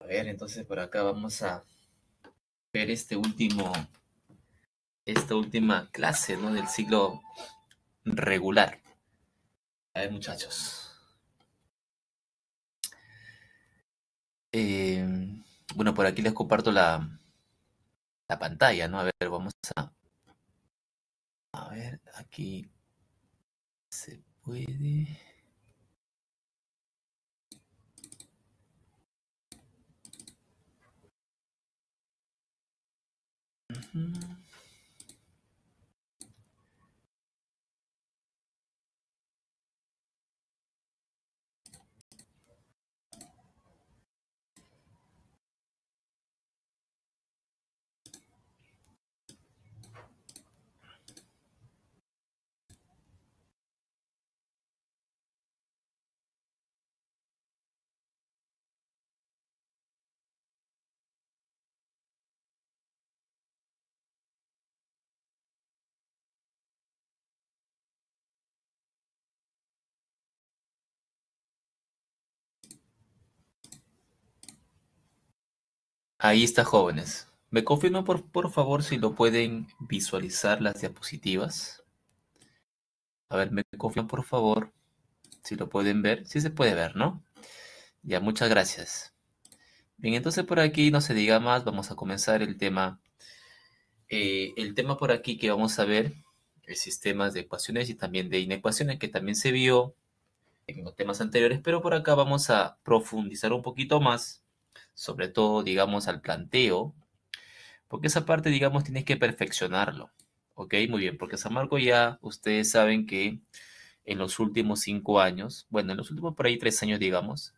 A ver, entonces por acá vamos a ver este último, esta última clase, ¿no? Del ciclo regular. A ver, muchachos. Em, bueno, por aquí les comparto la, la pantalla, ¿no? A ver, vamos a... A ver, aquí se puede... Mm-hmm. Ahí está jóvenes, me confirman por, favor si lo pueden visualizar las diapositivas. A ver, me confirman por favor si lo pueden ver. Sí se puede ver, ¿no? Ya, muchas gracias. Bien, entonces por aquí no se diga más, vamos a comenzar el tema. Eh, el tema por aquí que vamos a ver El sistemas de ecuaciones y también de inecuaciones que también se vio en los temas anteriores, pero por acá vamos a profundizar un poquito más sobre todo, digamos, al planteo, porque esa parte, digamos, tienes que perfeccionarlo. Ok, muy bien, porque San Marco ya ustedes saben que en los últimos cinco años, bueno, en los últimos por ahí tres años, digamos,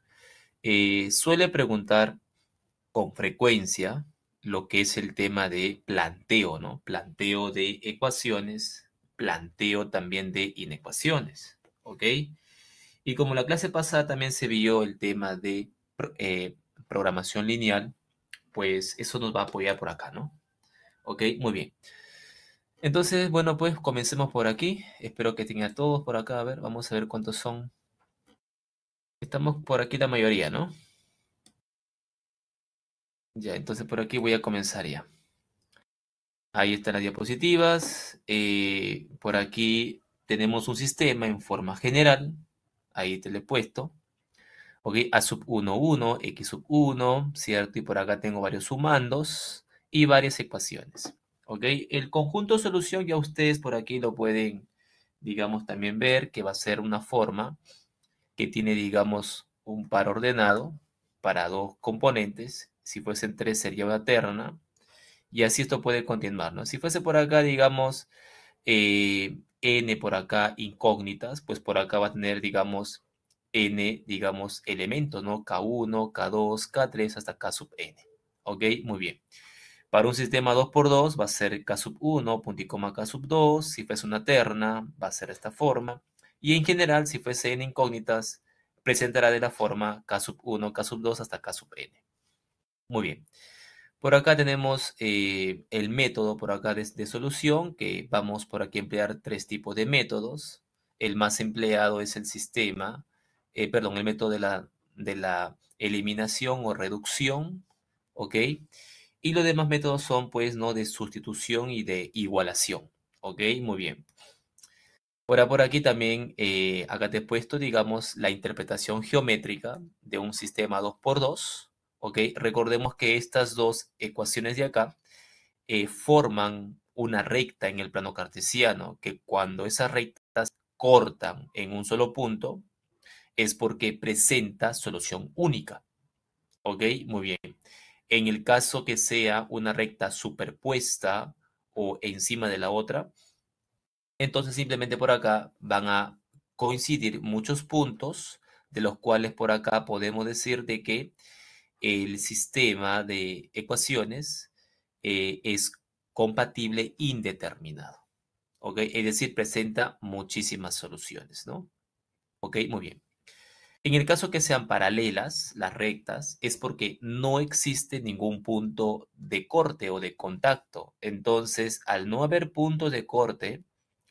eh, suele preguntar con frecuencia lo que es el tema de planteo, ¿no? Planteo de ecuaciones, planteo también de inecuaciones, ¿ok? Y como la clase pasada también se vio el tema de eh, programación lineal, pues eso nos va a apoyar por acá, ¿no? Ok, muy bien. Entonces, bueno, pues comencemos por aquí. Espero que tengan todos por acá. A ver, vamos a ver cuántos son. Estamos por aquí la mayoría, ¿no? Ya, entonces por aquí voy a comenzar ya. Ahí están las diapositivas. Eh, por aquí tenemos un sistema en forma general. Ahí te lo he puesto. Ok, A sub 1, 1, X sub 1, ¿cierto? Y por acá tengo varios sumandos y varias ecuaciones. ¿Ok? El conjunto solución ya ustedes por aquí lo pueden, digamos, también ver que va a ser una forma que tiene, digamos, un par ordenado para dos componentes. Si fuesen tres sería una terna. Y así esto puede continuar, ¿no? Si fuese por acá, digamos, eh, n por acá incógnitas, pues por acá va a tener, digamos, n, digamos, elementos, ¿no? K1, K2, K3 hasta K sub n. ¿Ok? Muy bien. Para un sistema 2x2 va a ser K sub 1, punto y coma K sub 2. Si fuese una terna, va a ser esta forma. Y en general, si fuese n incógnitas, presentará de la forma K sub 1, K sub 2 hasta K sub n. Muy bien. Por acá tenemos eh, el método por acá de solución, que vamos por aquí a emplear tres tipos de métodos. El más empleado es el sistema, eh, perdón, el método de la, de la eliminación o reducción, ¿ok? Y los demás métodos son, pues, ¿no? De sustitución y de igualación, ¿ok? Muy bien. Ahora, por aquí también, eh, acá te he puesto, digamos, la interpretación geométrica de un sistema 2x2, ¿ok? Recordemos que estas dos ecuaciones de acá eh, forman una recta en el plano cartesiano, que cuando esas rectas cortan en un solo punto, es porque presenta solución única. ¿Ok? Muy bien. En el caso que sea una recta superpuesta o encima de la otra, entonces simplemente por acá van a coincidir muchos puntos, de los cuales por acá podemos decir de que el sistema de ecuaciones eh, es compatible indeterminado. ¿Ok? Es decir, presenta muchísimas soluciones, ¿no? ¿Ok? Muy bien. En el caso que sean paralelas, las rectas, es porque no existe ningún punto de corte o de contacto. Entonces, al no haber punto de corte,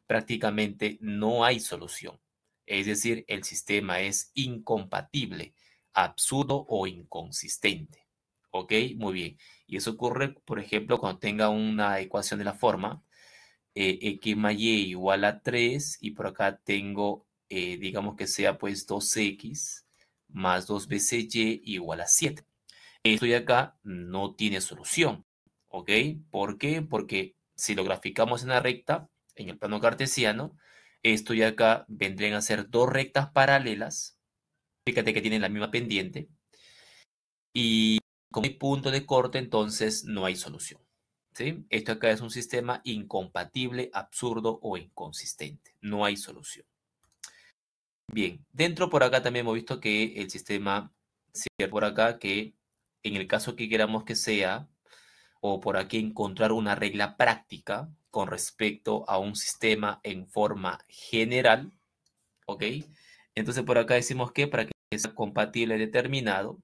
prácticamente no hay solución. Es decir, el sistema es incompatible, absurdo o inconsistente. ¿Ok? Muy bien. Y eso ocurre, por ejemplo, cuando tenga una ecuación de la forma eh, x más y igual a 3 y por acá tengo eh, digamos que sea pues 2x más 2 y igual a 7. Esto de acá no tiene solución, ¿ok? ¿Por qué? Porque si lo graficamos en la recta, en el plano cartesiano, esto de acá vendrían a ser dos rectas paralelas, fíjate que tienen la misma pendiente, y como hay punto de corte, entonces no hay solución. ¿sí? Esto acá es un sistema incompatible, absurdo o inconsistente. No hay solución. Bien, dentro por acá también hemos visto que el sistema por acá que en el caso que queramos que sea, o por aquí encontrar una regla práctica con respecto a un sistema en forma general, ¿ok? Entonces por acá decimos que para que sea compatible determinado,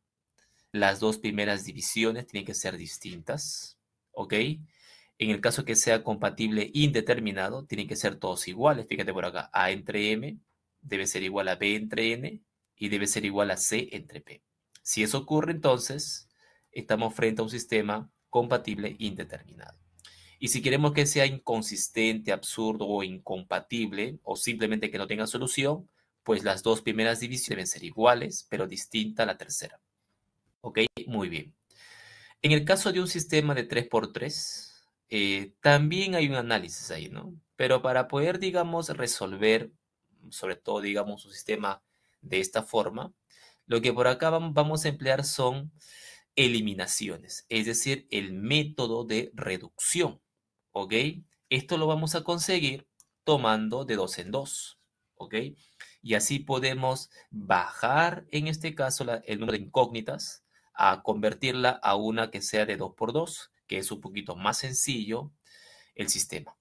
las dos primeras divisiones tienen que ser distintas, ¿ok? En el caso que sea compatible indeterminado, tienen que ser todos iguales. Fíjate por acá, A entre M debe ser igual a B entre N y debe ser igual a C entre P. Si eso ocurre, entonces estamos frente a un sistema compatible indeterminado. Y si queremos que sea inconsistente, absurdo o incompatible, o simplemente que no tenga solución, pues las dos primeras divisiones deben ser iguales, pero distinta a la tercera. ¿Ok? Muy bien. En el caso de un sistema de 3x3, eh, también hay un análisis ahí, ¿no? Pero para poder, digamos, resolver sobre todo, digamos, un sistema de esta forma, lo que por acá vamos a emplear son eliminaciones, es decir, el método de reducción, ¿ok? Esto lo vamos a conseguir tomando de dos en dos, ¿ok? Y así podemos bajar, en este caso, el número de incógnitas a convertirla a una que sea de 2 por 2, que es un poquito más sencillo el sistema.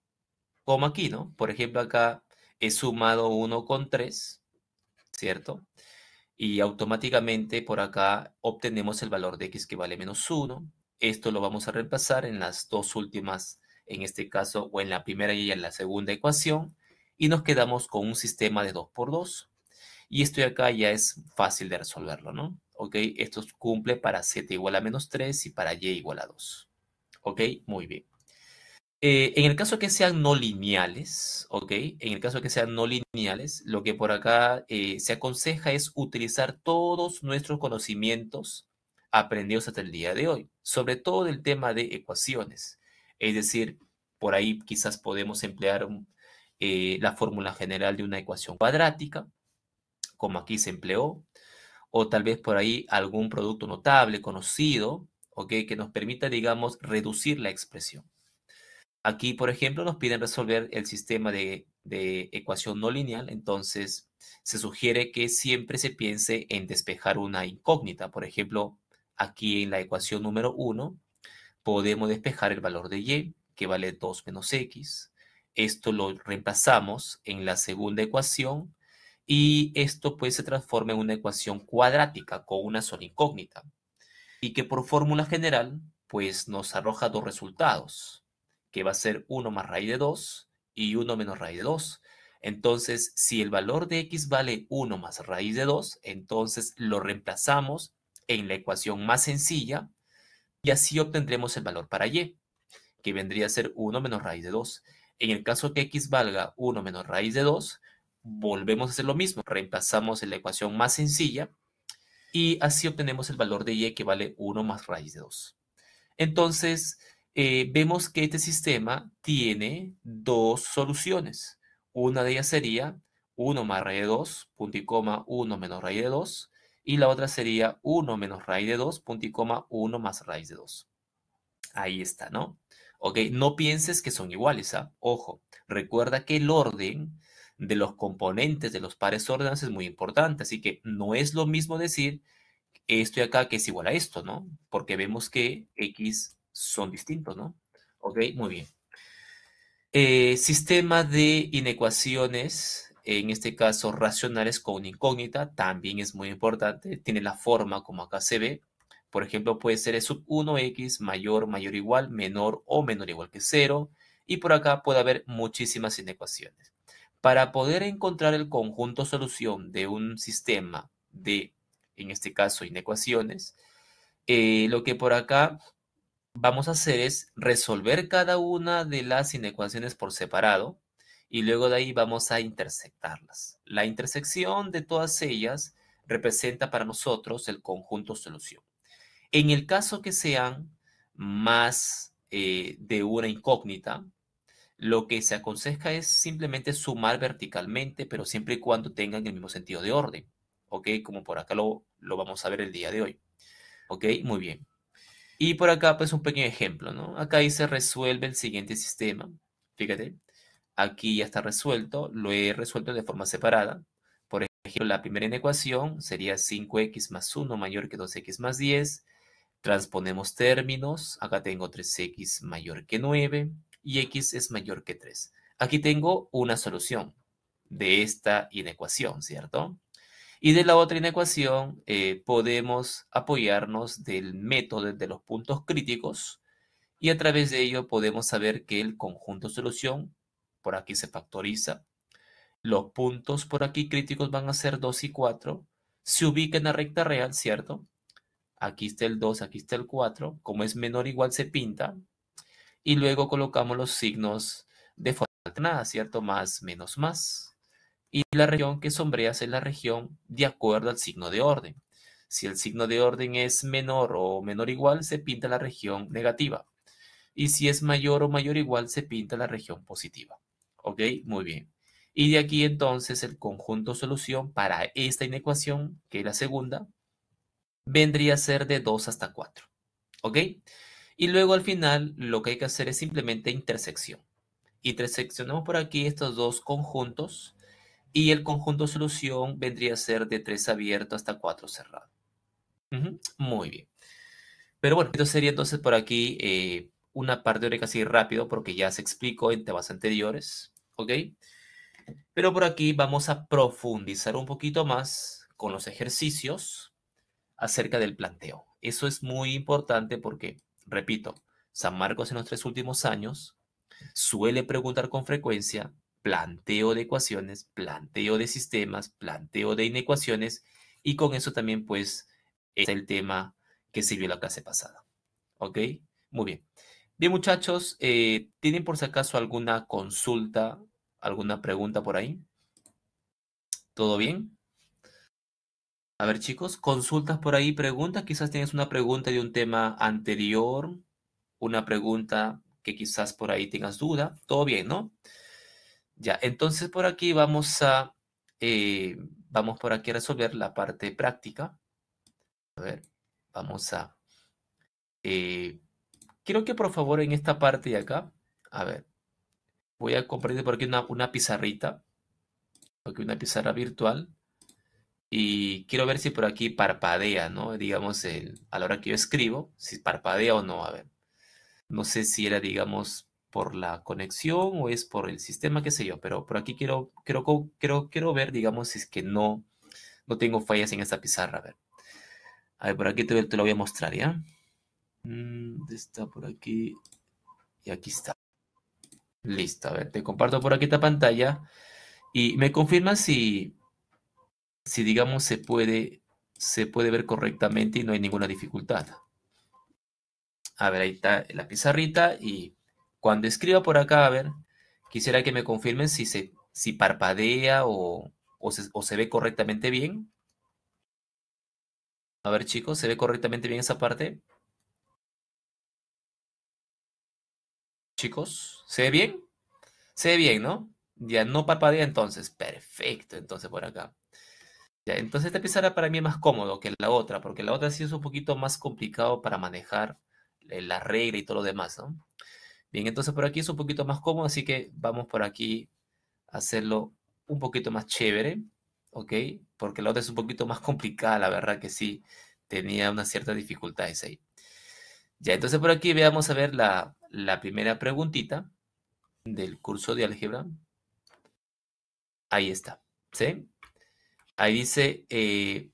Como aquí, ¿no? Por ejemplo, acá he sumado 1 con 3, ¿cierto? Y automáticamente por acá obtenemos el valor de x que vale menos 1. Esto lo vamos a reemplazar en las dos últimas, en este caso, o en la primera y en la segunda ecuación. Y nos quedamos con un sistema de 2 por 2. Y esto de acá ya es fácil de resolverlo, ¿no? ¿Ok? Esto cumple para z igual a menos 3 y para y igual a 2. ¿Ok? Muy bien. Eh, en el caso que sean no lineales, ¿ok? En el caso que sean no lineales, lo que por acá eh, se aconseja es utilizar todos nuestros conocimientos aprendidos hasta el día de hoy, sobre todo del tema de ecuaciones. Es decir, por ahí quizás podemos emplear eh, la fórmula general de una ecuación cuadrática, como aquí se empleó, o tal vez por ahí algún producto notable, conocido, ¿ok? Que nos permita, digamos, reducir la expresión. Aquí, por ejemplo, nos piden resolver el sistema de, ecuación no lineal, entonces se sugiere que siempre se piense en despejar una incógnita. Por ejemplo, aquí en la ecuación número 1 podemos despejar el valor de y, que vale 2 menos x. Esto lo reemplazamos en la segunda ecuación y esto pues se transforma en una ecuación cuadrática con una sola incógnita y que por fórmula general pues nos arroja dos resultados que va a ser 1 más raíz de 2 y 1 menos raíz de 2. Entonces, si el valor de x vale 1 más raíz de 2, entonces lo reemplazamos en la ecuación más sencilla y así obtendremos el valor para y, que vendría a ser 1 menos raíz de 2. En el caso que x valga 1 menos raíz de 2, volvemos a hacer lo mismo, reemplazamos en la ecuación más sencilla y así obtenemos el valor de y que vale 1 más raíz de 2. Entonces, eh, vemos que este sistema tiene dos soluciones. Una de ellas sería 1 más raíz de 2, punto y coma 1 menos raíz de 2, y la otra sería 1 menos raíz de 2, punto y coma 1 más raíz de 2. Ahí está, ¿no? Ok, no pienses que son iguales, ¿ah? Ojo, recuerda que el orden de los componentes de los pares órdenes es muy importante, así que no es lo mismo decir esto y acá que es igual a esto, ¿no? Porque vemos que x son distintos, ¿no? Ok, muy bien. Eh, sistema de inecuaciones, en este caso racionales con incógnita, también es muy importante. Tiene la forma como acá se ve. Por ejemplo, puede ser sub 1x mayor, mayor o igual, menor o menor igual que 0. Y por acá puede haber muchísimas inecuaciones. Para poder encontrar el conjunto solución de un sistema de, en este caso, inecuaciones, eh, lo que por acá vamos a hacer es resolver cada una de las inecuaciones por separado y luego de ahí vamos a intersectarlas. La intersección de todas ellas representa para nosotros el conjunto solución. En el caso que sean más eh, de una incógnita, lo que se aconseja es simplemente sumar verticalmente, pero siempre y cuando tengan el mismo sentido de orden. ¿Ok? Como por acá lo vamos a ver el día de hoy. ¿Ok? Muy bien. Y por acá, pues un pequeño ejemplo, ¿no? Acá se resuelve el siguiente sistema. Fíjate, aquí ya está resuelto, lo he resuelto de forma separada. Por ejemplo, la primera inecuación sería 5x más 1 mayor que 2x más 10. Transponemos términos, acá tengo 3x mayor que 9 y x es mayor que 3. Aquí tengo una solución de esta inecuación, ¿cierto? Y de la otra inecuación eh, podemos apoyarnos del método de los puntos críticos y a través de ello podemos saber que el conjunto solución, por aquí se factoriza, los puntos por aquí críticos van a ser 2 y 4, se ubica en la recta real, ¿cierto? Aquí está el 2, aquí está el 4, como es menor igual se pinta, y luego colocamos los signos de forma alternada, ¿cierto? Más, menos, más y la región que sombreas es la región de acuerdo al signo de orden. Si el signo de orden es menor o menor igual, se pinta la región negativa. Y si es mayor o mayor o igual, se pinta la región positiva. ¿Ok? Muy bien. Y de aquí entonces el conjunto solución para esta inecuación, que es la segunda, vendría a ser de 2 hasta 4. ¿Ok? Y luego al final lo que hay que hacer es simplemente intersección. Interseccionamos por aquí estos dos conjuntos y el conjunto de solución vendría a ser de 3 abierto hasta 4 cerrado. Muy bien. Pero bueno, esto sería entonces por aquí eh, una parte de casi rápido porque ya se explicó en temas anteriores, ¿ok? Pero por aquí vamos a profundizar un poquito más con los ejercicios acerca del planteo. Eso es muy importante porque, repito, San Marcos en los tres últimos años suele preguntar con frecuencia planteo de ecuaciones, planteo de sistemas, planteo de inecuaciones y con eso también pues es el tema que sirvió la clase pasada. ¿Ok? Muy bien. Bien muchachos, eh, ¿tienen por si acaso alguna consulta, alguna pregunta por ahí? ¿Todo bien? A ver chicos, consultas por ahí, preguntas. Quizás tienes una pregunta de un tema anterior, una pregunta que quizás por ahí tengas duda. Todo bien, ¿no? Ya, entonces por aquí vamos a, eh, vamos por aquí a resolver la parte práctica. A ver, vamos a, eh, quiero que por favor en esta parte de acá, a ver, voy a compartir por aquí una, pizarrita, aquí una pizarra virtual. Y quiero ver si por aquí parpadea, ¿no? Digamos, a la hora que yo escribo, si parpadea o no, a ver. No sé si era, digamos, por la conexión o es por el sistema, qué sé yo, pero por aquí quiero, quiero ver, digamos, si es que no, no tengo fallas en esta pizarra. A ver, por aquí te, lo voy a mostrar, ¿ya? Mm, está por aquí y aquí está. Listo, a ver, te comparto por aquí esta pantalla y me confirma si, si digamos, se puede, se puede ver correctamente y no hay ninguna dificultad. A ver, ahí está la pizarrita y cuando escriba por acá, a ver, quisiera que me confirmen si, se, si parpadea o, se, ve correctamente bien. A ver, chicos, ¿se ve correctamente bien esa parte? Chicos, ¿se ve bien? Se ve bien, ¿no? Ya no parpadea entonces. Perfecto, entonces por acá. entonces esta pizarra para mí es más cómodo que la otra, porque la otra sí es un poquito más complicado para manejar eh, la regla y todo lo demás, ¿no? Bien, entonces por aquí es un poquito más cómodo, así que vamos por aquí a hacerlo un poquito más chévere, ¿ok? Porque la otra es un poquito más complicada, la verdad que sí, tenía unas ciertas dificultades ahí. Ya, entonces por aquí veamos a ver la, primera preguntita del curso de álgebra. Ahí está, ¿sí? Ahí dice, eh,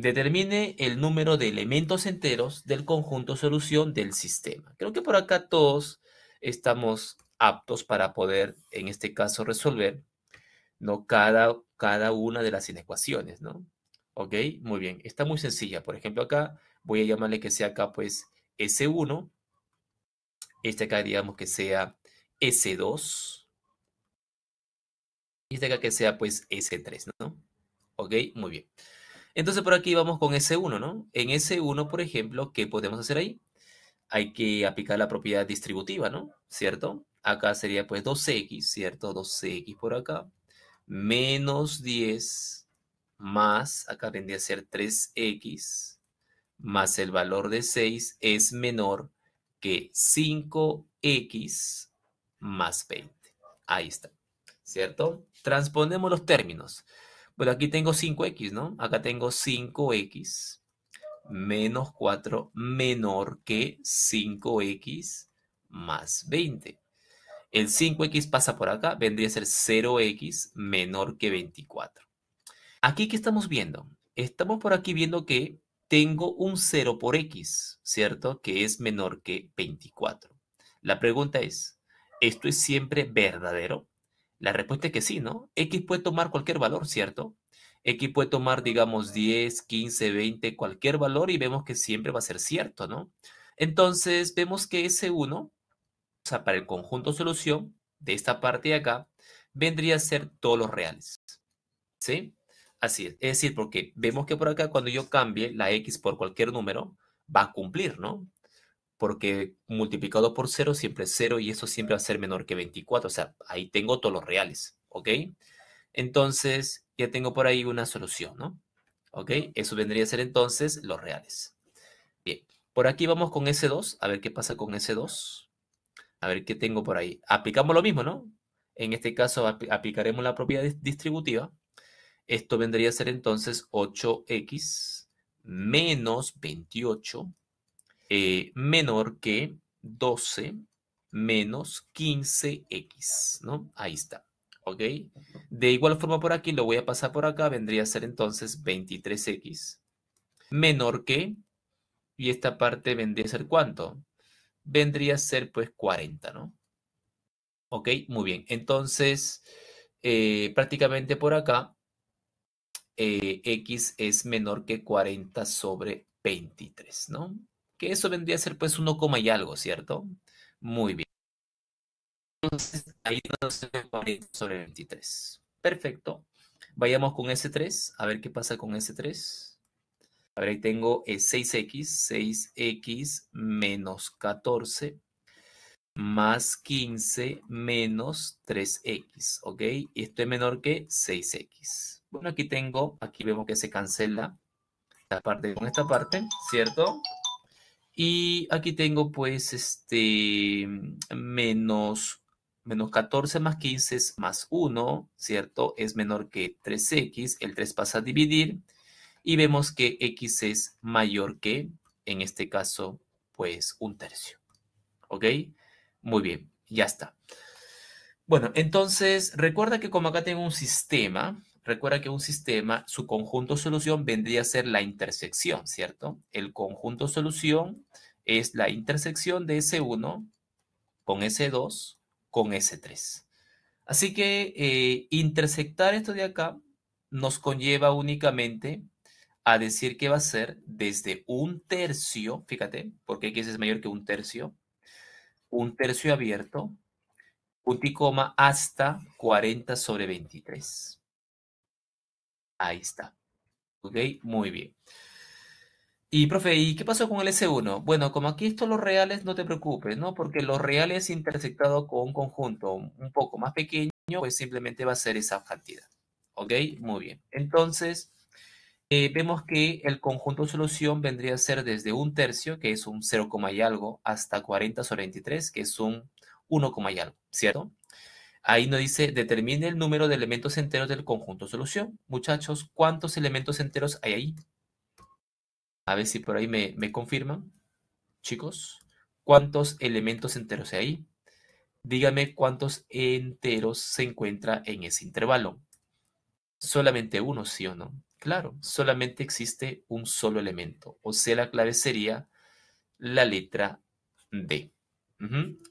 Determine el número de elementos enteros del conjunto solución del sistema. Creo que por acá todos estamos aptos para poder, en este caso, resolver ¿no? cada, cada una de las inecuaciones, ¿no? ¿Ok? Muy bien. Está muy sencilla. Por ejemplo, acá voy a llamarle que sea acá, pues, S1. Este acá, digamos que sea S2. Y este acá que sea, pues, S3, ¿no? ¿Ok? Muy bien. Entonces por aquí vamos con S1, ¿no? En S1, por ejemplo, ¿qué podemos hacer ahí? Hay que aplicar la propiedad distributiva, ¿no? ¿Cierto? Acá sería pues 2x, ¿cierto? 2x por acá, menos 10, más, acá vendría a ser 3x, más el valor de 6 es menor que 5x más 20. Ahí está, ¿cierto? Transponemos los términos. Bueno, aquí tengo 5x, ¿no? Acá tengo 5x menos 4 menor que 5x más 20. El 5x pasa por acá, vendría a ser 0x menor que 24. Aquí, ¿qué estamos viendo? Estamos por aquí viendo que tengo un 0 por x, ¿cierto? Que es menor que 24. La pregunta es, ¿esto es siempre verdadero? La respuesta es que sí, ¿no? X puede tomar cualquier valor, ¿cierto? X puede tomar, digamos, 10, 15, 20, cualquier valor y vemos que siempre va a ser cierto, ¿no? Entonces, vemos que ese 1, o sea, para el conjunto solución de esta parte de acá, vendría a ser todos los reales, ¿sí? Así es, es decir, porque vemos que por acá cuando yo cambie la X por cualquier número, va a cumplir, ¿no? porque multiplicado por 0 siempre es 0 y eso siempre va a ser menor que 24. O sea, ahí tengo todos los reales, ¿ok? Entonces, ya tengo por ahí una solución, ¿no? ¿Ok? Eso vendría a ser entonces los reales. Bien, por aquí vamos con S2, a ver qué pasa con S2. A ver qué tengo por ahí. Aplicamos lo mismo, ¿no? En este caso aplicaremos la propiedad distributiva. Esto vendría a ser entonces 8x menos 28 eh, menor que 12 menos 15x, ¿no? Ahí está, ¿ok? De igual forma por aquí, lo voy a pasar por acá, vendría a ser entonces 23x menor que, y esta parte vendría a ser ¿cuánto? Vendría a ser pues 40, ¿no? Ok, muy bien. Entonces, eh, prácticamente por acá, x eh, es menor que 40 sobre 23, ¿no? que eso vendría a ser pues 1, y algo, ¿cierto? Muy bien. Entonces, ahí nos sobre 23. Perfecto. Vayamos con S3, a ver qué pasa con S3. A ver, ahí tengo 6x, 6x menos 14 más 15 menos 3x, ¿ok? Y esto es menor que 6x. Bueno, aquí tengo, aquí vemos que se cancela la parte con esta parte, ¿cierto? Y aquí tengo pues este menos, 14 más 15 es más 1, ¿cierto? Es menor que 3x, el 3 pasa a dividir y vemos que x es mayor que, en este caso, pues un tercio. ¿Ok? Muy bien, ya está. Bueno, entonces recuerda que como acá tengo un sistema, Recuerda que un sistema, su conjunto solución vendría a ser la intersección, ¿cierto? El conjunto solución es la intersección de S1 con S2 con S3. Así que eh, intersectar esto de acá nos conlleva únicamente a decir que va a ser desde un tercio, fíjate, porque X es mayor que un tercio, un tercio abierto, punto y coma hasta 40 sobre 23. Ahí está. ¿Ok? Muy bien. Y profe, ¿y qué pasó con el S1? Bueno, como aquí esto los reales, no te preocupes, ¿no? Porque los reales intersectado con un conjunto un poco más pequeño, pues simplemente va a ser esa cantidad. ¿Ok? Muy bien. Entonces, eh, vemos que el conjunto solución vendría a ser desde un tercio, que es un 0, y algo, hasta 40 sobre 23, que es un 1, y algo, ¿cierto? Ahí nos dice, determine el número de elementos enteros del conjunto solución. Muchachos, ¿cuántos elementos enteros hay ahí? A ver si por ahí me, confirman. Chicos, ¿cuántos elementos enteros hay ahí? Dígame cuántos enteros se encuentra en ese intervalo. Solamente uno, sí o no. Claro, solamente existe un solo elemento. O sea, la clave sería la letra D.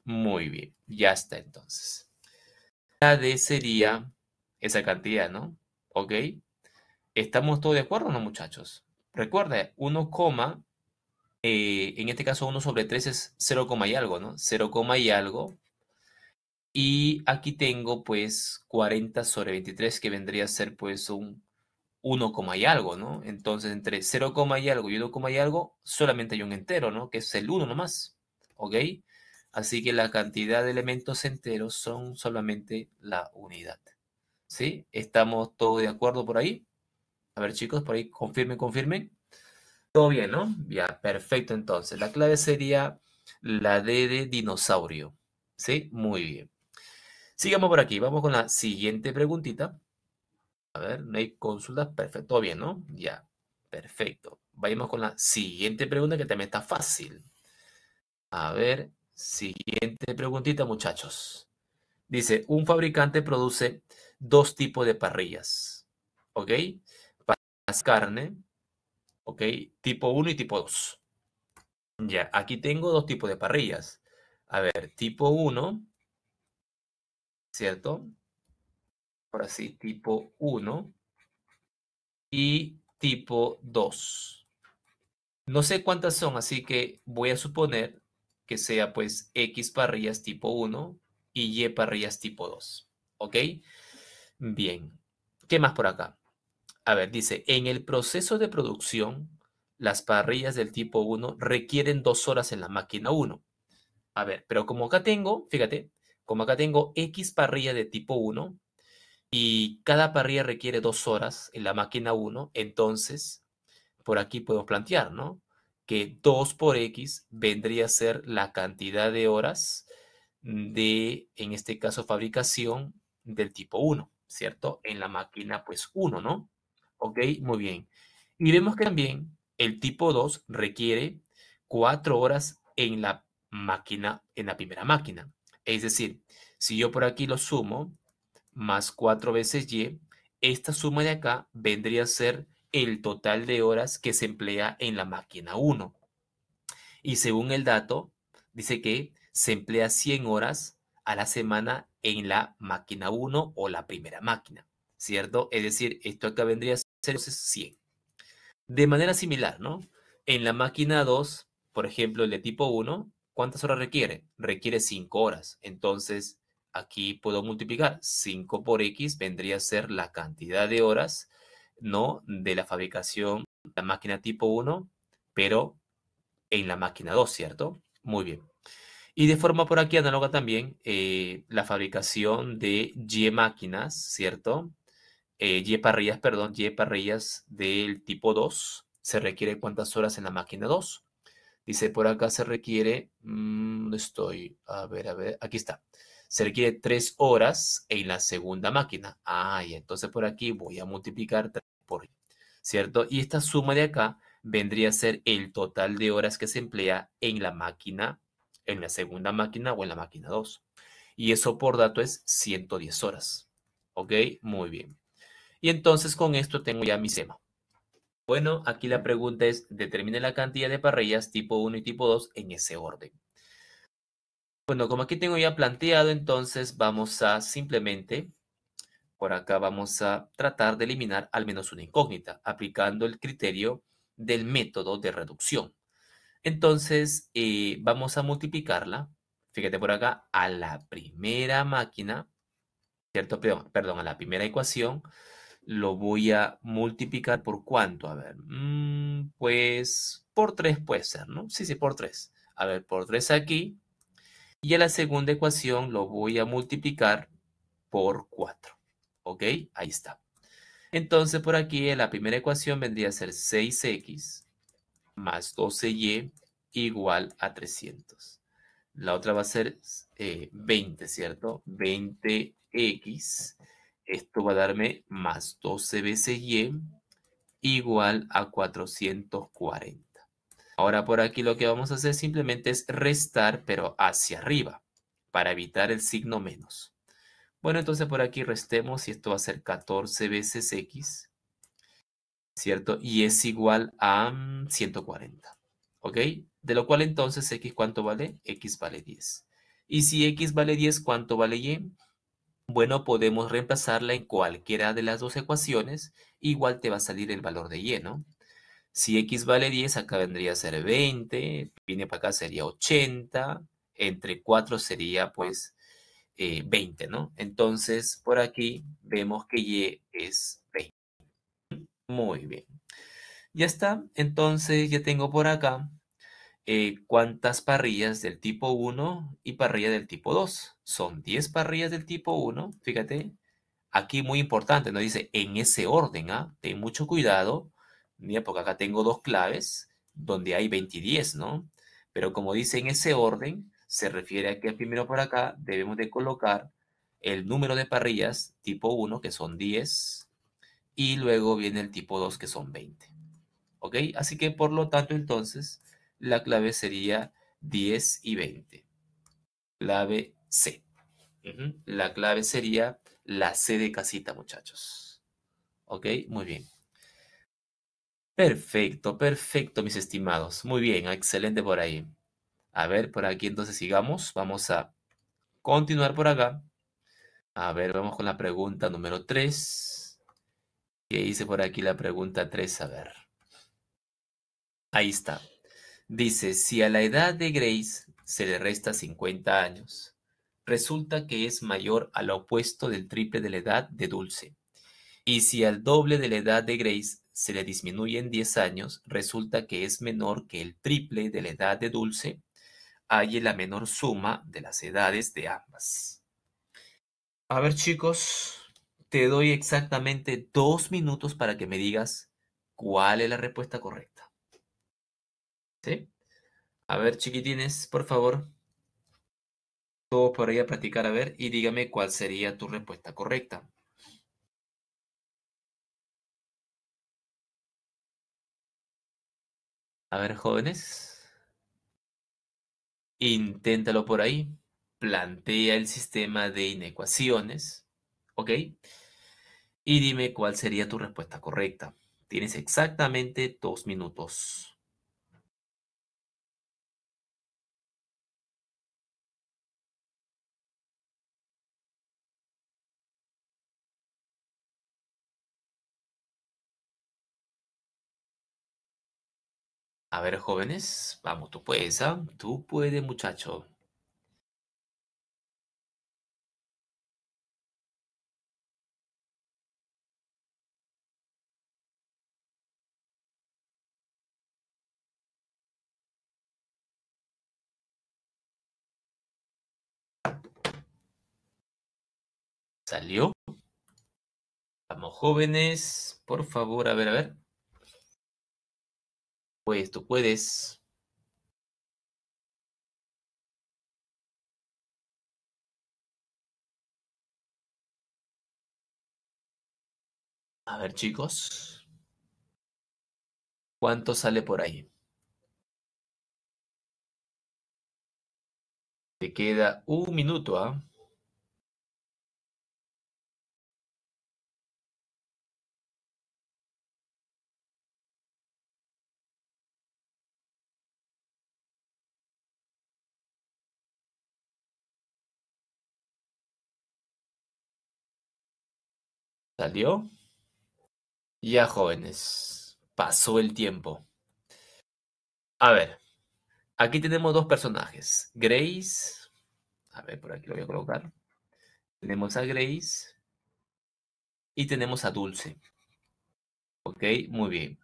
Muy bien, ya está entonces. D sería esa cantidad, ¿no? ¿Ok? ¿Estamos todos de acuerdo no, muchachos? Recuerda, 1, eh, en este caso 1 sobre 3 es 0, y algo, ¿no? 0, y algo. Y aquí tengo pues 40 sobre 23 que vendría a ser pues un 1, y algo, ¿no? Entonces entre 0, y algo y 1, y algo solamente hay un entero, ¿no? Que es el 1 nomás, ¿ok? Así que la cantidad de elementos enteros son solamente la unidad. ¿Sí? ¿Estamos todos de acuerdo por ahí? A ver, chicos, por ahí confirmen, confirmen. Todo bien, ¿no? Ya, perfecto entonces. La clave sería la D de dinosaurio. ¿Sí? Muy bien. Sigamos por aquí. Vamos con la siguiente preguntita. A ver, no hay consultas. Perfecto, todo bien, ¿no? Ya, perfecto. Vayamos con la siguiente pregunta que también está fácil. A ver, Siguiente preguntita, muchachos. Dice, un fabricante produce dos tipos de parrillas, ¿ok? Para carne, ¿ok? Tipo 1 y tipo 2. Ya, aquí tengo dos tipos de parrillas. A ver, tipo 1, ¿cierto? Ahora sí, tipo 1 y tipo 2. No sé cuántas son, así que voy a suponer que sea pues X parrillas tipo 1 y Y parrillas tipo 2. ¿Ok? Bien. ¿Qué más por acá? A ver, dice, en el proceso de producción, las parrillas del tipo 1 requieren dos horas en la máquina 1. A ver, pero como acá tengo, fíjate, como acá tengo X parrilla de tipo 1 y cada parrilla requiere dos horas en la máquina 1, entonces por aquí podemos plantear, ¿no? que 2 por x vendría a ser la cantidad de horas de, en este caso, fabricación del tipo 1, ¿cierto? En la máquina, pues 1, ¿no? Ok, muy bien. Y vemos que también el tipo 2 requiere 4 horas en la máquina, en la primera máquina. Es decir, si yo por aquí lo sumo, más 4 veces y, esta suma de acá vendría a ser el total de horas que se emplea en la máquina 1. Y según el dato, dice que se emplea 100 horas a la semana en la máquina 1 o la primera máquina, ¿cierto? Es decir, esto acá vendría a ser 100. De manera similar, ¿no? En la máquina 2, por ejemplo, el de tipo 1, ¿cuántas horas requiere? Requiere 5 horas. Entonces, aquí puedo multiplicar 5 por x, vendría a ser la cantidad de horas no de la fabricación de la máquina tipo 1, pero en la máquina 2, ¿cierto? Muy bien. Y de forma por aquí análoga también eh, la fabricación de Y máquinas, ¿cierto? Eh, y parrillas, perdón, Y parrillas del tipo 2. ¿Se requiere cuántas horas en la máquina 2? Dice, por acá se requiere, mmm, estoy? A ver, a ver, aquí está. Se requiere 3 horas en la segunda máquina. Ah, y entonces por aquí voy a multiplicar por, ¿cierto? Y esta suma de acá vendría a ser el total de horas que se emplea en la máquina, en la segunda máquina o en la máquina 2. Y eso por dato es 110 horas. ¿Ok? Muy bien. Y entonces con esto tengo ya mi SEMA. Bueno, aquí la pregunta es, determine la cantidad de parrillas tipo 1 y tipo 2 en ese orden. Bueno, como aquí tengo ya planteado, entonces vamos a simplemente por acá vamos a tratar de eliminar al menos una incógnita, aplicando el criterio del método de reducción. Entonces, eh, vamos a multiplicarla, fíjate por acá, a la primera máquina, ¿cierto? Perdón, a la primera ecuación, lo voy a multiplicar por cuánto, a ver, mm, pues por 3 puede ser, ¿no? Sí, sí, por tres, A ver, por tres aquí, y a la segunda ecuación lo voy a multiplicar por 4. ¿Ok? Ahí está. Entonces, por aquí la primera ecuación vendría a ser 6x más 12y igual a 300. La otra va a ser 20, eh, ¿cierto? 20x. Esto va a darme más 12 veces y igual a 440. Ahora por aquí lo que vamos a hacer simplemente es restar, pero hacia arriba, para evitar el signo menos. Bueno, entonces por aquí restemos y esto va a ser 14 veces x, ¿cierto? Y es igual a 140, mm, ¿ok? De lo cual entonces x cuánto vale? x vale 10. Y si x vale 10, ¿cuánto vale y? Bueno, podemos reemplazarla en cualquiera de las dos ecuaciones, igual te va a salir el valor de y, ¿no? Si x vale 10, acá vendría a ser 20, viene para acá sería 80, entre 4 sería pues 20, eh, ¿no? Entonces, por aquí vemos que Y es 20. Muy bien. Ya está. Entonces, ya tengo por acá eh, cuántas parrillas del tipo 1 y parrilla del tipo 2. Son 10 parrillas del tipo 1. Fíjate, aquí muy importante, nos dice en ese orden, ¿ah? Ten mucho cuidado, mira, porque acá tengo dos claves donde hay 20 y 10, ¿no? Pero como dice en ese orden, se refiere a que primero por acá debemos de colocar el número de parrillas tipo 1, que son 10, y luego viene el tipo 2, que son 20. ¿Ok? Así que, por lo tanto, entonces, la clave sería 10 y 20. Clave C. La clave sería la C de casita, muchachos. ¿Ok? Muy bien. Perfecto, perfecto, mis estimados. Muy bien, excelente por ahí. A ver, por aquí entonces sigamos. Vamos a continuar por acá. A ver, vamos con la pregunta número 3. ¿Qué hice por aquí la pregunta 3? A ver. Ahí está. Dice, si a la edad de Grace se le resta 50 años, resulta que es mayor al opuesto del triple de la edad de Dulce. Y si al doble de la edad de Grace se le disminuye en 10 años, resulta que es menor que el triple de la edad de Dulce halle la menor suma de las edades de ambas. A ver chicos, te doy exactamente dos minutos para que me digas cuál es la respuesta correcta. ¿Sí? A ver chiquitines, por favor, todos por ahí a practicar a ver y dígame cuál sería tu respuesta correcta. A ver, jóvenes. Inténtalo por ahí. Plantea el sistema de inecuaciones, ¿ok? Y dime cuál sería tu respuesta correcta. Tienes exactamente dos minutos. A ver, jóvenes, vamos, tú puedes, ah, Tú puedes, muchacho. ¿Salió? Vamos, jóvenes, por favor, a ver, a ver. Pues tú puedes. A ver, chicos. ¿Cuánto sale por ahí? Te queda un minuto, ¿ah? Salió. Ya jóvenes, pasó el tiempo. A ver, aquí tenemos dos personajes. Grace. A ver, por aquí lo voy a colocar. Tenemos a Grace. Y tenemos a Dulce. Ok, muy bien.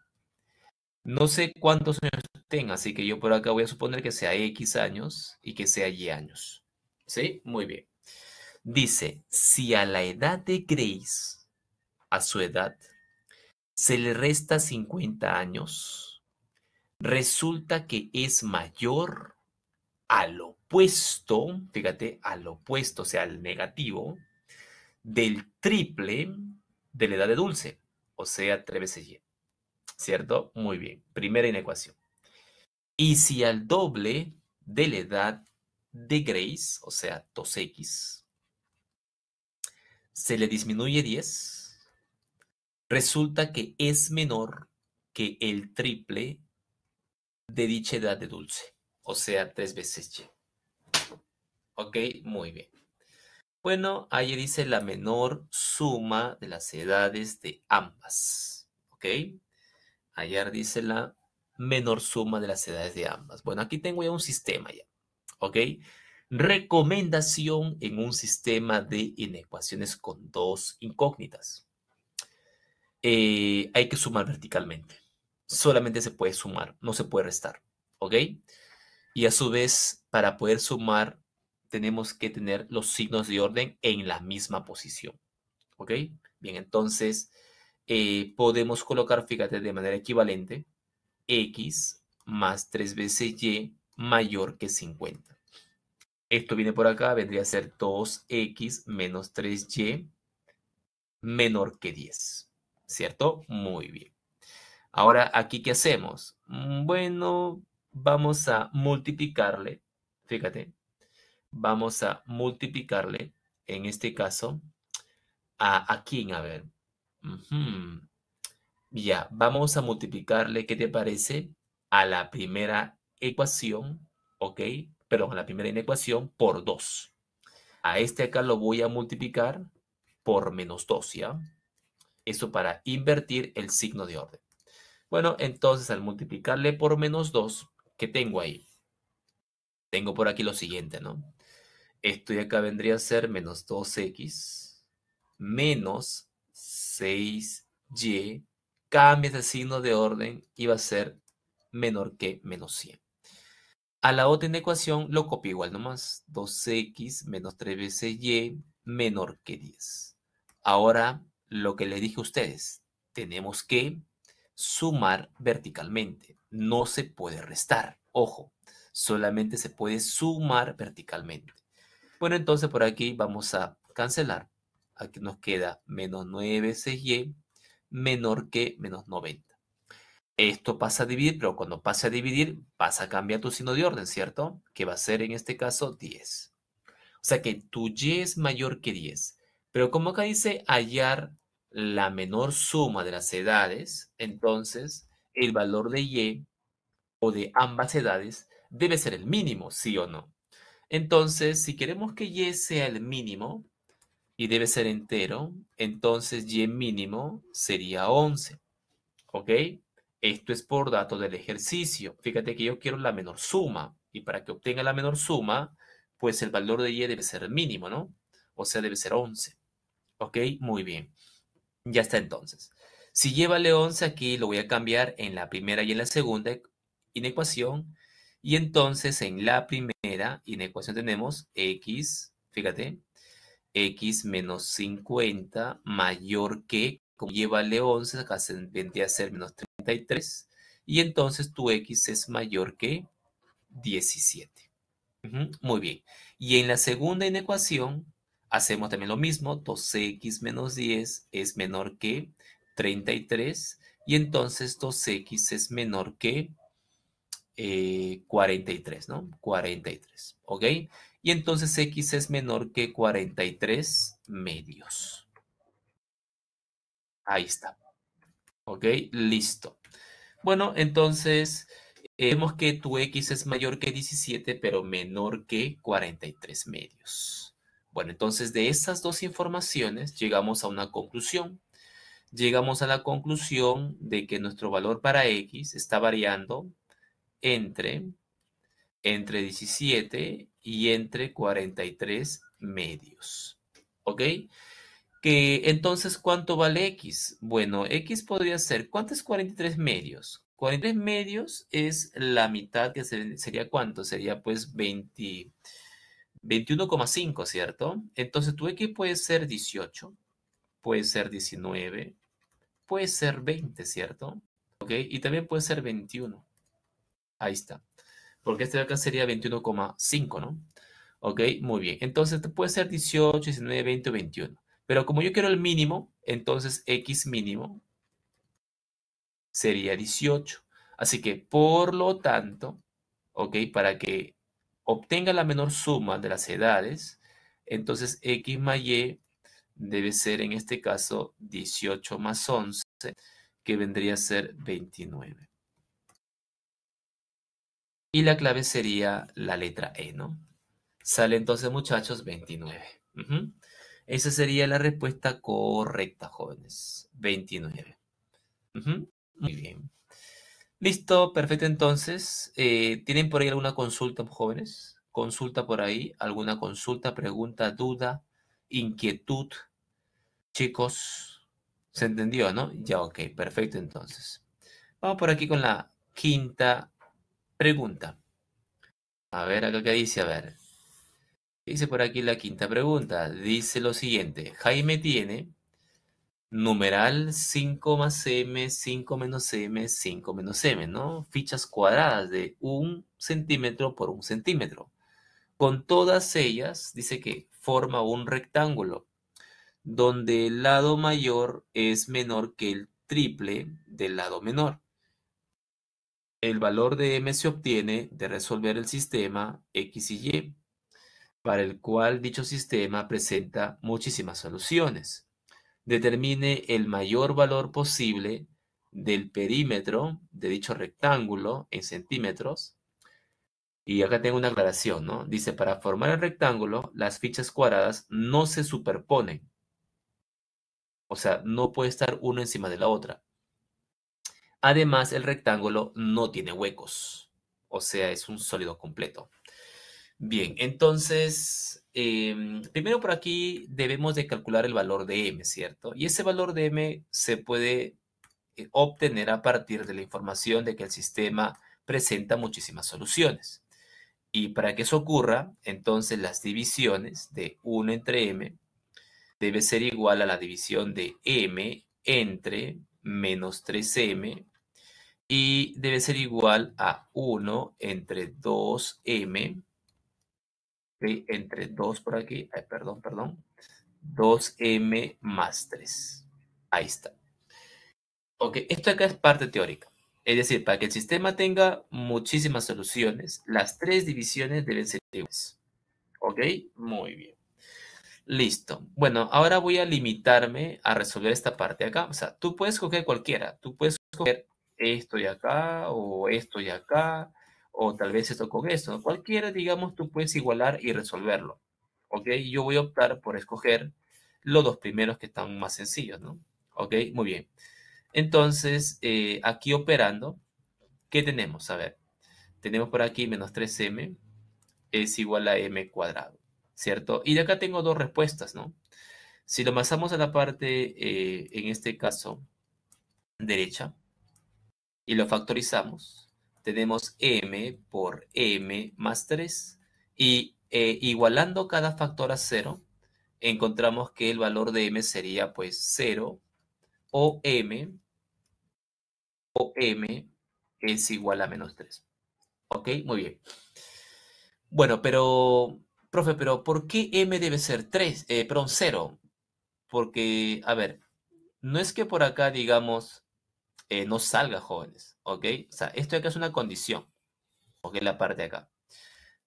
No sé cuántos años tenga, así que yo por acá voy a suponer que sea X años y que sea Y años. ¿Sí? Muy bien. Dice, si a la edad de Grace a su edad, se le resta 50 años, resulta que es mayor al opuesto, fíjate, al opuesto, o sea, al negativo, del triple de la edad de dulce, o sea, 3 veces y. ¿Cierto? Muy bien, primera inecuación. Y si al doble de la edad de Grace, o sea, 2x, se le disminuye 10, resulta que es menor que el triple de dicha edad de dulce, o sea, tres veces y. Ok, muy bien. Bueno, ahí dice la menor suma de las edades de ambas. ¿Ok? Ayer dice la menor suma de las edades de ambas. Bueno, aquí tengo ya un sistema ya. ¿Ok? Recomendación en un sistema de inecuaciones con dos incógnitas. Eh, hay que sumar verticalmente. Solamente se puede sumar, no se puede restar. ¿Ok? Y a su vez, para poder sumar, tenemos que tener los signos de orden en la misma posición. ¿Ok? Bien, entonces eh, podemos colocar, fíjate, de manera equivalente, x más 3 veces y mayor que 50. Esto viene por acá, vendría a ser 2x menos 3y menor que 10. ¿cierto? Muy bien. Ahora, aquí, ¿qué hacemos? Mm, bueno, vamos a multiplicarle, fíjate, vamos a multiplicarle, en este caso, a, aquí, a ver. Ya, vamos a multiplicarle, ¿qué te parece? A la primera ecuación, ¿ok? Perdón, a la primera inecuación por 2. A este acá lo voy a multiplicar por menos 2, ¿ya? Esto para invertir el signo de orden. Bueno, entonces al multiplicarle por menos 2, ¿qué tengo ahí? Tengo por aquí lo siguiente, ¿no? Esto de acá vendría a ser menos 2x menos 6y. Cambias el signo de orden y va a ser menor que menos 100. A la otra ecuación lo copio igual nomás. 2x menos 3 veces y menor que 10. Ahora lo que les dije a ustedes, tenemos que sumar verticalmente, no se puede restar, ojo, solamente se puede sumar verticalmente. Bueno, entonces por aquí vamos a cancelar. Aquí nos queda menos 9 y menor que menos 90. Esto pasa a dividir, pero cuando pase a dividir, pasa a cambiar tu signo de orden, ¿cierto? Que va a ser en este caso 10. O sea que tu y es mayor que 10. Pero como acá dice hallar la menor suma de las edades, entonces el valor de y o de ambas edades debe ser el mínimo, sí o no. Entonces, si queremos que y sea el mínimo y debe ser entero, entonces y mínimo sería 11. ¿Ok? Esto es por dato del ejercicio. Fíjate que yo quiero la menor suma y para que obtenga la menor suma, pues el valor de y debe ser mínimo, ¿no? O sea, debe ser 11. ¿Ok? Muy bien. Ya está entonces. Si lleva le 11 aquí lo voy a cambiar en la primera y en la segunda e-, inecuación. Y entonces en la primera inecuación tenemos x, fíjate, x menos 50 mayor que, como lleva le 11 acá se vendría a ser menos 33. Y entonces tu x es mayor que 17. muy bien. Y en la segunda inecuación Hacemos también lo mismo, 2x menos 10 es menor que 33 y entonces 2x es menor que 43, eh, ¿no? 43, ¿ok? Y entonces x es menor que 43 medios. Ahí está. ¿Ok? Listo. Bueno, entonces eh, vemos que tu x es mayor que 17, pero menor que 43 medios. Bueno, entonces de estas dos informaciones llegamos a una conclusión. Llegamos a la conclusión de que nuestro valor para X está variando entre, entre 17 y entre 43 medios. ¿Ok? Que, entonces, ¿cuánto vale X? Bueno, X podría ser, ¿cuánto es 43 medios? 43 medios es la mitad que sería, ¿cuánto? Sería pues 20, 21,5, ¿cierto? Entonces tu X puede ser 18, puede ser 19, puede ser 20, ¿cierto? ¿Ok? Y también puede ser 21. Ahí está. Porque este de acá sería 21,5, ¿no? ¿Ok? Muy bien. Entonces puede ser 18, 19, 20 o 21. Pero como yo quiero el mínimo, entonces X mínimo sería 18. Así que, por lo tanto, ¿ok? Para que obtenga la menor suma de las edades, entonces X más Y debe ser en este caso 18 más 11, que vendría a ser 29. Y la clave sería la letra E, ¿no? Sale entonces, muchachos, 29. Esa sería la respuesta correcta, jóvenes. 29. Muy bien. Listo, perfecto. Entonces, eh, ¿tienen por ahí alguna consulta, jóvenes? Consulta por ahí, alguna consulta, pregunta, duda, inquietud. Chicos, ¿se entendió, no? Ya, ok, perfecto entonces. Vamos por aquí con la quinta pregunta. A ver, acá que dice, a ver. Dice por aquí la quinta pregunta. Dice lo siguiente. Jaime tiene numeral 5 más m, 5 menos m, 5 menos m, ¿no? Fichas cuadradas de un centímetro por un centímetro. Con todas ellas, dice que forma un rectángulo donde el lado mayor es menor que el triple del lado menor. El valor de m se obtiene de resolver el sistema x y y, para el cual dicho sistema presenta muchísimas soluciones determine el mayor valor posible del perímetro de dicho rectángulo en centímetros. Y acá tengo una aclaración, ¿no? Dice, para formar el rectángulo, las fichas cuadradas no se superponen. O sea, no puede estar uno encima de la otra. Además, el rectángulo no tiene huecos. O sea, es un sólido completo. Bien, entonces, Em, primero por aquí debemos de calcular el valor de m, ¿cierto? Y ese valor de m se puede eh, obtener a partir de la información de que el sistema presenta muchísimas soluciones. Y para que eso ocurra, entonces las divisiones de 1 entre m debe ser igual a la división de m entre menos 3m y debe ser igual a 1 entre 2m entre 2 por aquí, perdón, perdón, 2m más 3. Ahí está. Ok, esto acá es parte teórica. Es decir, para que el sistema tenga muchísimas soluciones, las tres divisiones deben ser iguales. ¿Ok? Muy bien. Listo. Bueno, ahora voy a limitarme a resolver esta parte de acá. O sea, tú puedes coger cualquiera. Tú puedes coger esto de acá o esto de acá o tal vez esto con esto. Cualquiera, digamos, tú puedes igualar y resolverlo. ¿Ok? Yo voy a optar por escoger los dos primeros que están más sencillos, ¿no? ¿Ok? Muy bien. Entonces, eh, aquí operando, ¿qué tenemos? A ver, tenemos por aquí menos 3m es igual a m cuadrado, ¿cierto? Y de acá tengo dos respuestas, ¿no? Si lo pasamos a la parte, eh, en este caso, derecha, y lo factorizamos, tenemos m por m más 3 y eh, igualando cada factor a 0, encontramos que el valor de m sería pues 0 o m o m es igual a menos 3. ¿Ok? Muy bien. Bueno, pero, profe, pero ¿por qué m debe ser 3? Eh, perdón, 0. Porque, a ver, no es que por acá digamos eh, no salga, jóvenes, ¿ok? O sea, esto acá es una condición, ¿ok? La parte de acá.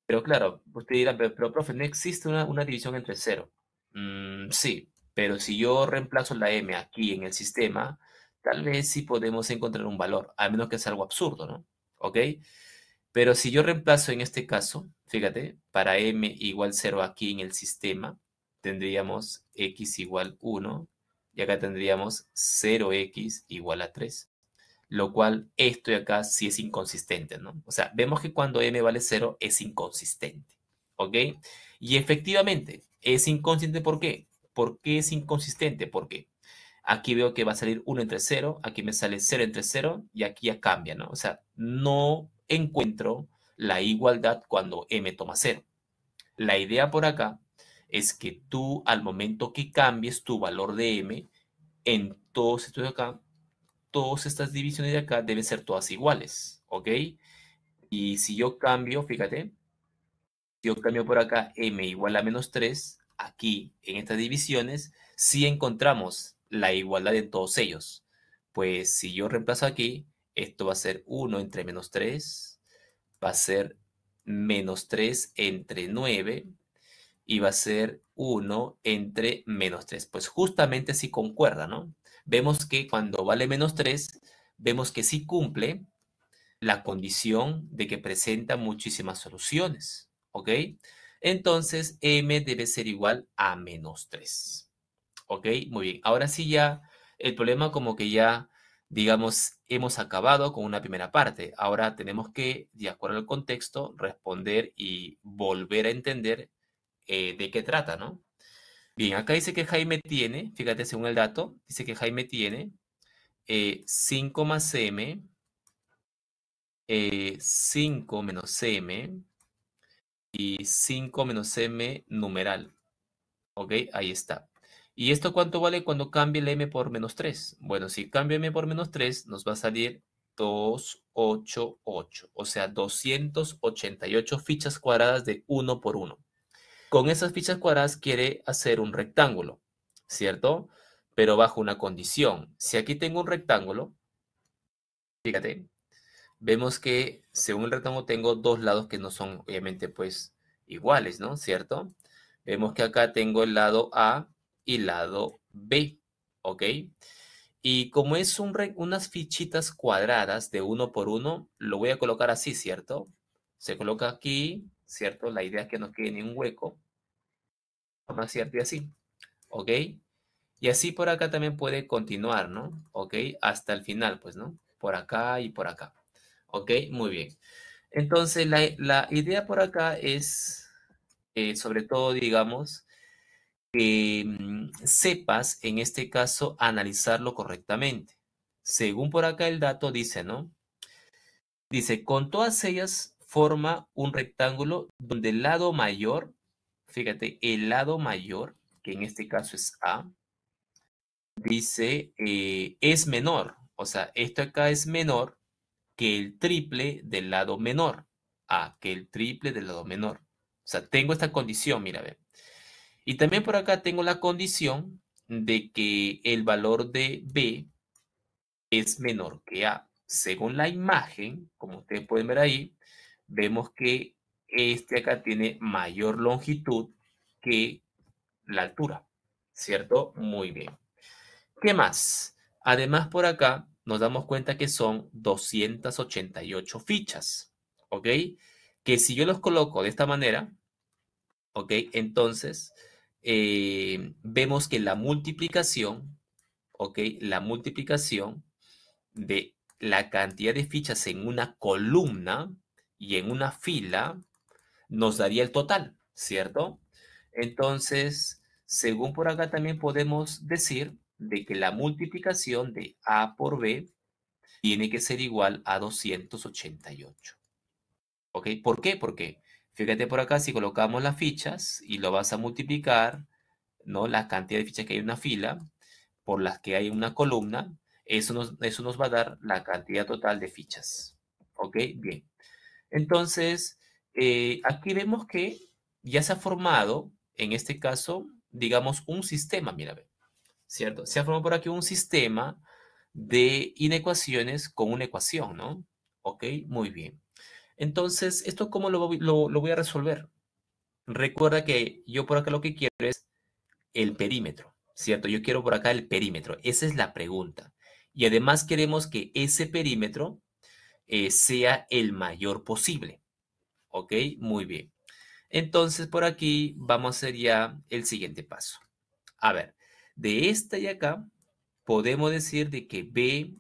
Pero claro, usted dirán, pero, profe, no existe una, división entre cero. Mm, sí, pero si yo reemplazo la m aquí en el sistema, tal vez sí podemos encontrar un valor, a menos que sea algo absurdo, ¿no? ¿Ok? Pero si yo reemplazo en este caso, fíjate, para m igual cero aquí en el sistema, tendríamos x igual 1 y acá tendríamos 0x igual a 3. Lo cual esto de acá sí es inconsistente, ¿no? O sea, vemos que cuando m vale 0 es inconsistente, ¿ok? Y efectivamente, es inconsistente ¿por qué? ¿Por qué es inconsistente? Porque Aquí veo que va a salir 1 entre 0, aquí me sale 0 entre 0 y aquí ya cambia, ¿no? O sea, no encuentro la igualdad cuando m toma 0. La idea por acá es que tú al momento que cambies tu valor de m en todos estos de acá, todas estas divisiones de acá deben ser todas iguales, ¿ok? Y si yo cambio, fíjate, si yo cambio por acá m igual a menos 3, aquí en estas divisiones, si encontramos la igualdad de todos ellos. Pues si yo reemplazo aquí, esto va a ser 1 entre menos 3, va a ser menos 3 entre 9, y va a ser 1 entre menos 3. Pues justamente si concuerda, ¿no? Vemos que cuando vale menos 3, vemos que sí cumple la condición de que presenta muchísimas soluciones, ¿ok? Entonces, m debe ser igual a menos 3. ¿Ok? Muy bien. Ahora sí ya el problema como que ya, digamos, hemos acabado con una primera parte. Ahora tenemos que, de acuerdo al contexto, responder y volver a entender eh, de qué trata, ¿no? Bien, acá dice que Jaime tiene, fíjate según el dato, dice que Jaime tiene 5 eh, más m, 5 eh, menos m y 5 menos m numeral. ¿Ok? Ahí está. ¿Y esto cuánto vale cuando cambie el m por menos 3? Bueno, si cambio m por menos 3, nos va a salir 288, o sea, 288 fichas cuadradas de 1 por 1. Con esas fichas cuadradas quiere hacer un rectángulo, ¿cierto? Pero bajo una condición. Si aquí tengo un rectángulo, fíjate, vemos que según el rectángulo tengo dos lados que no son obviamente pues iguales, ¿no? ¿Cierto? Vemos que acá tengo el lado A y el lado B, ¿ok? Y como es unas fichitas cuadradas de uno por uno, lo voy a colocar así, ¿cierto? Se coloca aquí, ¿cierto? La idea es que no quede ni un hueco, ¿no cierto? Y así, ¿ok? Y así por acá también puede continuar, ¿no? ¿Ok? Hasta el final, pues, ¿no? Por acá y por acá. ¿Ok? Muy bien. Entonces, la, idea por acá es, eh, sobre todo, digamos, que mm, sepas, en este caso, analizarlo correctamente. Según por acá el dato dice, ¿no? Dice, con todas ellas forma un rectángulo donde el lado mayor, fíjate, el lado mayor, que en este caso es A, dice eh, es menor. O sea, esto acá es menor que el triple del lado menor. A, ah, que el triple del lado menor. O sea, tengo esta condición, mira, ve. Y también por acá tengo la condición de que el valor de B es menor que A. Según la imagen, como ustedes pueden ver ahí, vemos que este acá tiene mayor longitud que la altura, ¿cierto? Muy bien. ¿Qué más? Además, por acá nos damos cuenta que son 288 fichas, ¿ok? Que si yo los coloco de esta manera, ¿ok? Entonces, eh, vemos que la multiplicación, ¿ok? La multiplicación de la cantidad de fichas en una columna, y en una fila nos daría el total, ¿cierto? Entonces, según por acá también podemos decir de que la multiplicación de A por B tiene que ser igual a 288. ¿Ok? ¿Por qué? Porque fíjate por acá, si colocamos las fichas y lo vas a multiplicar, ¿no? La cantidad de fichas que hay en una fila por las que hay una columna, eso nos, eso nos va a dar la cantidad total de fichas. ¿Ok? Bien. Entonces, eh, aquí vemos que ya se ha formado, en este caso, digamos, un sistema, mira, ¿cierto? Se ha formado por aquí un sistema de inecuaciones con una ecuación, ¿no? Ok, muy bien. Entonces, ¿esto cómo lo voy a resolver? Recuerda que yo por acá lo que quiero es el perímetro, ¿cierto? Yo quiero por acá el perímetro. Esa es la pregunta. Y además queremos que ese perímetro eh, sea el mayor posible. ¿Ok? Muy bien. Entonces, por aquí vamos a hacer ya el siguiente paso. A ver, de esta y acá podemos decir de que B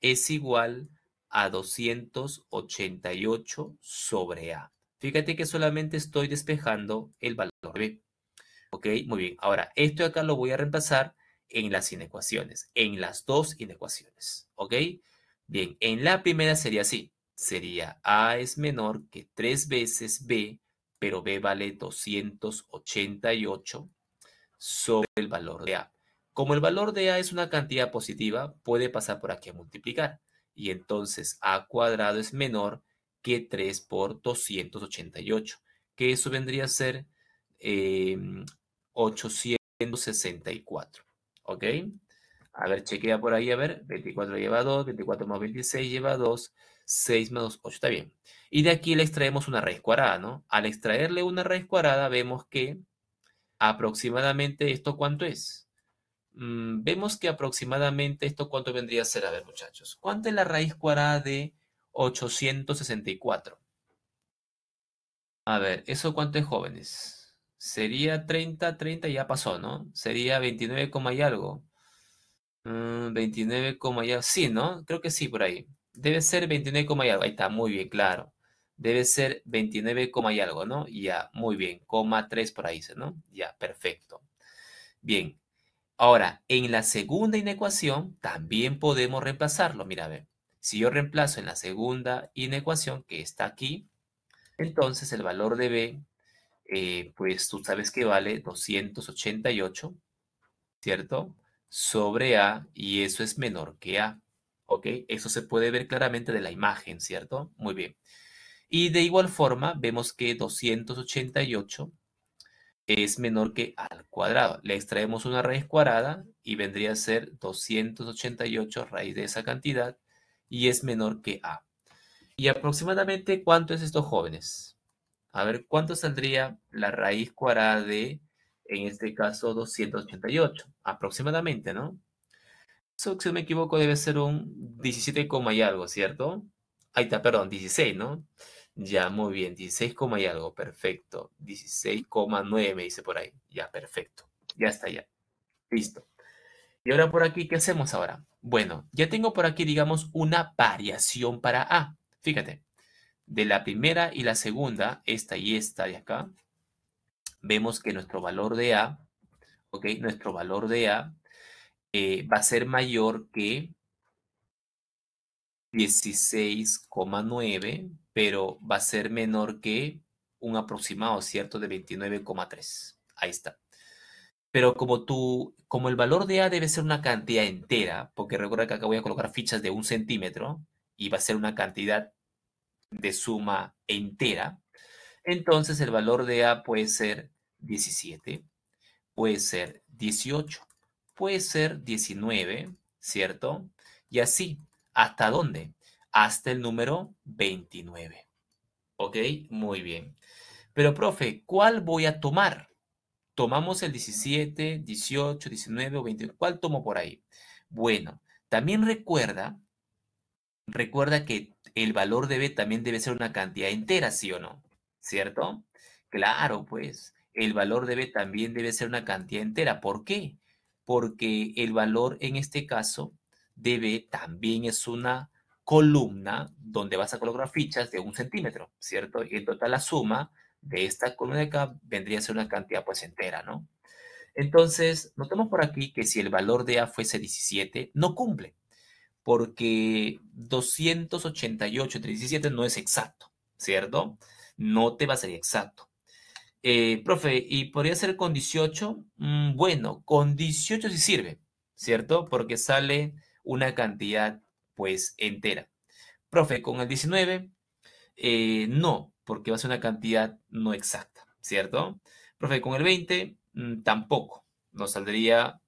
es igual a 288 sobre A. Fíjate que solamente estoy despejando el valor B. ¿Ok? Muy bien. Ahora, esto acá lo voy a reemplazar en las inecuaciones, en las dos inecuaciones. ¿Ok? Bien, en la primera sería así. Sería A es menor que 3 veces B, pero B vale 288 sobre el valor de A. Como el valor de A es una cantidad positiva, puede pasar por aquí a multiplicar. Y entonces A cuadrado es menor que 3 por 288, que eso vendría a ser 864. Eh, ¿Ok? A ver, chequea por ahí, a ver, 24 lleva 2, 24 más 26 lleva 2, 6 más 2, 8, está bien. Y de aquí le extraemos una raíz cuadrada, ¿no? Al extraerle una raíz cuadrada vemos que aproximadamente esto cuánto es. Mm, vemos que aproximadamente esto cuánto vendría a ser, a ver muchachos, ¿cuánto es la raíz cuadrada de 864? A ver, ¿eso cuánto es jóvenes? Sería 30, 30 ya pasó, ¿no? Sería 29, y algo. 29, mm, algo. Sí, ¿no? Creo que sí, por ahí. Debe ser 29, algo. Ahí está, muy bien, claro. Debe ser 29, algo, ¿no? Ya, muy bien. Coma 3 por ahí, ¿no? Ya, perfecto. Bien. Ahora, en la segunda inecuación también podemos reemplazarlo. Mira, a ver. Si yo reemplazo en la segunda inecuación que está aquí, entonces el valor de B, eh, pues tú sabes que vale 288, ¿cierto? sobre A y eso es menor que A. ¿Ok? Eso se puede ver claramente de la imagen, ¿cierto? Muy bien. Y de igual forma, vemos que 288 es menor que A al cuadrado. Le extraemos una raíz cuadrada y vendría a ser 288 raíz de esa cantidad y es menor que A. ¿Y aproximadamente cuánto es esto, jóvenes? A ver, ¿cuánto saldría la raíz cuadrada de en este caso 288, aproximadamente, ¿no? Eso, si me equivoco, debe ser un 17, y algo, ¿cierto? Ahí está, perdón, 16, ¿no? Ya, muy bien, 16, y algo, perfecto. 16,9 me dice por ahí. Ya, perfecto. Ya está, ya. Listo. Y ahora por aquí, ¿qué hacemos ahora? Bueno, ya tengo por aquí, digamos, una variación para A. Fíjate, de la primera y la segunda, esta y esta de acá, vemos que nuestro valor de A, ¿ok? Nuestro valor de A eh, va a ser mayor que 16,9, pero va a ser menor que un aproximado, ¿cierto? De 29,3. Ahí está. Pero como tú, como el valor de A debe ser una cantidad entera, porque recuerda que acá voy a colocar fichas de un centímetro y va a ser una cantidad de suma entera, entonces el valor de A puede ser 17, puede ser 18, puede ser 19, ¿cierto? Y así, ¿hasta dónde? Hasta el número 29. ¿Ok? Muy bien. Pero, profe, ¿cuál voy a tomar? Tomamos el 17, 18, 19 o 20. ¿Cuál tomo por ahí? Bueno, también recuerda, recuerda que el valor de B también debe ser una cantidad entera, ¿sí o no? ¿Cierto? Claro, pues el valor de B también debe ser una cantidad entera. ¿Por qué? Porque el valor en este caso debe también es una columna donde vas a colocar fichas de un centímetro, ¿cierto? Y en total la suma de esta columna de acá vendría a ser una cantidad pues entera, ¿no? Entonces, notemos por aquí que si el valor de A fuese 17, no cumple, porque 288 entre 17 no es exacto, ¿cierto? No te va a ser exacto. Eh, profe, ¿y podría ser con 18? Mm, bueno, con 18 sí sirve, ¿cierto? Porque sale una cantidad pues entera. Profe, con el 19, eh, no, porque va a ser una cantidad no exacta, ¿cierto? Profe, con el 20, mm, tampoco. Nos saldría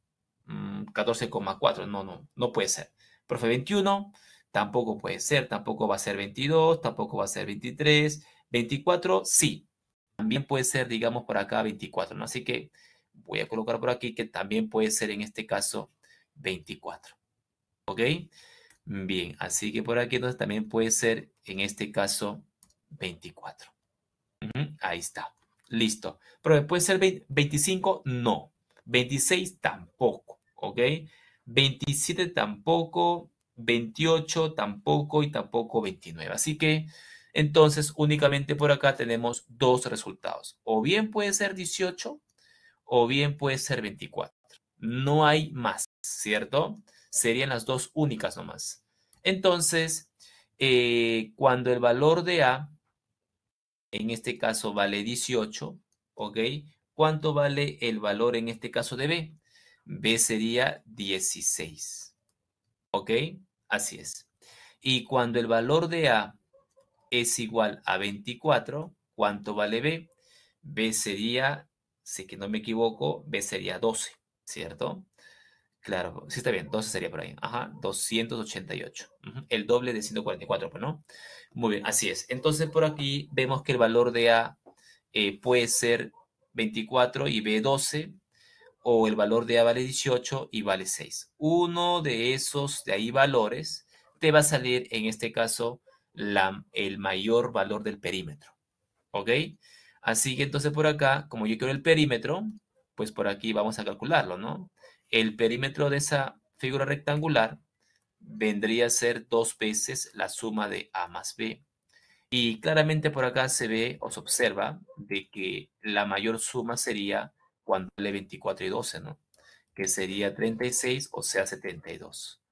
14,4. Mm, no, no, no puede ser. Profe, 21, tampoco puede ser. Tampoco va a ser 22, tampoco va a ser 23. 24, sí, también puede ser, digamos, por acá 24, ¿no? Así que voy a colocar por aquí que también puede ser en este caso 24. ¿Ok? Bien, así que por aquí también puede ser en este caso 24. ahí está. Listo. Pero puede ser 25, no. 26 tampoco. ¿Ok? 27 tampoco. 28 tampoco y tampoco 29. Así que entonces, únicamente por acá tenemos dos resultados. O bien puede ser 18 o bien puede ser 24. No hay más, ¿cierto? Serían las dos únicas nomás. Entonces, eh, cuando el valor de A, en este caso, vale 18, ¿ok? ¿Cuánto vale el valor en este caso de B? B sería 16, ¿ok? Así es. Y cuando el valor de A es igual a 24, ¿cuánto vale B? B sería, si que no me equivoco, B sería 12, ¿cierto? Claro, sí está bien, 12 sería por ahí. Ajá, 288. El doble de 144, pues, ¿no? Muy bien, así es. Entonces por aquí vemos que el valor de A eh, puede ser 24 y B 12, o el valor de A vale 18 y vale 6. Uno de esos, de ahí valores, te va a salir en este caso el mayor valor del perímetro. ¿Ok? Así que entonces por acá, como yo quiero el perímetro, pues por aquí vamos a calcularlo, ¿no? El perímetro de esa figura rectangular vendría a ser dos veces la suma de A más B. Y claramente por acá se ve o se observa de que la mayor suma sería cuando le 24 y 12, ¿no? Que sería 36, o sea 72.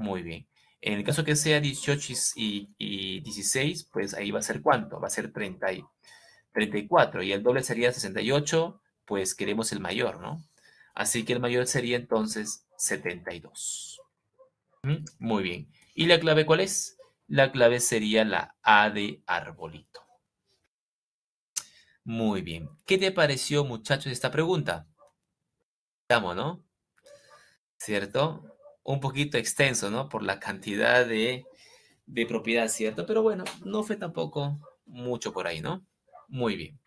muy bien. En el caso que sea 18 y, 16, pues ahí va a ser cuánto? Va a ser 34. Y el doble sería 68, pues queremos el mayor, ¿no? Así que el mayor sería entonces 72. Muy bien. ¿Y la clave cuál es? La clave sería la A de arbolito. Muy bien. ¿Qué te pareció, muchachos, esta pregunta? Estamos, ¿no? ¿Cierto? un poquito extenso, ¿no? Por la cantidad de, propiedad, ¿cierto? Pero bueno, no fue tampoco mucho por ahí, ¿no? Muy bien.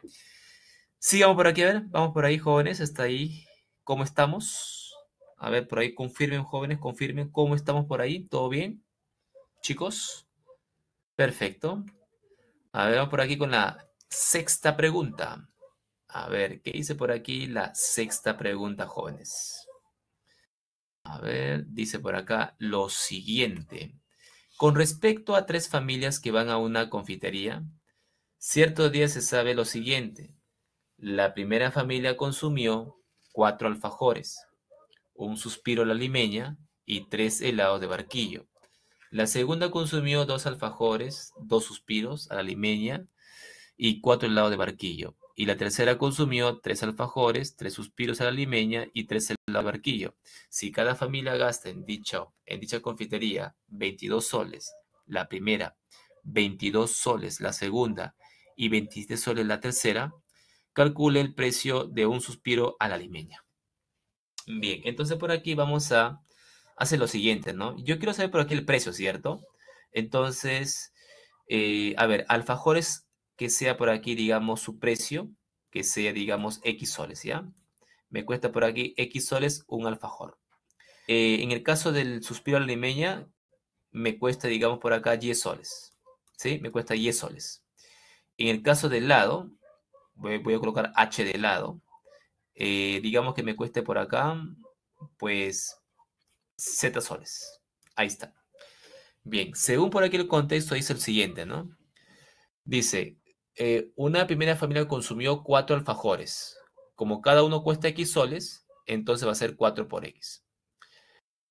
Sigamos por aquí, a ver, vamos por ahí, jóvenes, hasta ahí, ¿cómo estamos? A ver, por ahí, confirmen, jóvenes, confirmen cómo estamos por ahí, ¿todo bien? Chicos, perfecto. A ver, vamos por aquí con la sexta pregunta. A ver, ¿qué hice por aquí? La sexta pregunta, jóvenes. A ver, dice por acá lo siguiente. Con respecto a tres familias que van a una confitería, cierto día se sabe lo siguiente. La primera familia consumió cuatro alfajores, un suspiro a la limeña y tres helados de barquillo. La segunda consumió dos alfajores, dos suspiros a la limeña y cuatro helados de barquillo y la tercera consumió tres alfajores, tres suspiros a la limeña y tres el barquillo. Si cada familia gasta en dicha, en dicha confitería 22 soles, la primera, 22 soles la segunda y 27 soles la tercera, calcule el precio de un suspiro a la limeña. Bien, entonces por aquí vamos a hacer lo siguiente, ¿no? Yo quiero saber por aquí el precio, ¿cierto? Entonces, eh, a ver, alfajores que sea por aquí, digamos, su precio, que sea, digamos, X soles, ¿ya? Me cuesta por aquí X soles un alfajor. Eh, en el caso del suspiro alimeña, limeña, me cuesta, digamos, por acá 10 soles, ¿sí? Me cuesta 10 soles. En el caso del lado, voy, a colocar H de lado, eh, digamos que me cueste por acá, pues, Z soles. Ahí está. Bien, según por aquí el contexto dice el siguiente, ¿no? Dice, eh, una primera familia consumió cuatro alfajores. Como cada uno cuesta X soles, entonces va a ser 4 por X.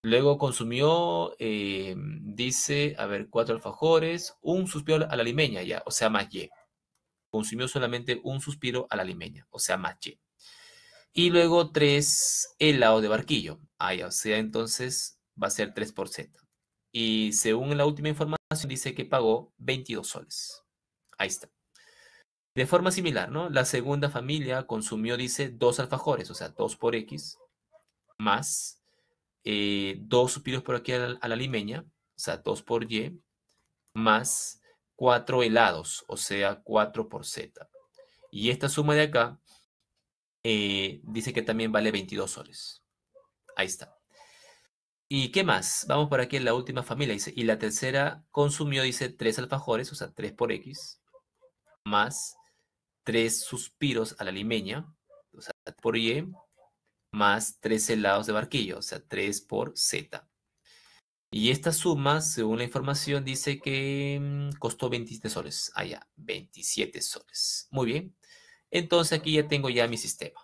Luego consumió, eh, dice, a ver, cuatro alfajores, un suspiro a la limeña ya, o sea, más Y. Consumió solamente un suspiro a la limeña, o sea, más Y. Y luego tres helados de barquillo. Ah, ya, o sea, entonces va a ser 3 por Z. Y según la última información, dice que pagó 22 soles. Ahí está. De forma similar, ¿no? La segunda familia consumió, dice, dos alfajores, o sea, dos por X, más eh, dos suspiros por aquí a la, limeña, o sea, dos por Y, más cuatro helados, o sea, cuatro por Z. Y esta suma de acá eh, dice que también vale 22 soles. Ahí está. ¿Y qué más? Vamos por aquí en la última familia, dice. Y la tercera consumió, dice, tres alfajores, o sea, tres por X, más tres suspiros a la limeña, o sea, por Y, más tres helados de barquillo, o sea, 3 por Z. Y esta suma, según la información, dice que mm, costó 27 soles. Ah, ya, 27 soles. Muy bien. Entonces aquí ya tengo ya mi sistema.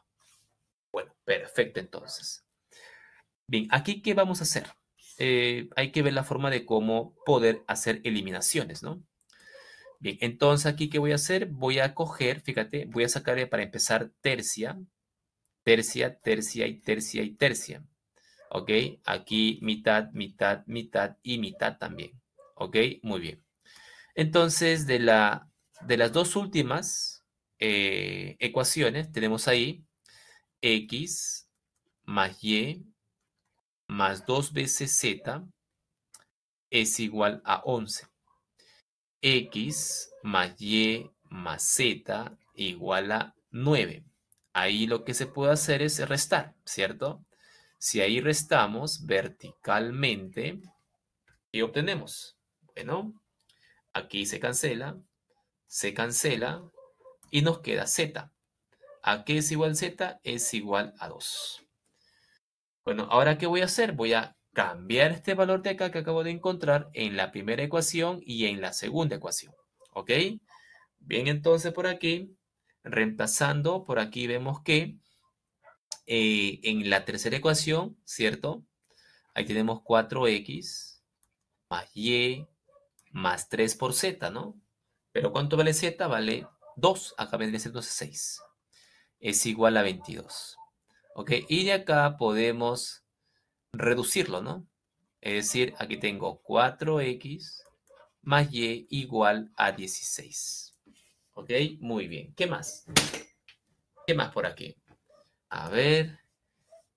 Bueno, perfecto entonces. Bien, aquí qué vamos a hacer. Eh, hay que ver la forma de cómo poder hacer eliminaciones, ¿no? Bien, entonces aquí, ¿qué voy a hacer? Voy a coger, fíjate, voy a sacar eh, para empezar tercia, tercia, tercia y tercia y tercia. ¿Ok? Aquí mitad, mitad, mitad y mitad también. ¿Ok? Muy bien. Entonces, de, la, de las dos últimas eh, ecuaciones, tenemos ahí x más y más 2 veces z es igual a 11 x más y más z igual a 9. Ahí lo que se puede hacer es restar, ¿cierto? Si ahí restamos verticalmente, y obtenemos? Bueno, aquí se cancela, se cancela y nos queda z. ¿A qué es igual z? Es igual a 2. Bueno, ¿ahora qué voy a hacer? Voy a cambiar este valor de acá que acabo de encontrar en la primera ecuación y en la segunda ecuación. ¿Ok? Bien, entonces por aquí, reemplazando, por aquí vemos que eh, en la tercera ecuación, ¿cierto? Ahí tenemos 4x más y más 3 por z, ¿no? Pero ¿cuánto vale z? Vale 2, acá vendría entonces 6. Es igual a 22. ¿Ok? Y de acá podemos reducirlo, ¿no? Es decir, aquí tengo 4x más y igual a 16. ¿Ok? Muy bien. ¿Qué más? ¿Qué más por aquí? A ver.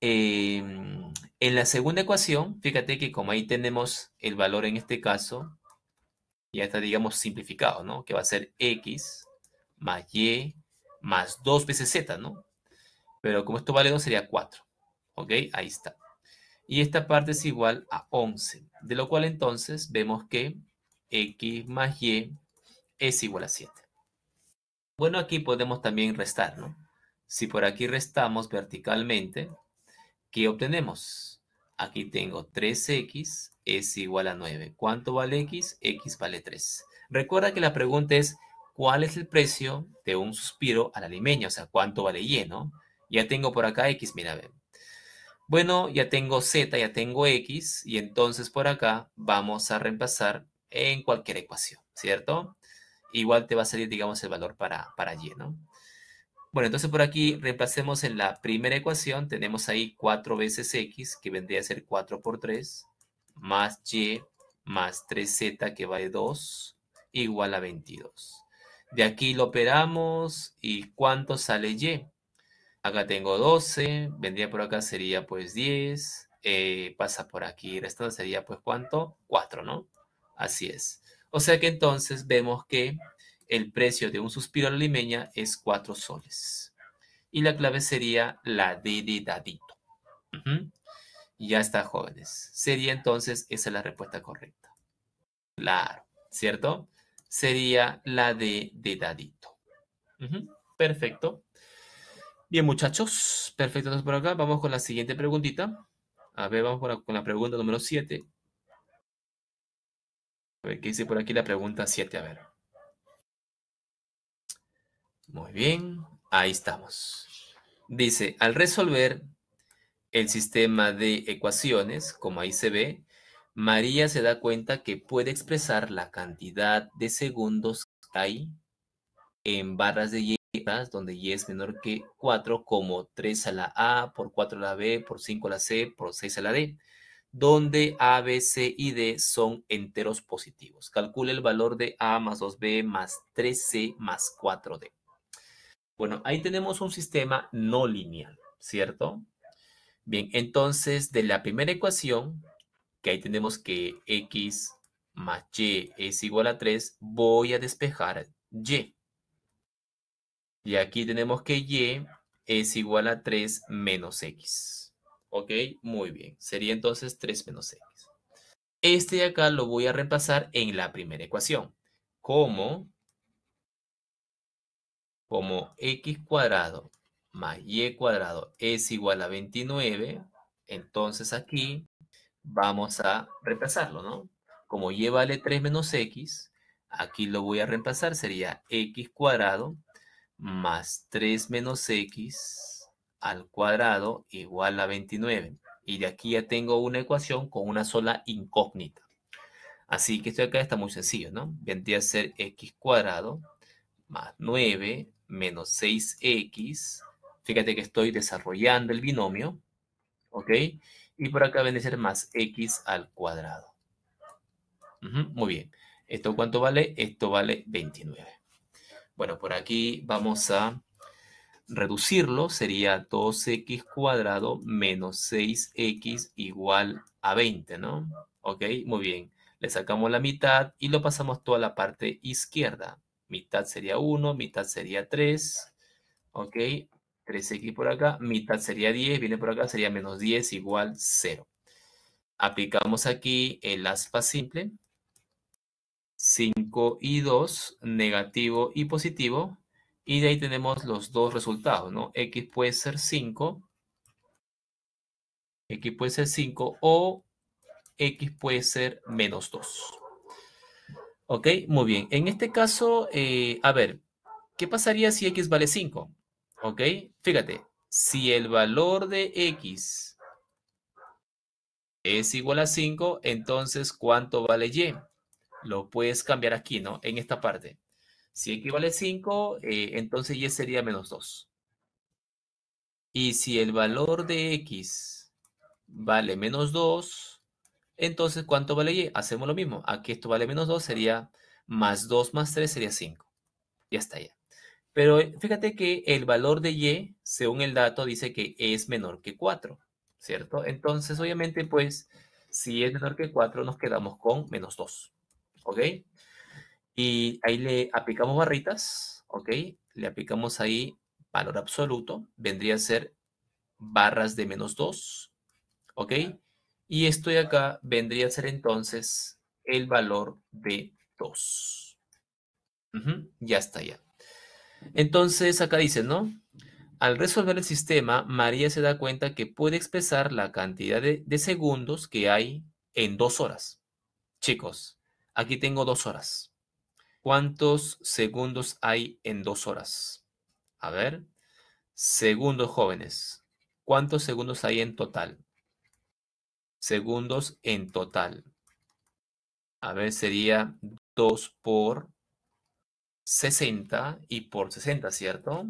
Em, en la segunda ecuación, fíjate que como ahí tenemos el valor en este caso, ya está, digamos, simplificado, ¿no? Que va a ser x más y más 2 veces z, ¿no? Pero como esto vale 2, sería 4. ¿Ok? Ahí está y esta parte es igual a 11, de lo cual entonces vemos que x más y es igual a 7. Bueno, aquí podemos también restar, ¿no? Si por aquí restamos verticalmente, ¿qué obtenemos? Aquí tengo 3x es igual a 9. ¿Cuánto vale x? x vale 3. Recuerda que la pregunta es, ¿cuál es el precio de un suspiro a la O sea, ¿cuánto vale y, no? Ya tengo por acá x, mira, bueno, ya tengo z, ya tengo x, y entonces por acá vamos a reemplazar en cualquier ecuación, ¿cierto? Igual te va a salir, digamos, el valor para, para y, ¿no? Bueno, entonces por aquí reemplacemos en la primera ecuación, tenemos ahí 4 veces x, que vendría a ser 4 por 3, más y más 3z, que va de 2, igual a 22. De aquí lo operamos, ¿y cuánto sale y? Acá tengo 12, vendría por acá sería pues 10, eh, pasa por aquí, restando sería pues cuánto, 4, ¿no? Así es. O sea que entonces vemos que el precio de un suspiro a limeña es 4 soles. Y la clave sería la D de dadito. Ya está, jóvenes. Sería entonces, esa es la respuesta correcta. Claro, ¿cierto? Sería la D de dadito. Perfecto. Bien, muchachos. Perfecto, por acá. Vamos con la siguiente preguntita. A ver, vamos con la pregunta número 7. A ver, ¿qué dice por aquí la pregunta 7? A ver. Muy bien, ahí estamos. Dice, al resolver el sistema de ecuaciones, como ahí se ve, María se da cuenta que puede expresar la cantidad de segundos que hay en barras de donde y es menor que 4, como 3 a la A, por 4 a la B, por 5 a la C, por 6 a la D, donde A, B, C y D son enteros positivos. Calcule el valor de A más 2B más 3C más 4D. Bueno, ahí tenemos un sistema no lineal, ¿cierto? Bien, entonces de la primera ecuación, que ahí tenemos que X más Y es igual a 3, voy a despejar Y. Y aquí tenemos que y es igual a 3 menos x. ¿Ok? Muy bien. Sería entonces 3 menos x. Este de acá lo voy a repasar en la primera ecuación. Como, como x cuadrado más y cuadrado es igual a 29, entonces aquí vamos a reemplazarlo, ¿no? Como y vale 3 menos x, aquí lo voy a reemplazar, sería x cuadrado más 3 menos x al cuadrado igual a 29. Y de aquí ya tengo una ecuación con una sola incógnita. Así que esto de acá está muy sencillo, ¿no? Vendría a ser x cuadrado más 9 menos 6x. Fíjate que estoy desarrollando el binomio, ¿ok? Y por acá viene a ser más x al cuadrado. muy bien. ¿Esto cuánto vale? Esto vale 29. Bueno, por aquí vamos a reducirlo, sería 2x cuadrado menos 6x igual a 20, ¿no? Ok, muy bien. Le sacamos la mitad y lo pasamos toda la parte izquierda. Mitad sería 1, mitad sería 3, ok, 3x por acá, mitad sería 10, viene por acá, sería menos 10 igual 0. Aplicamos aquí el aspa simple, 5 y 2, negativo y positivo. Y de ahí tenemos los dos resultados, ¿no? X puede ser 5, X puede ser 5 o X puede ser menos 2. Ok, muy bien. En este caso, eh, a ver, ¿qué pasaría si X vale 5? Ok, fíjate, si el valor de X es igual a 5, entonces ¿cuánto vale Y? lo puedes cambiar aquí, ¿no? En esta parte. Si x equivale 5, eh, entonces y sería menos 2. Y si el valor de x vale menos 2, entonces ¿cuánto vale y? Hacemos lo mismo. Aquí esto vale menos 2, sería más 2 más 3, sería 5. Ya está ya. Pero eh, fíjate que el valor de y, según el dato, dice que es menor que 4, ¿cierto? Entonces, obviamente, pues, si es menor que 4, nos quedamos con menos 2. ¿ok? Y ahí le aplicamos barritas, ¿ok? Le aplicamos ahí valor absoluto, vendría a ser barras de menos 2, ¿ok? Y esto de acá vendría a ser entonces el valor de 2. ya está ya. Entonces acá dice, ¿no? Al resolver el sistema, María se da cuenta que puede expresar la cantidad de segundos que hay en dos horas. Chicos, Aquí tengo dos horas. ¿Cuántos segundos hay en dos horas? A ver. Segundos, jóvenes. ¿Cuántos segundos hay en total? Segundos en total. A ver, sería dos por 60 y por 60, ¿cierto?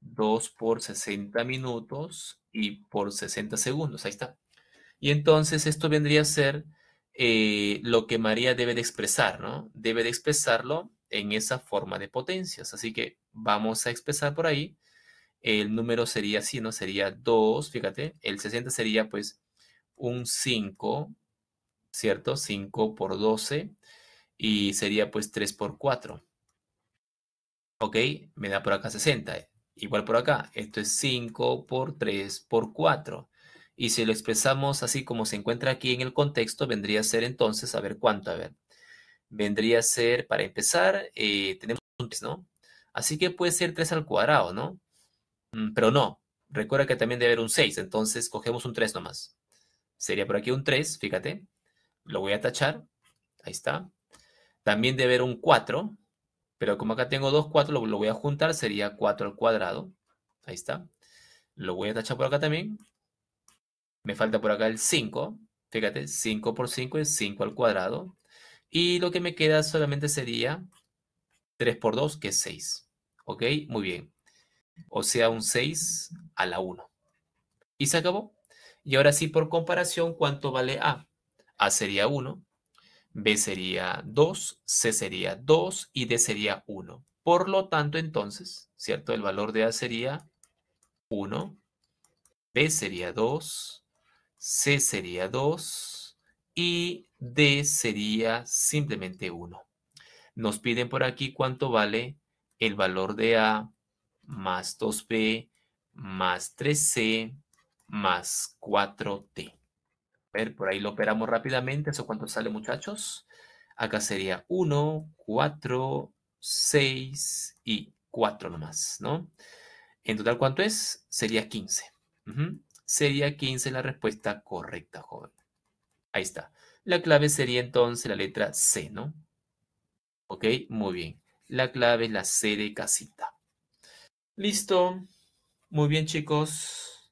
Dos por 60 minutos y por 60 segundos. Ahí está. Y entonces esto vendría a ser eh, lo que María debe de expresar, ¿no? Debe de expresarlo en esa forma de potencias. Así que vamos a expresar por ahí. El número sería así, ¿no? Sería 2, fíjate. El 60 sería pues un 5, ¿cierto? 5 por 12 y sería pues 3 por 4. ¿Ok? Me da por acá 60. Igual por acá. Esto es 5 por 3 por 4. Y si lo expresamos así como se encuentra aquí en el contexto, vendría a ser entonces, a ver cuánto, a ver. Vendría a ser, para empezar, eh, tenemos un 3, ¿no? Así que puede ser 3 al cuadrado, ¿no? Mm, pero no, recuerda que también debe haber un 6, entonces cogemos un 3 nomás. Sería por aquí un 3, fíjate. Lo voy a tachar, ahí está. También debe haber un 4, pero como acá tengo dos 4, lo, lo voy a juntar, sería 4 al cuadrado. Ahí está. Lo voy a tachar por acá también. Me falta por acá el 5. Fíjate, 5 por 5 es 5 al cuadrado. Y lo que me queda solamente sería 3 por 2, que es 6. ¿Ok? Muy bien. O sea, un 6 a la 1. Y se acabó. Y ahora sí, por comparación, ¿cuánto vale A? A sería 1, B sería 2, C sería 2 y D sería 1. Por lo tanto, entonces, ¿cierto? El valor de A sería 1, B sería 2, C sería 2 y D sería simplemente 1. Nos piden por aquí cuánto vale el valor de A más 2B más 3C más 4T. A ver, por ahí lo operamos rápidamente. ¿Eso cuánto sale, muchachos? Acá sería 1, 4, 6 y 4 nomás, ¿no? En total, ¿cuánto es? Sería 15. Uh Sería 15 la respuesta correcta, joven. Ahí está. La clave sería entonces la letra C, ¿no? Ok, muy bien. La clave es la C de casita. Listo. Muy bien, chicos.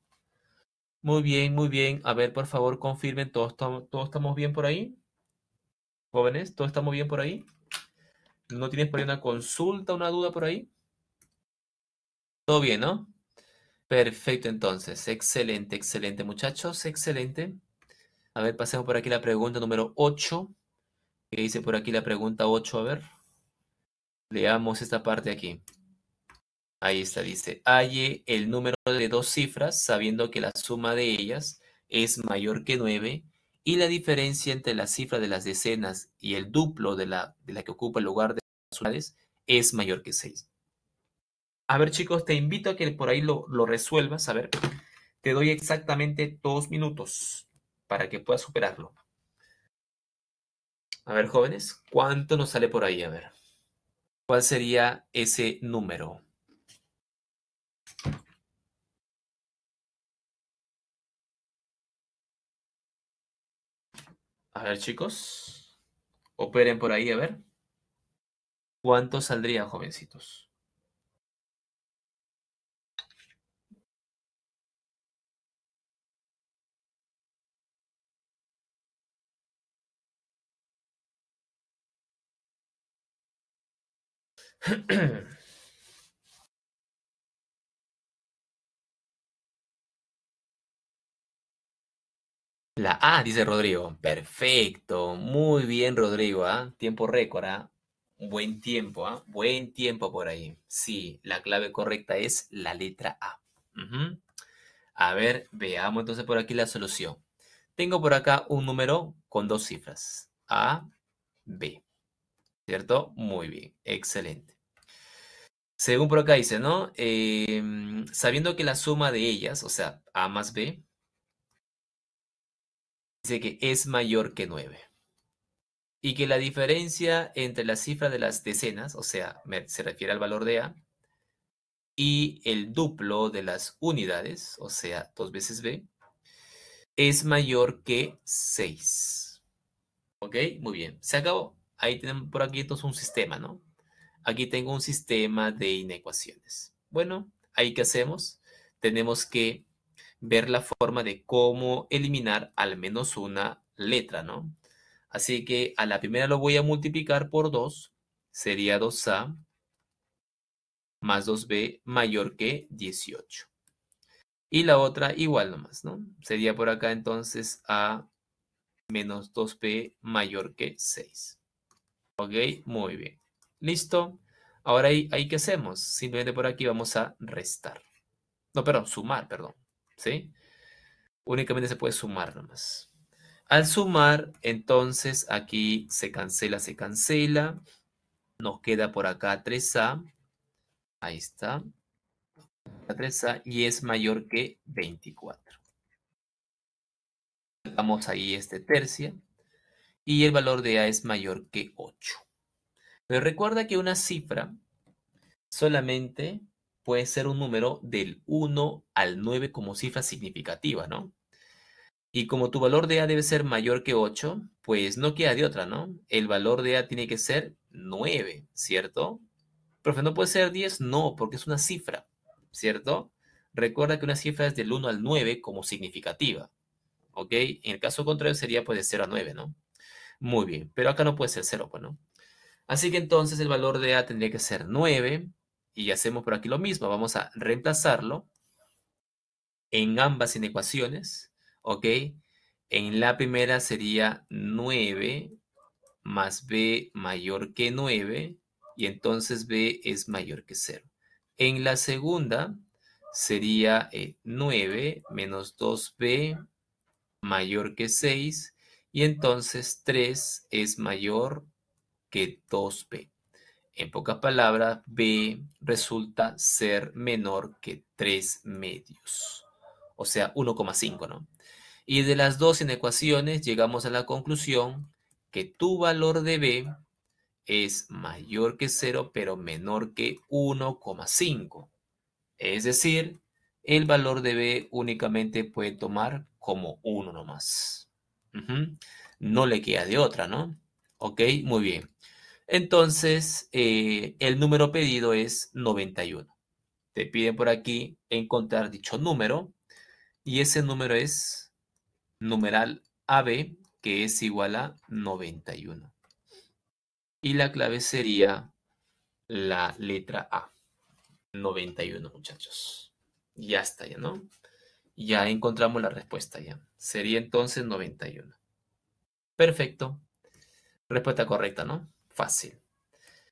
Muy bien, muy bien. A ver, por favor, confirmen. ¿Todos, todos estamos bien por ahí? Jóvenes, ¿todos estamos bien por ahí? ¿No tienes por ahí una consulta, una duda por ahí? Todo bien, ¿no? Perfecto, entonces. Excelente, excelente, muchachos. Excelente. A ver, pasemos por aquí la pregunta número 8. ¿Qué dice por aquí la pregunta 8? A ver. Leamos esta parte aquí. Ahí está, dice, Hay el número de dos cifras sabiendo que la suma de ellas es mayor que 9 y la diferencia entre la cifra de las decenas y el duplo de la, de la que ocupa el lugar de las unidades es mayor que 6. A ver, chicos, te invito a que por ahí lo, resuelvas. A ver, te doy exactamente dos minutos para que puedas superarlo. A ver, jóvenes, ¿cuánto nos sale por ahí? A ver, ¿cuál sería ese número? A ver, chicos, operen por ahí, a ver. ¿Cuánto saldría, jovencitos? La A, dice Rodrigo. Perfecto. Muy bien, Rodrigo. ¿ah? Tiempo récord. ¿ah? Buen tiempo. ¿ah? Buen tiempo por ahí. Sí, la clave correcta es la letra A. A ver, veamos entonces por aquí la solución. Tengo por acá un número con dos cifras. A, B. ¿Cierto? Muy bien. Excelente. Según por acá dice, ¿no? Em, sabiendo que la suma de ellas, o sea, A más B, dice que es mayor que 9. Y que la diferencia entre la cifra de las decenas, o sea, se refiere al valor de A, y el duplo de las unidades, o sea, dos veces B, es mayor que 6. ¿Ok? Muy bien. Se acabó. Ahí tienen por aquí entonces un sistema, ¿no? Aquí tengo un sistema de inecuaciones. Bueno, ahí qué hacemos? Tenemos que ver la forma de cómo eliminar al menos una letra, ¿no? Así que a la primera lo voy a multiplicar por 2, sería 2A más 2B mayor que 18. Y la otra igual nomás, ¿no? Sería por acá entonces A menos 2B mayor que 6. ¿Ok? Muy bien. ¿Listo? Ahora ahí, ¿qué hacemos? Simplemente por aquí vamos a restar. No, perdón, sumar, perdón. ¿Sí? Únicamente se puede sumar nomás. Al sumar, entonces aquí se cancela, se cancela. Nos queda por acá 3A. Ahí está. 3A y es mayor que 24. Sacamos ahí este tercio. Y el valor de A es mayor que 8. Pero recuerda que una cifra solamente puede ser un número del 1 al 9 como cifra significativa, ¿no? Y como tu valor de A debe ser mayor que 8, pues no queda de otra, ¿no? El valor de A tiene que ser 9, ¿cierto? Profe, ¿no puede ser 10? No, porque es una cifra, ¿cierto? Recuerda que una cifra es del 1 al 9 como significativa, ¿ok? En el caso contrario sería pues de 0 a 9, ¿no? Muy bien, pero acá no puede ser 0, pues, ¿no? Así que entonces el valor de A tendría que ser 9 y hacemos por aquí lo mismo. Vamos a reemplazarlo en ambas inecuaciones, ¿ok? En la primera sería 9 más B mayor que 9 y entonces B es mayor que 0. En la segunda sería 9 eh, menos 2B mayor que 6 y entonces 3 es mayor que 2b. En pocas palabras, b resulta ser menor que 3 medios, o sea, 1,5, ¿no? Y de las dos inecuaciones llegamos a la conclusión que tu valor de b es mayor que 0 pero menor que 1,5. Es decir, el valor de b únicamente puede tomar como 1 nomás. No le queda de otra, ¿no? ¿Ok? Muy bien. Entonces, eh, el número pedido es 91. Te piden por aquí encontrar dicho número y ese número es numeral AB, que es igual a 91. Y la clave sería la letra A. 91, muchachos. Ya está, ya, ¿no? Ya encontramos la respuesta, ya. Sería entonces 91. Perfecto. Respuesta correcta, ¿no? Fácil.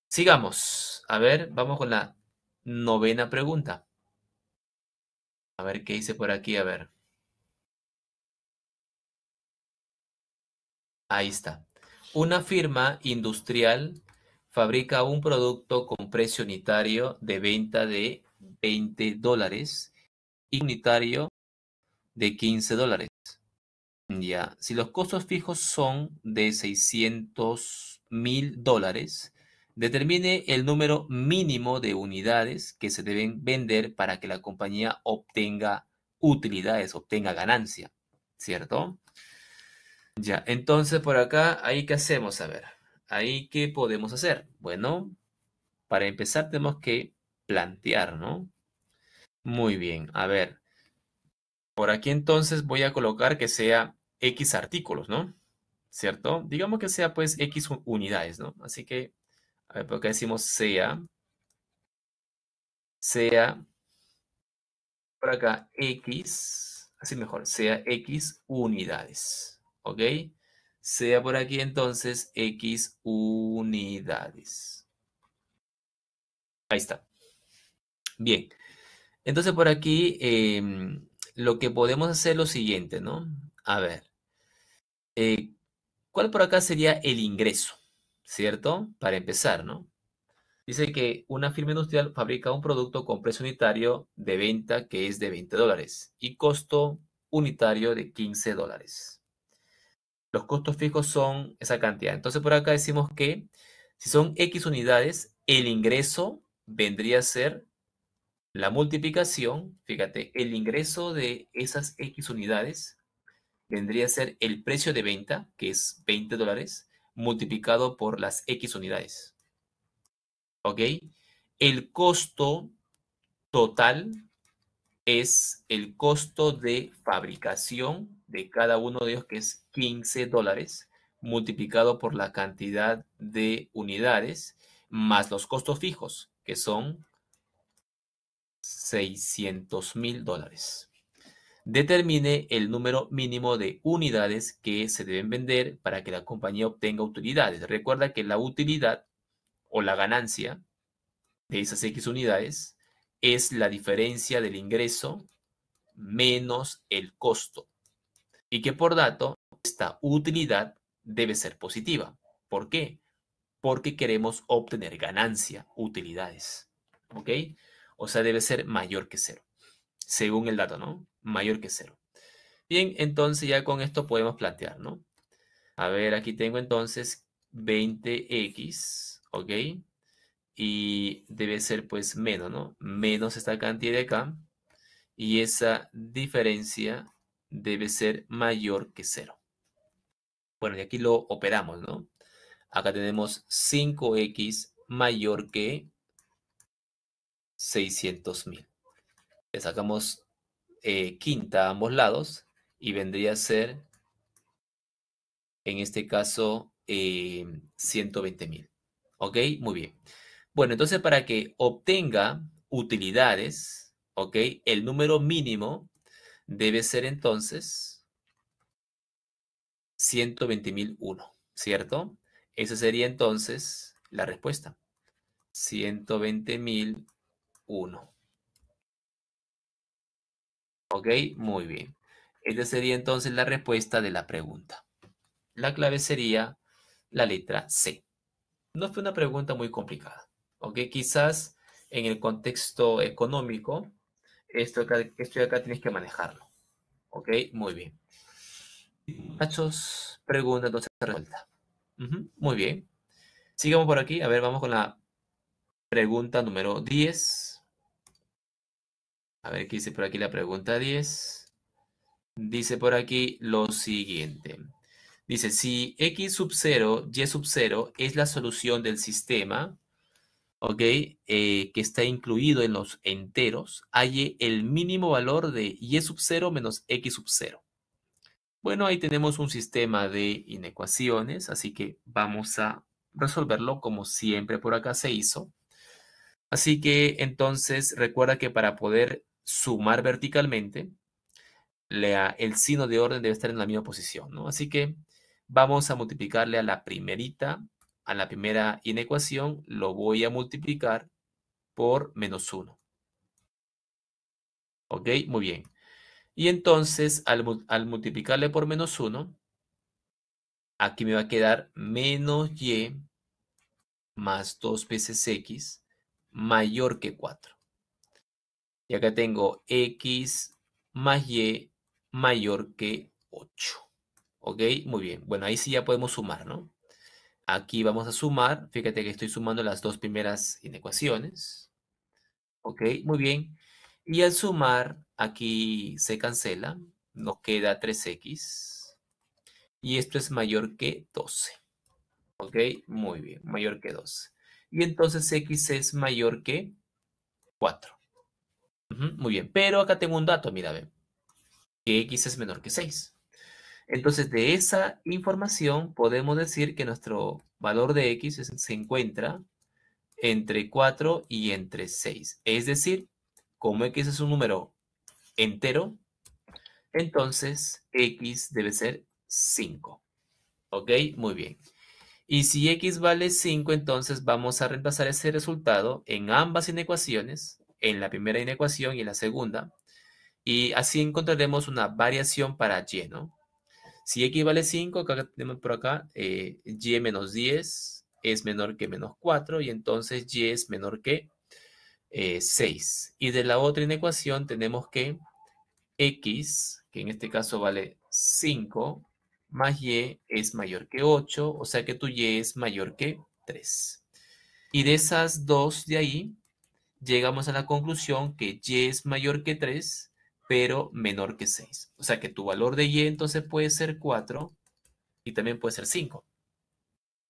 Sigamos. A ver, vamos con la novena pregunta. A ver qué hice por aquí, a ver. Ahí está. Una firma industrial fabrica un producto con precio unitario de venta de 20 dólares y unitario de 15 dólares. Ya, si los costos fijos son de 600 mil dólares, determine el número mínimo de unidades que se deben vender para que la compañía obtenga utilidades, obtenga ganancia, ¿cierto? Ya, entonces por acá, ahí qué hacemos, a ver, ahí qué podemos hacer. Bueno, para empezar tenemos que plantear, ¿no? Muy bien, a ver, por aquí entonces voy a colocar que sea X artículos, ¿no? ¿Cierto? Digamos que sea pues X unidades, ¿no? Así que, a ver, ¿por acá decimos sea? Sea, por acá, X, así mejor, sea X unidades, ¿ok? Sea por aquí entonces X unidades. Ahí está. Bien. Entonces por aquí em, lo que podemos hacer es lo siguiente, ¿no? A ver. Eh, ¿cuál por acá sería el ingreso? ¿Cierto? Para empezar, ¿no? Dice que una firma industrial fabrica un producto con precio unitario de venta que es de 20 dólares y costo unitario de 15 dólares. Los costos fijos son esa cantidad. Entonces por acá decimos que si son X unidades, el ingreso vendría a ser la multiplicación, fíjate, el ingreso de esas X unidades vendría a ser el precio de venta, que es 20 dólares, multiplicado por las X unidades. ¿Ok? El costo total es el costo de fabricación de cada uno de ellos, que es 15 dólares, multiplicado por la cantidad de unidades, más los costos fijos, que son 600 mil dólares. Determine el número mínimo de unidades que se deben vender para que la compañía obtenga utilidades. Recuerda que la utilidad o la ganancia de esas X unidades es la diferencia del ingreso menos el costo. Y que por dato, esta utilidad debe ser positiva. ¿Por qué? Porque queremos obtener ganancia, utilidades. ¿Ok? O sea, debe ser mayor que cero según el dato, ¿no? Mayor que cero. Bien, entonces ya con esto podemos plantear, ¿no? A ver, aquí tengo entonces 20x, ¿ok? Y debe ser pues menos, ¿no? Menos esta cantidad de acá. Y esa diferencia debe ser mayor que cero. Bueno, y aquí lo operamos, ¿no? Acá tenemos 5x mayor que 600.000. Le sacamos eh, quinta a ambos lados y vendría a ser, en este caso, 120.000, eh, ¿Ok? Muy bien. Bueno, entonces para que obtenga utilidades, ¿ok? El número mínimo debe ser entonces 120.001, ¿cierto? Esa sería entonces la respuesta. 120.001. ¿Ok? Muy bien. Esta sería entonces la respuesta de la pregunta. La clave sería la letra C. No fue una pregunta muy complicada. ¿Ok? Quizás en el contexto económico, esto esto de acá tienes que manejarlo. ¿Ok? Muy bien. Muchachos, pregunta entonces resuelta. muy bien. Sigamos por aquí. A ver, vamos con la pregunta número 10. A ver qué dice por aquí la pregunta 10. Dice por aquí lo siguiente. Dice, si x sub 0, y sub 0 es la solución del sistema, ¿ok? Eh, que está incluido en los enteros, halle el mínimo valor de y sub 0 menos x sub 0. Bueno, ahí tenemos un sistema de inecuaciones, así que vamos a resolverlo como siempre por acá se hizo. Así que entonces recuerda que para poder sumar verticalmente, el signo de orden debe estar en la misma posición, ¿no? Así que vamos a multiplicarle a la primerita, a la primera inecuación, lo voy a multiplicar por menos 1. ¿Ok? Muy bien. Y entonces, al, al multiplicarle por menos 1, aquí me va a quedar menos y más 2 veces x mayor que 4. Y acá tengo x más y mayor que 8. ¿Ok? Muy bien. Bueno, ahí sí ya podemos sumar, ¿no? Aquí vamos a sumar. Fíjate que estoy sumando las dos primeras inecuaciones. ¿Ok? Muy bien. Y al sumar, aquí se cancela. Nos queda 3x. Y esto es mayor que 12. ¿Ok? Muy bien. Mayor que 12. Y entonces x es mayor que 4 muy bien, pero acá tengo un dato, mira, ve, que x es menor que 6. Entonces, de esa información podemos decir que nuestro valor de x se encuentra entre 4 y entre 6. Es decir, como x es un número entero, entonces x debe ser 5. ¿Ok? Muy bien. Y si x vale 5, entonces vamos a reemplazar ese resultado en ambas inecuaciones en la primera inecuación y en la segunda. Y así encontraremos una variación para y, ¿no? Si x vale 5, acá tenemos por acá, eh, y menos 10 es menor que menos 4 y entonces y es menor que 6. Eh, y de la otra inecuación tenemos que x, que en este caso vale 5, más y es mayor que 8, o sea que tu y es mayor que 3. Y de esas dos de ahí, llegamos a la conclusión que y es mayor que 3, pero menor que 6. O sea que tu valor de y entonces puede ser 4 y también puede ser 5.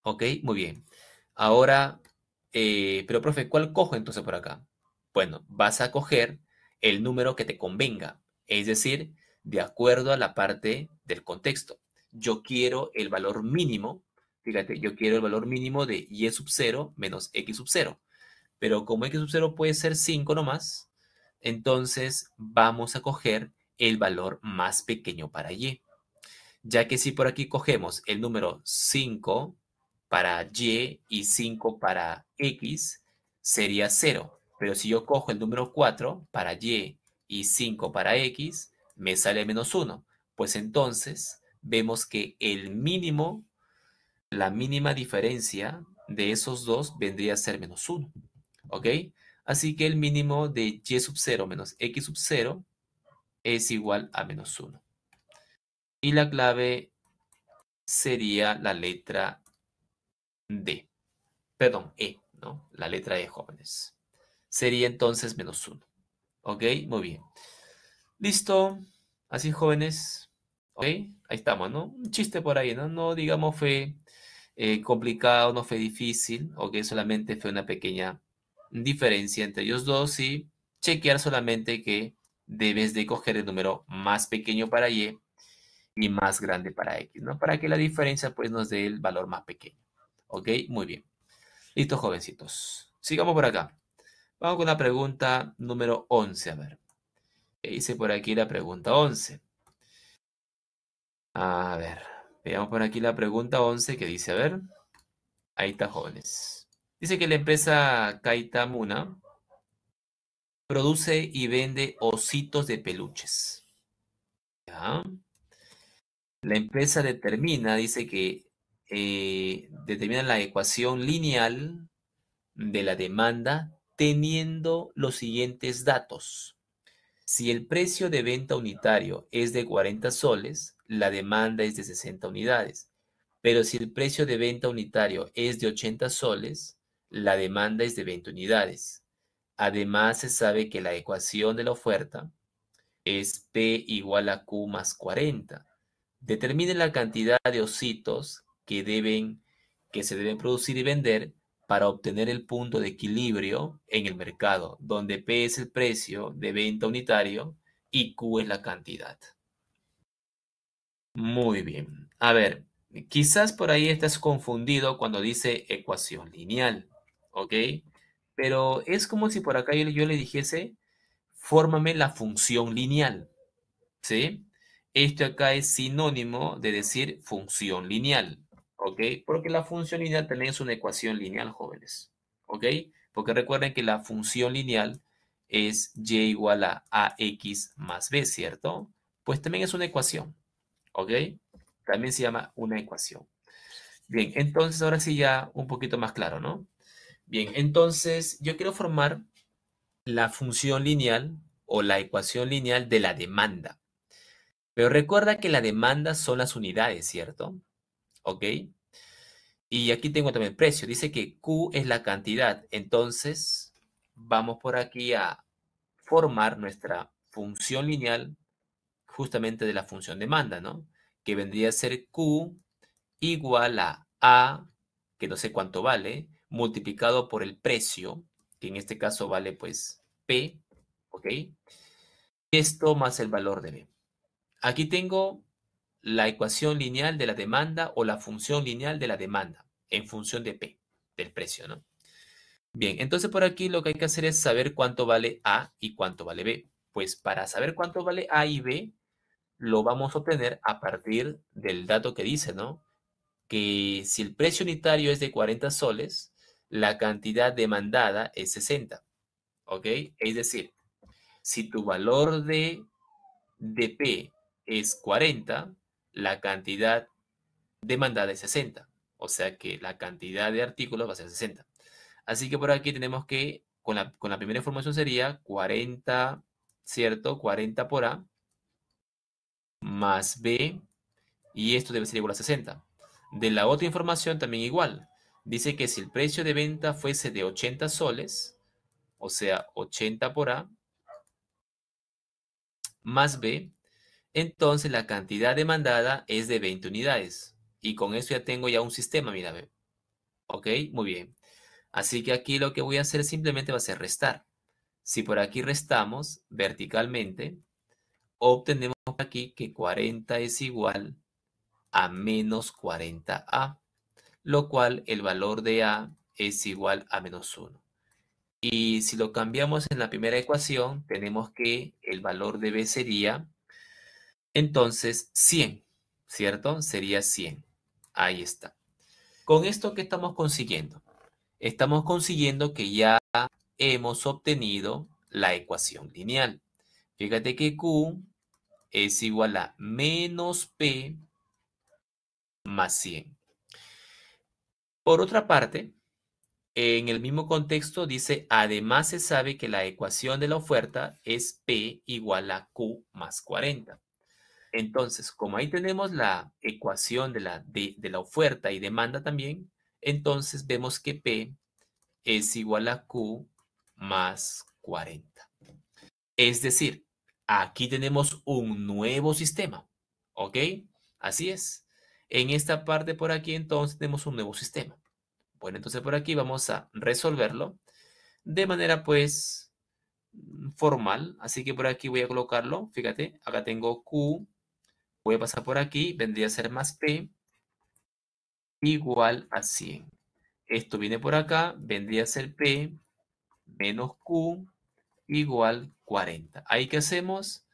¿Ok? Muy bien. Ahora, eh, pero profe, ¿cuál cojo entonces por acá? Bueno, vas a coger el número que te convenga, es decir, de acuerdo a la parte del contexto. Yo quiero el valor mínimo, fíjate, yo quiero el valor mínimo de y sub 0 menos x sub 0 pero como x sub 0 puede ser 5 nomás, entonces vamos a coger el valor más pequeño para y. Ya que si por aquí cogemos el número 5 para y y 5 para x, sería 0. Pero si yo cojo el número 4 para y y 5 para x, me sale menos 1. Pues entonces vemos que el mínimo, la mínima diferencia de esos dos vendría a ser menos 1. ¿ok? Así que el mínimo de y sub 0 menos x sub 0 es igual a menos 1. Y la clave sería la letra D. Perdón, E, ¿no? La letra E, jóvenes. Sería entonces menos 1. ¿Ok? Muy bien. Listo. Así, jóvenes. ¿Ok? Ahí estamos, ¿no? Un chiste por ahí, ¿no? No, digamos, fue eh, complicado, no fue difícil, ¿ok? Solamente fue una pequeña diferencia entre ellos dos y chequear solamente que debes de coger el número más pequeño para y y más grande para x, ¿no? Para que la diferencia pues nos dé el valor más pequeño. ¿Ok? Muy bien. Listo, jovencitos. Sigamos por acá. Vamos con la pregunta número 11, a ver. ¿Qué hice por aquí la pregunta 11? A ver, veamos por aquí la pregunta 11 que dice, a ver. Ahí está, jóvenes. Dice que la empresa Kaitamuna produce y vende ositos de peluches. La empresa determina, dice que eh, determina la ecuación lineal de la demanda teniendo los siguientes datos. Si el precio de venta unitario es de 40 soles, la demanda es de 60 unidades. Pero si el precio de venta unitario es de 80 soles, la demanda es de 20 unidades. Además, se sabe que la ecuación de la oferta es P igual a Q más 40. Determine la cantidad de ositos que, deben, que se deben producir y vender para obtener el punto de equilibrio en el mercado, donde P es el precio de venta unitario y Q es la cantidad. Muy bien. A ver, quizás por ahí estás confundido cuando dice ecuación lineal. ¿ok? Pero es como si por acá yo, le dijese, fórmame la función lineal, ¿sí? Esto acá es sinónimo de decir función lineal, ¿ok? Porque la función lineal también es una ecuación lineal, jóvenes, ¿ok? Porque recuerden que la función lineal es y igual a ax más b, ¿cierto? Pues también es una ecuación, ¿ok? También se llama una ecuación. Bien, entonces ahora sí ya un poquito más claro, ¿no? Bien, entonces yo quiero formar la función lineal o la ecuación lineal de la demanda. Pero recuerda que la demanda son las unidades, ¿cierto? ¿Ok? Y aquí tengo también el precio. Dice que Q es la cantidad. Entonces, vamos por aquí a formar nuestra función lineal justamente de la función demanda, ¿no? Que vendría a ser Q igual a A, que no sé cuánto vale, multiplicado por el precio, que en este caso vale pues P, ¿ok? Esto más el valor de B. Aquí tengo la ecuación lineal de la demanda o la función lineal de la demanda en función de P, del precio, ¿no? Bien, entonces por aquí lo que hay que hacer es saber cuánto vale A y cuánto vale B. Pues para saber cuánto vale A y B, lo vamos a obtener a partir del dato que dice, ¿no? Que si el precio unitario es de 40 soles, la cantidad demandada es 60. ¿Ok? Es decir, si tu valor de, DP es 40, la cantidad demandada es 60. O sea que la cantidad de artículos va a ser 60. Así que por aquí tenemos que, con la, con la primera información sería 40, ¿cierto? 40 por A más B y esto debe ser igual a 60. De la otra información también igual. Dice que si el precio de venta fuese de 80 soles, o sea, 80 por A, más B, entonces la cantidad demandada es de 20 unidades. Y con eso ya tengo ya un sistema, mira, ¿Ok? Muy bien. Así que aquí lo que voy a hacer simplemente va a ser restar. Si por aquí restamos verticalmente, obtenemos aquí que 40 es igual a menos 40A lo cual el valor de A es igual a menos 1. Y si lo cambiamos en la primera ecuación, tenemos que el valor de B sería entonces 100, ¿cierto? Sería 100. Ahí está. Con esto, ¿qué estamos consiguiendo? Estamos consiguiendo que ya hemos obtenido la ecuación lineal. Fíjate que Q es igual a menos P más 100. Por otra parte, en el mismo contexto dice, además se sabe que la ecuación de la oferta es P igual a Q más 40. Entonces, como ahí tenemos la ecuación de la, la oferta y demanda también, entonces vemos que P es igual a Q más 40. Es decir, aquí tenemos un nuevo sistema, ¿ok? Así es. En esta parte por aquí entonces tenemos un nuevo sistema. Bueno, entonces por aquí vamos a resolverlo de manera pues mm, formal. Así que por aquí voy a colocarlo. Fíjate, acá tengo Q. Voy a pasar por aquí. Vendría a ser más P igual a 100. Esto viene por acá. Vendría a ser P menos Q igual 40. Ahí que hacemos,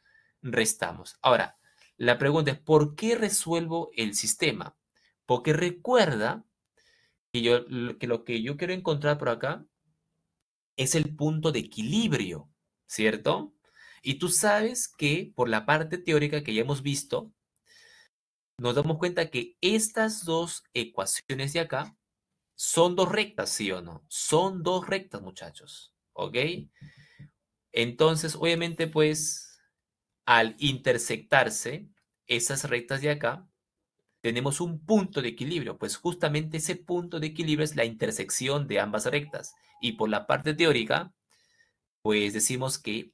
restamos. Ahora, la pregunta es, ¿por qué resuelvo el sistema? Porque recuerda que, yo, lo que yo quiero encontrar por acá es el punto de equilibrio, ¿cierto? Y tú sabes que por la parte teórica que ya hemos visto, nos damos cuenta que estas dos ecuaciones de acá son dos rectas, ¿sí o no? Son dos rectas, muchachos, ¿ok? Entonces, obviamente, pues, al intersectarse esas rectas de acá, tenemos un punto de equilibrio, pues justamente ese punto de equilibrio es la intersección de ambas rectas. Y por la parte teórica, pues decimos que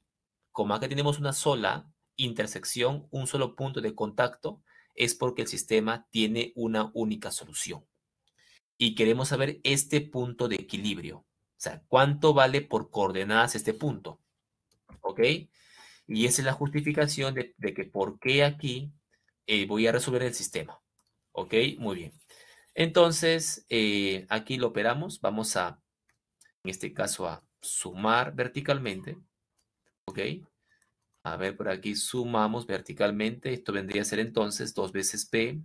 como acá tenemos una sola intersección, un solo punto de contacto, es porque el sistema tiene una única solución. Y queremos saber este punto de equilibrio. O sea, ¿cuánto vale por coordenadas este punto? ¿Ok? Y esa es la justificación de, que por qué aquí eh, voy a resolver el sistema. ¿Ok? Muy bien. Entonces, eh, aquí lo operamos. Vamos a, en este caso, a sumar verticalmente. ¿Ok? A ver, por aquí sumamos verticalmente. Esto vendría a ser entonces 2 veces P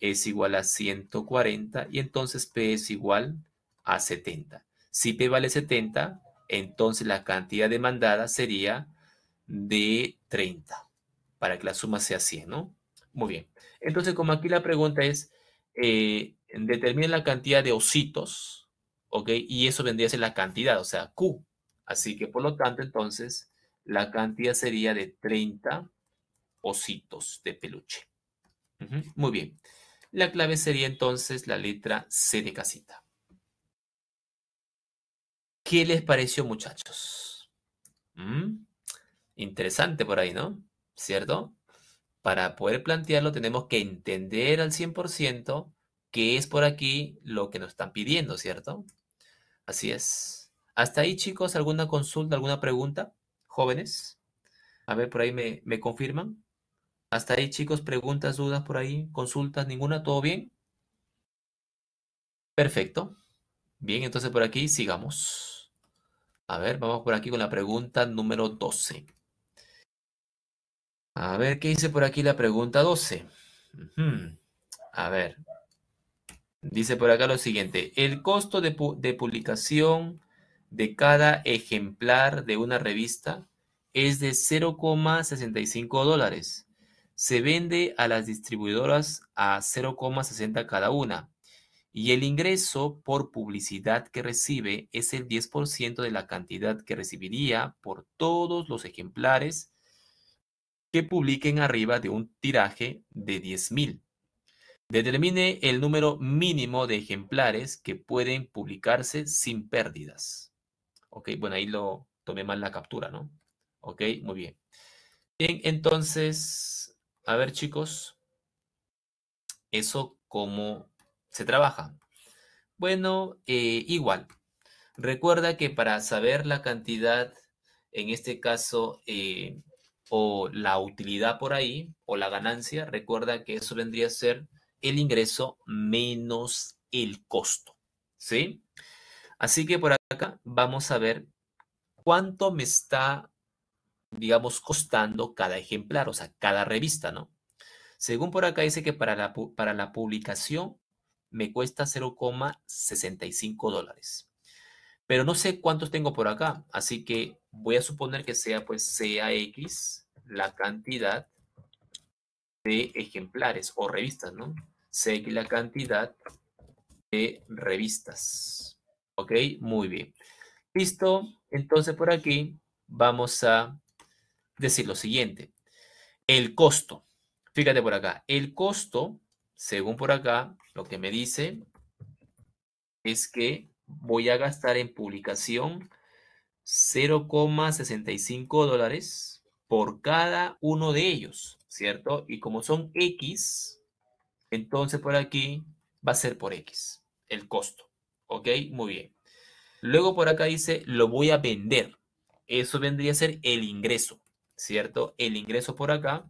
es igual a 140 y entonces P es igual a 70. Si P vale 70, entonces la cantidad demandada sería de 30 para que la suma sea 100, ¿no? Muy bien. Entonces, como aquí la pregunta es, eh, determina la cantidad de ositos, ¿ok? Y eso vendría a ser la cantidad, o sea, Q. Así que, por lo tanto, entonces, la cantidad sería de 30 ositos de peluche. Muy bien. La clave sería entonces la letra C de casita. ¿Qué les pareció, muchachos? Mm, interesante por ahí, ¿no? ¿Cierto? para poder plantearlo tenemos que entender al 100% qué es por aquí lo que nos están pidiendo, ¿cierto? Así es. Hasta ahí, chicos, ¿alguna consulta, alguna pregunta? Jóvenes. A ver, por ahí me, confirman. Hasta ahí, chicos, preguntas, dudas por ahí, consultas, ninguna, ¿todo bien? Perfecto. Bien, entonces por aquí sigamos. A ver, vamos por aquí con la pregunta número 12. A ver, ¿qué dice por aquí la pregunta 12? A ver. Dice por acá lo siguiente. El costo de, de publicación de cada ejemplar de una revista es de 0,65 dólares. Se vende a las distribuidoras a 0,60 cada una. Y el ingreso por publicidad que recibe es el 10% de la cantidad que recibiría por todos los ejemplares que publiquen arriba de un tiraje de 10.000. Determine el número mínimo de ejemplares que pueden publicarse sin pérdidas. Ok, bueno, ahí lo tomé mal la captura, ¿no? Ok, muy bien. Bien, entonces, a ver chicos, eso cómo se trabaja. Bueno, eh, igual. Recuerda que para saber la cantidad, en este caso, eh, o la utilidad por ahí o la ganancia, recuerda que eso vendría a ser el ingreso menos el costo. ¿Sí? Así que por acá vamos a ver cuánto me está, digamos, costando cada ejemplar, o sea, cada revista, ¿no? Según por acá dice que para la, para la publicación me cuesta 0,65 dólares. Pero no sé cuántos tengo por acá, así que voy a suponer que sea pues X la cantidad de ejemplares o revistas, ¿no? CX la cantidad de revistas. ¿Ok? Muy bien. Listo. Entonces por aquí vamos a decir lo siguiente. El costo. Fíjate por acá. El costo, según por acá, lo que me dice es que voy a gastar en publicación 0,65 dólares por cada uno de ellos, ¿cierto? Y como son X, entonces por aquí va a ser por X el costo, ¿ok? Muy bien. Luego por acá dice, lo voy a vender. Eso vendría a ser el ingreso, ¿cierto? El ingreso por acá.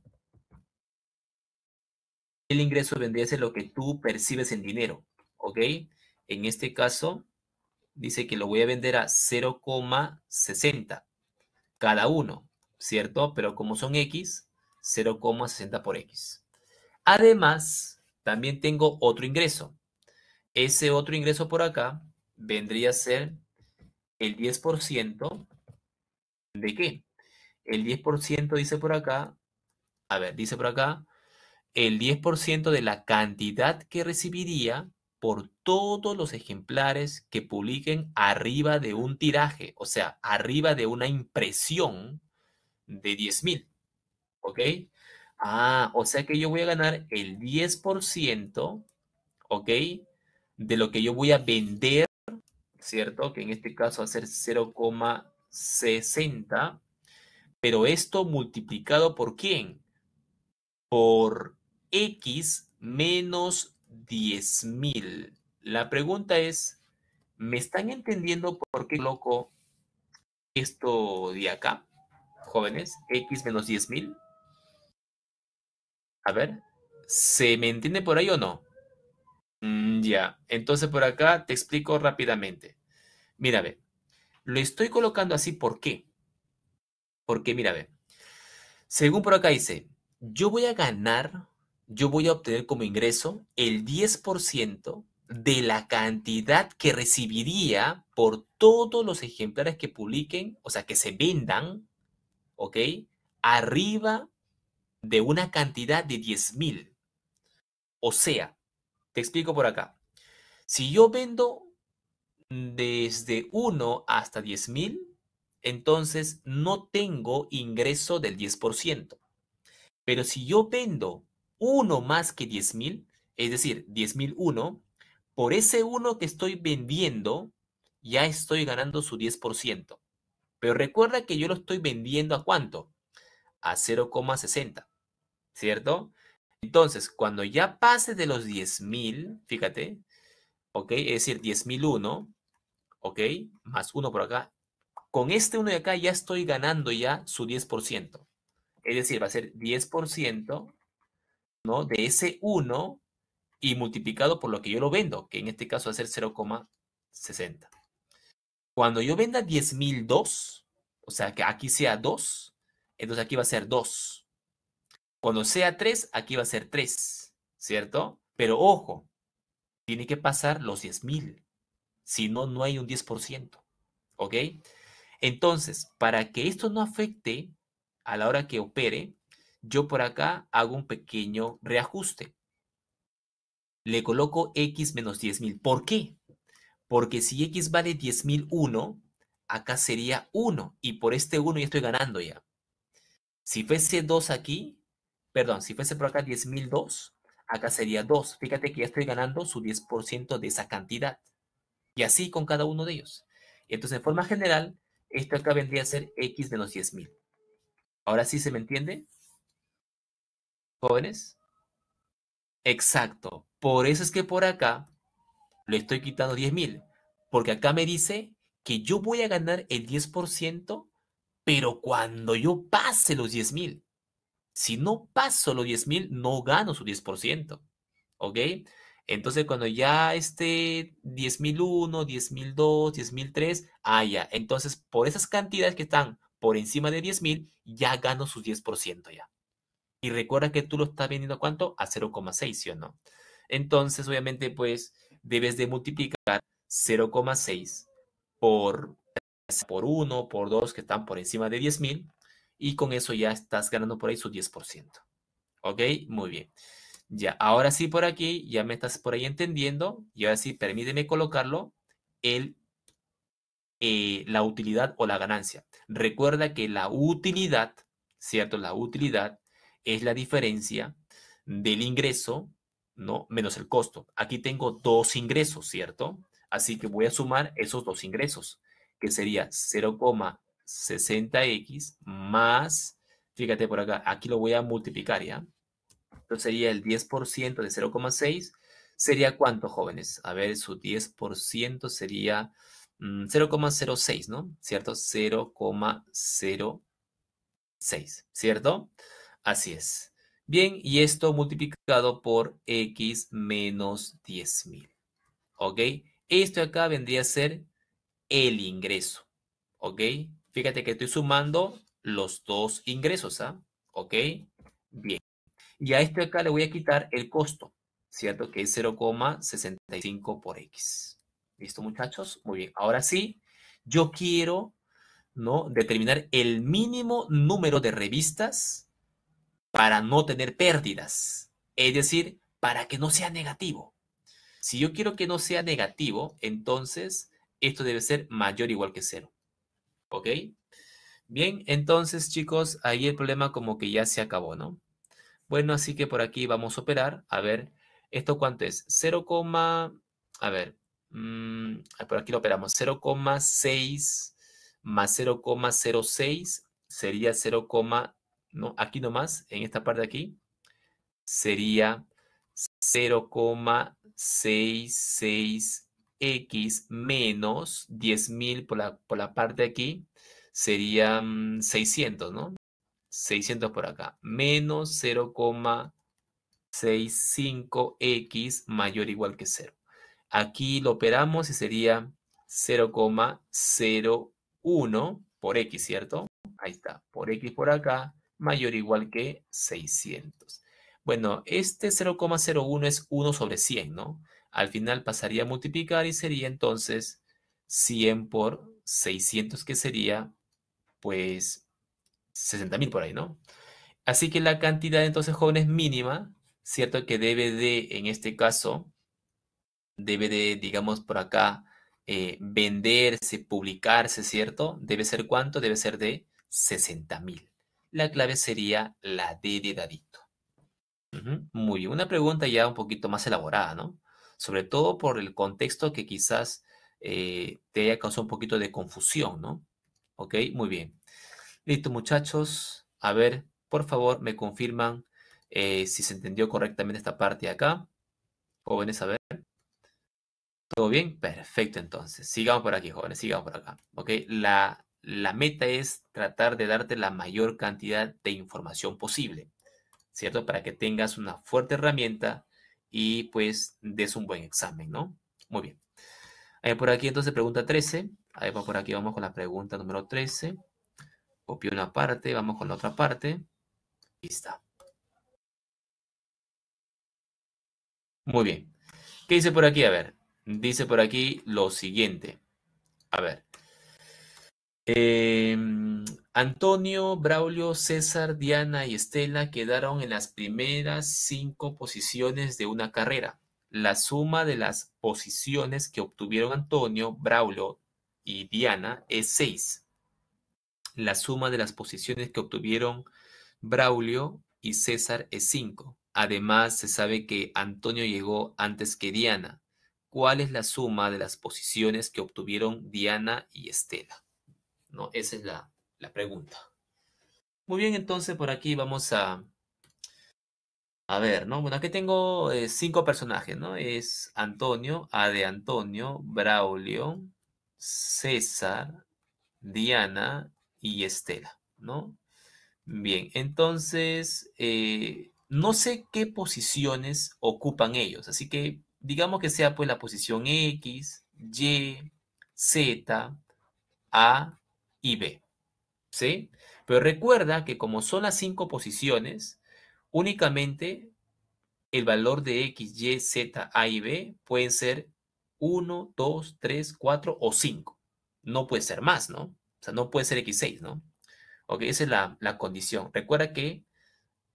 El ingreso vendría a ser lo que tú percibes en dinero, ¿ok? En este caso, dice que lo voy a vender a 0,60 cada uno, ¿cierto? Pero como son X, 0,60 por X. Además, también tengo otro ingreso. Ese otro ingreso por acá vendría a ser el 10% de qué? El 10% dice por acá, a ver, dice por acá, el 10% de la cantidad que recibiría por todos los ejemplares que publiquen arriba de un tiraje, o sea, arriba de una impresión de 10.000. ¿Ok? Ah, o sea que yo voy a ganar el 10%, ¿ok? De lo que yo voy a vender, ¿cierto? Que en este caso va a ser 0,60. Pero esto multiplicado por quién? Por X menos 10.000. La pregunta es, ¿me están entendiendo por qué loco esto de acá, jóvenes? X menos 10.000. A ver, ¿se me entiende por ahí o no? Mm, ya, entonces por acá te explico rápidamente. Mira, ve, lo estoy colocando así, ¿por qué? Porque, mira, ve, según por acá dice, yo voy a ganar, yo voy a obtener como ingreso el 10% de la cantidad que recibiría por todos los ejemplares que publiquen, o sea, que se vendan, ¿ok? Arriba de una cantidad de 10.000. O sea, te explico por acá. Si yo vendo desde 1 hasta 10.000, entonces no tengo ingreso del 10%. Pero si yo vendo uno más que 10.000, es decir, 10.001, por ese 1 que estoy vendiendo, ya estoy ganando su 10%. Pero recuerda que yo lo estoy vendiendo a cuánto? A 0,60, ¿cierto? Entonces, cuando ya pase de los 10.000, fíjate, ¿ok? Es decir, 10.001, ¿ok? Más uno por acá. Con este uno de acá ya estoy ganando ya su 10%. Es decir, va a ser 10%, ¿no? De ese 1 y multiplicado por lo que yo lo vendo, que en este caso va a ser 0,60. Cuando yo venda 10.002, o sea, que aquí sea 2, entonces aquí va a ser 2. Cuando sea 3, aquí va a ser 3, ¿cierto? Pero ojo, tiene que pasar los 10.000. Si no, no hay un 10%. ¿Ok? Entonces, para que esto no afecte a la hora que opere, yo por acá hago un pequeño reajuste le coloco x menos 10.000. ¿Por qué? Porque si x vale 10.001, acá sería 1. Y por este 1 ya estoy ganando ya. Si fuese 2 aquí, perdón, si fuese por acá 10.002, acá sería 2. Fíjate que ya estoy ganando su 10% de esa cantidad. Y así con cada uno de ellos. Entonces, en forma general, esto acá vendría a ser x menos 10.000. ¿Ahora sí se me entiende? ¿Jóvenes? Exacto. Por eso es que por acá le estoy quitando 10,000. porque acá me dice que yo voy a ganar el 10%, pero cuando yo pase los 10,000. Si no paso los 10,000, no gano su 10%. ¿Ok? Entonces, cuando ya esté 10.001, 10.002, 10.003, ah, ya. Entonces, por esas cantidades que están por encima de 10.000, ya gano su 10% ya. Y recuerda que tú lo estás vendiendo a cuánto? A 0,6, ¿sí o no? Entonces, obviamente, pues debes de multiplicar 0,6 por, por 1, por 2, que están por encima de 10.000, y con eso ya estás ganando por ahí su 10%. ¿Ok? Muy bien. Ya, ahora sí por aquí, ya me estás por ahí entendiendo, y ahora sí, permíteme colocarlo, el, eh, la utilidad o la ganancia. Recuerda que la utilidad, ¿cierto? La utilidad es la diferencia del ingreso ¿no? Menos el costo. Aquí tengo dos ingresos, ¿cierto? Así que voy a sumar esos dos ingresos, que sería 0,60x más, fíjate por acá, aquí lo voy a multiplicar, ¿ya? Entonces sería el 10% de 0,6. ¿Sería cuánto, jóvenes? A ver, su 10% sería 0,06, mm, ¿no? ¿Cierto? 0,06, ¿cierto? Así es. Bien, y esto multiplicado por x menos 10.000. ¿Ok? Esto acá vendría a ser el ingreso. ¿Ok? Fíjate que estoy sumando los dos ingresos. ¿ah? ¿Ok? Bien. Y a este acá le voy a quitar el costo, ¿cierto? Que es 0,65 por x. ¿Listo, muchachos? Muy bien. Ahora sí, yo quiero, ¿no? Determinar el mínimo número de revistas para no tener pérdidas, es decir, para que no sea negativo. Si yo quiero que no sea negativo, entonces esto debe ser mayor o igual que cero. ¿Ok? Bien, entonces chicos, ahí el problema como que ya se acabó, ¿no? Bueno, así que por aquí vamos a operar. A ver, ¿esto cuánto es? 0, a ver, mm, ah, por aquí lo operamos. 0,6 más 0,06 sería coma aquí nomás, en esta parte de aquí, sería 0,66x menos 10.000 por la, por la parte de aquí, serían mm, 600, ¿no? 600 por acá, menos 0,65x mayor o igual que 0. Aquí lo operamos y sería 0,01 por x, ¿cierto? Ahí está, por x por acá, mayor o igual que 600. Bueno, este 0,01 es 1 sobre 100, ¿no? Al final pasaría a multiplicar y sería entonces 100 por 600, que sería pues 60.000 por ahí, ¿no? Así que la cantidad entonces jóvenes mínima, ¿cierto? Que debe de, en este caso, debe de, digamos, por acá, eh, venderse, publicarse, ¿cierto? Debe ser cuánto? Debe ser de 60.000 la clave sería la D de dadito. Muy bien, una pregunta ya un poquito más elaborada, ¿no? Sobre todo por el contexto que quizás eh, te haya causado un poquito de confusión, ¿no? Ok, muy bien. Listo, muchachos. A ver, por favor, me confirman eh, si se entendió correctamente esta parte acá. Jóvenes, a ver. ¿Todo bien? Perfecto, entonces. Sigamos por aquí, jóvenes, sigamos por acá. ¿Ok? La la meta es tratar de darte la mayor cantidad de información posible, ¿cierto? Para que tengas una fuerte herramienta y pues des un buen examen, ¿no? Muy bien. Ahí por aquí entonces pregunta 13. Ahí por aquí, vamos con la pregunta número 13. Copio una parte, vamos con la otra parte. Lista. Muy bien. ¿Qué dice por aquí? A ver, dice por aquí lo siguiente. A ver, Em, Antonio, Braulio, César, Diana y Estela quedaron en las primeras cinco posiciones de una carrera. La suma de las posiciones que obtuvieron Antonio, Braulio y Diana es seis. La suma de las posiciones que obtuvieron Braulio y César es cinco. Además, se sabe que Antonio llegó antes que Diana. ¿Cuál es la suma de las posiciones que obtuvieron Diana y Estela? ¿no? Esa es la, pregunta. Muy bien, entonces por aquí vamos a, a ver, ¿no? Bueno, aquí tengo eh, cinco personajes, ¿no? Es Antonio, A de Antonio, Braulio, César, Diana y Estela, ¿no? Bien, entonces, eh, no sé qué posiciones ocupan ellos, así que digamos que sea pues la posición X, Y, Z, A y B. ¿Sí? Pero recuerda que como son las cinco posiciones, únicamente el valor de X, Y, Z, A y B pueden ser 1, 2, 3, 4 o 5. No puede ser más, ¿no? O sea, no puede ser X6, ¿no? Ok, esa es la, condición. Recuerda que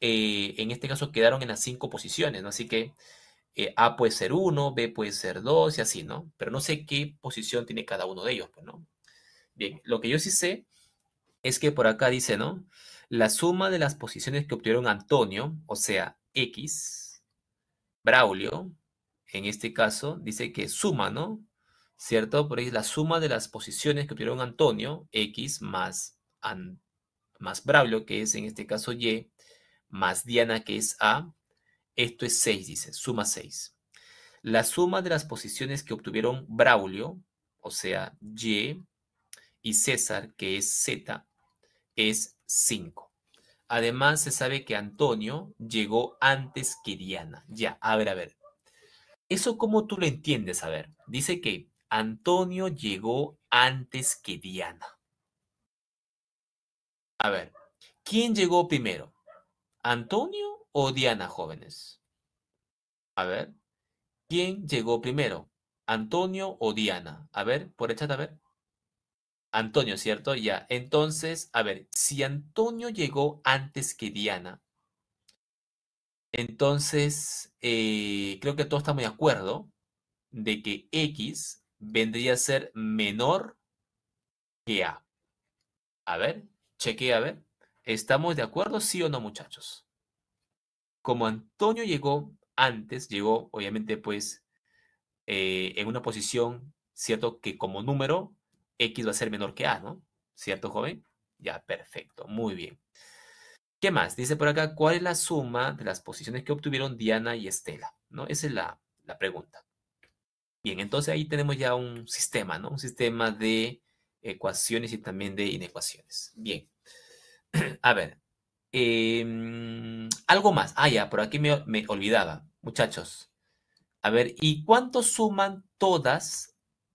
eh, en este caso quedaron en las cinco posiciones, ¿no? Así que eh, A puede ser 1, B puede ser 2 y así, ¿no? Pero no sé qué posición tiene cada uno de ellos, pues, ¿no? Bien, lo que yo sí sé es que por acá dice, ¿no? La suma de las posiciones que obtuvieron Antonio, o sea, X, Braulio, en este caso, dice que suma, ¿no? ¿Cierto? Por ahí la suma de las posiciones que obtuvieron Antonio, X, más, más Braulio, que es en este caso Y, más Diana, que es A. Esto es 6, dice, suma 6. La suma de las posiciones que obtuvieron Braulio, o sea, Y, y César, que es Z, es 5. Además, se sabe que Antonio llegó antes que Diana. Ya, a ver, a ver. ¿Eso cómo tú lo entiendes? A ver, dice que Antonio llegó antes que Diana. A ver, ¿quién llegó primero? ¿Antonio o Diana, jóvenes? A ver, ¿quién llegó primero? ¿Antonio o Diana? A ver, por el a ver. Antonio, ¿cierto? Ya. Entonces, a ver, si Antonio llegó antes que Diana, entonces eh, creo que todos estamos de acuerdo de que X vendría a ser menor que A. A ver, chequea, a ver. ¿Estamos de acuerdo, sí o no, muchachos? Como Antonio llegó antes, llegó obviamente pues eh, en una posición, ¿cierto? Que como número X va a ser menor que A, ¿no? ¿Cierto, joven? Ya, perfecto, muy bien. ¿Qué más? Dice por acá, ¿cuál es la suma de las posiciones que obtuvieron Diana y Estela? ¿No? Esa es la, pregunta. Bien, entonces ahí tenemos ya un sistema, ¿no? Un sistema de ecuaciones y también de inecuaciones. Bien. A ver, em, algo más. Ah, ya, por aquí me, me, olvidaba, muchachos. A ver, ¿y cuánto suman todas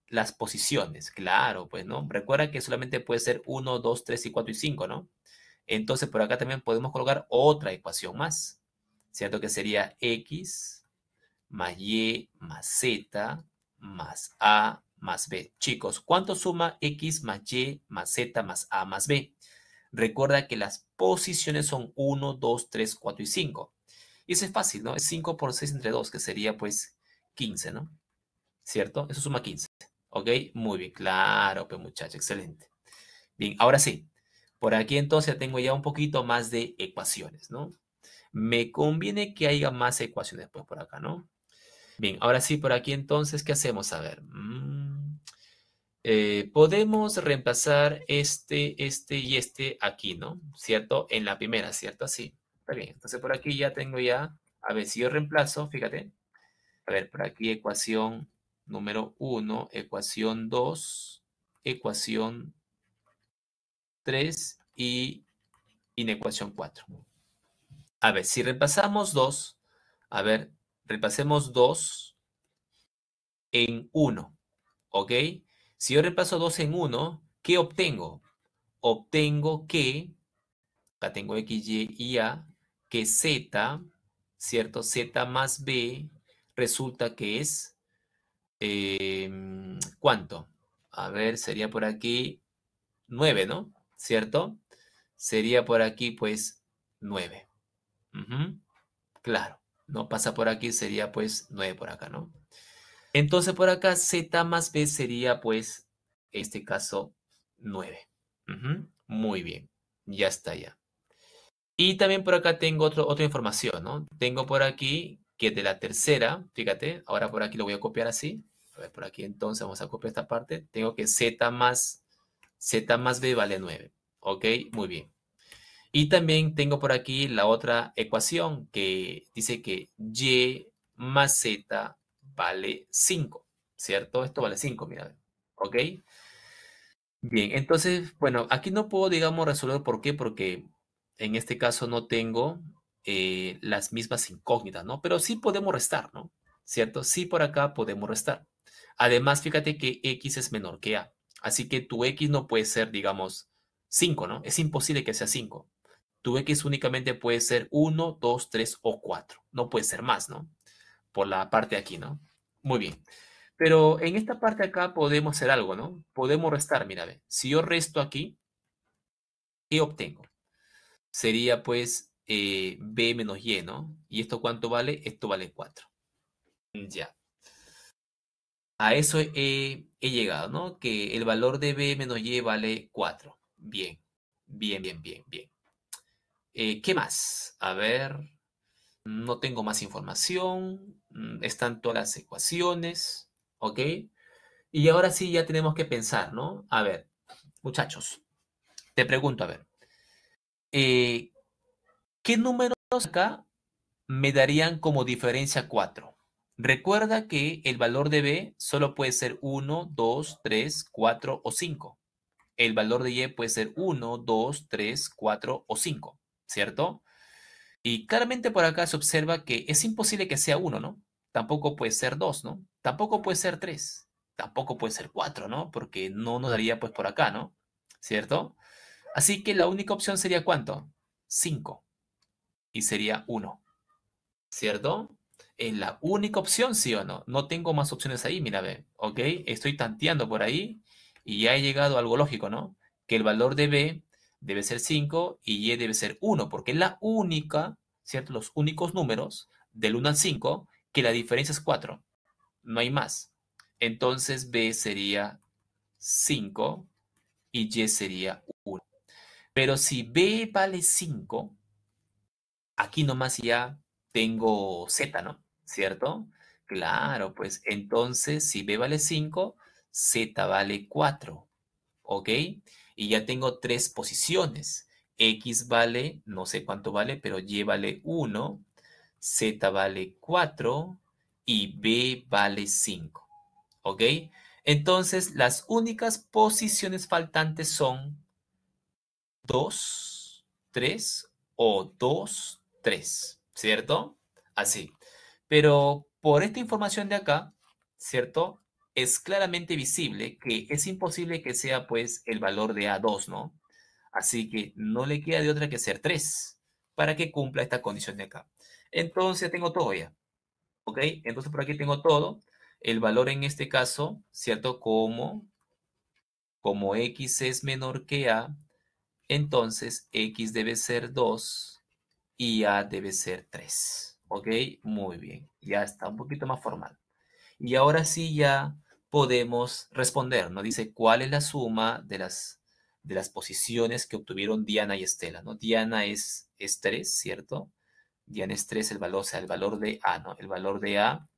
las posiciones, claro, pues, ¿no? Recuerda que solamente puede ser 1, 2, 3 y 4 y 5, ¿no? Entonces, por acá también podemos colocar otra ecuación más, ¿cierto? Que sería X más Y más Z más A más B. Chicos, ¿cuánto suma X más Y más Z más A más B? Recuerda que las posiciones son 1, 2, 3, 4 y 5. Y eso es fácil, ¿no? Es 5 por 6 entre 2, que sería pues 15, ¿no? ¿Cierto? Eso suma 15. ¿Ok? Muy bien, claro, pues muchacho, excelente. Bien, ahora sí, por aquí entonces tengo ya un poquito más de ecuaciones, ¿no? Me conviene que haya más ecuaciones pues por acá, ¿no? Bien, ahora sí, por aquí entonces, ¿qué hacemos? A ver, mm, eh, podemos reemplazar este, este y este aquí, ¿no? ¿Cierto? En la primera, ¿cierto? Así. Está bien, entonces por aquí ya tengo ya, a ver, si yo reemplazo, fíjate, a ver, por aquí ecuación número 1, ecuación 2, ecuación 3 y inecuación 4. A ver, si repasamos 2, a ver, repasemos 2 en 1, ¿ok? Si yo repaso 2 en 1, ¿qué obtengo? Obtengo que, acá tengo x, y y a, que z, ¿cierto? z más b resulta que es Em, ¿cuánto? A ver, sería por aquí 9, ¿no? ¿Cierto? Sería por aquí, pues, 9. Claro, no pasa por aquí, sería pues 9 por acá, ¿no? Entonces por acá Z más B sería pues, este caso, 9. Muy bien, ya está ya. Y también por acá tengo otra información, ¿no? Tengo por aquí que de la tercera, fíjate, ahora por aquí lo voy a copiar así, a ver, por aquí entonces vamos a copiar esta parte, tengo que z más, z más b vale 9, ¿ok? Muy bien. Y también tengo por aquí la otra ecuación que dice que y más z vale 5, ¿cierto? Esto vale 5, mira, ¿ok? Bien, entonces, bueno, aquí no puedo, digamos, resolver por qué, porque en este caso no tengo eh, las mismas incógnitas, ¿no? Pero sí podemos restar, ¿no? ¿Cierto? Sí por acá podemos restar. Además, fíjate que X es menor que A. Así que tu X no puede ser, digamos, 5, ¿no? Es imposible que sea 5. Tu X únicamente puede ser 1, 2, 3 o 4. No puede ser más, ¿no? Por la parte aquí, ¿no? Muy bien. Pero en esta parte acá podemos hacer algo, ¿no? Podemos restar, mira, Si yo resto aquí, ¿qué obtengo? Sería pues eh, B menos Y, ¿no? ¿Y esto cuánto vale? Esto vale 4. Ya. A eso he, llegado, ¿no? Que el valor de B menos Y vale 4. Bien, bien, bien, bien, bien. Eh, ¿Qué más? A ver, no tengo más información. Mm, están todas las ecuaciones, ¿ok? Y ahora sí ya tenemos que pensar, ¿no? A ver, muchachos, te pregunto, a ver, eh, ¿Qué números acá me darían como diferencia 4? Recuerda que el valor de B solo puede ser 1, 2, 3, 4 o 5. El valor de Y puede ser 1, 2, 3, 4 o 5, ¿cierto? Y claramente por acá se observa que es imposible que sea 1, ¿no? Tampoco puede ser 2, ¿no? Tampoco puede ser 3. Tampoco puede ser 4, ¿no? Porque no nos daría pues por acá, ¿no? ¿Cierto? Así que la única opción sería ¿cuánto? 5 y sería 1. ¿Cierto? Es la única opción, sí o no. No tengo más opciones ahí, mira, B. ¿Ok? Estoy tanteando por ahí y ya he llegado a algo lógico, ¿no? Que el valor de B debe ser 5 y Y e debe ser 1, porque es la única, ¿cierto? Los únicos números del 1 al 5 que la diferencia es 4. No hay más. Entonces B sería 5 y Y e sería 1. Pero si B vale 5, aquí nomás ya tengo Z, ¿no? ¿Cierto? Claro, pues entonces si B vale 5, Z vale 4, ¿ok? Y ya tengo tres posiciones. X vale, no sé cuánto vale, pero Y vale 1, Z vale 4 y B vale 5, ¿ok? Entonces las únicas posiciones faltantes son 2, 3 o 2, 3, ¿cierto? Así. Pero por esta información de acá, ¿cierto? Es claramente visible que es imposible que sea pues el valor de A2, ¿no? Así que no le queda de otra que ser 3 para que cumpla esta condición de acá. Entonces tengo todo ya. ¿Ok? Entonces por aquí tengo todo. El valor en este caso, ¿cierto? Como, como x es menor que a, entonces x debe ser 2 y A debe ser 3. ¿Ok? Muy bien. Ya está un poquito más formal. Y ahora sí ya podemos responder. Nos dice cuál es la suma de las, de las posiciones que obtuvieron Diana y Estela. ¿no? Diana es, es 3, ¿cierto? Diana es 3, el valor, sea, el valor de A, ¿no? El valor de A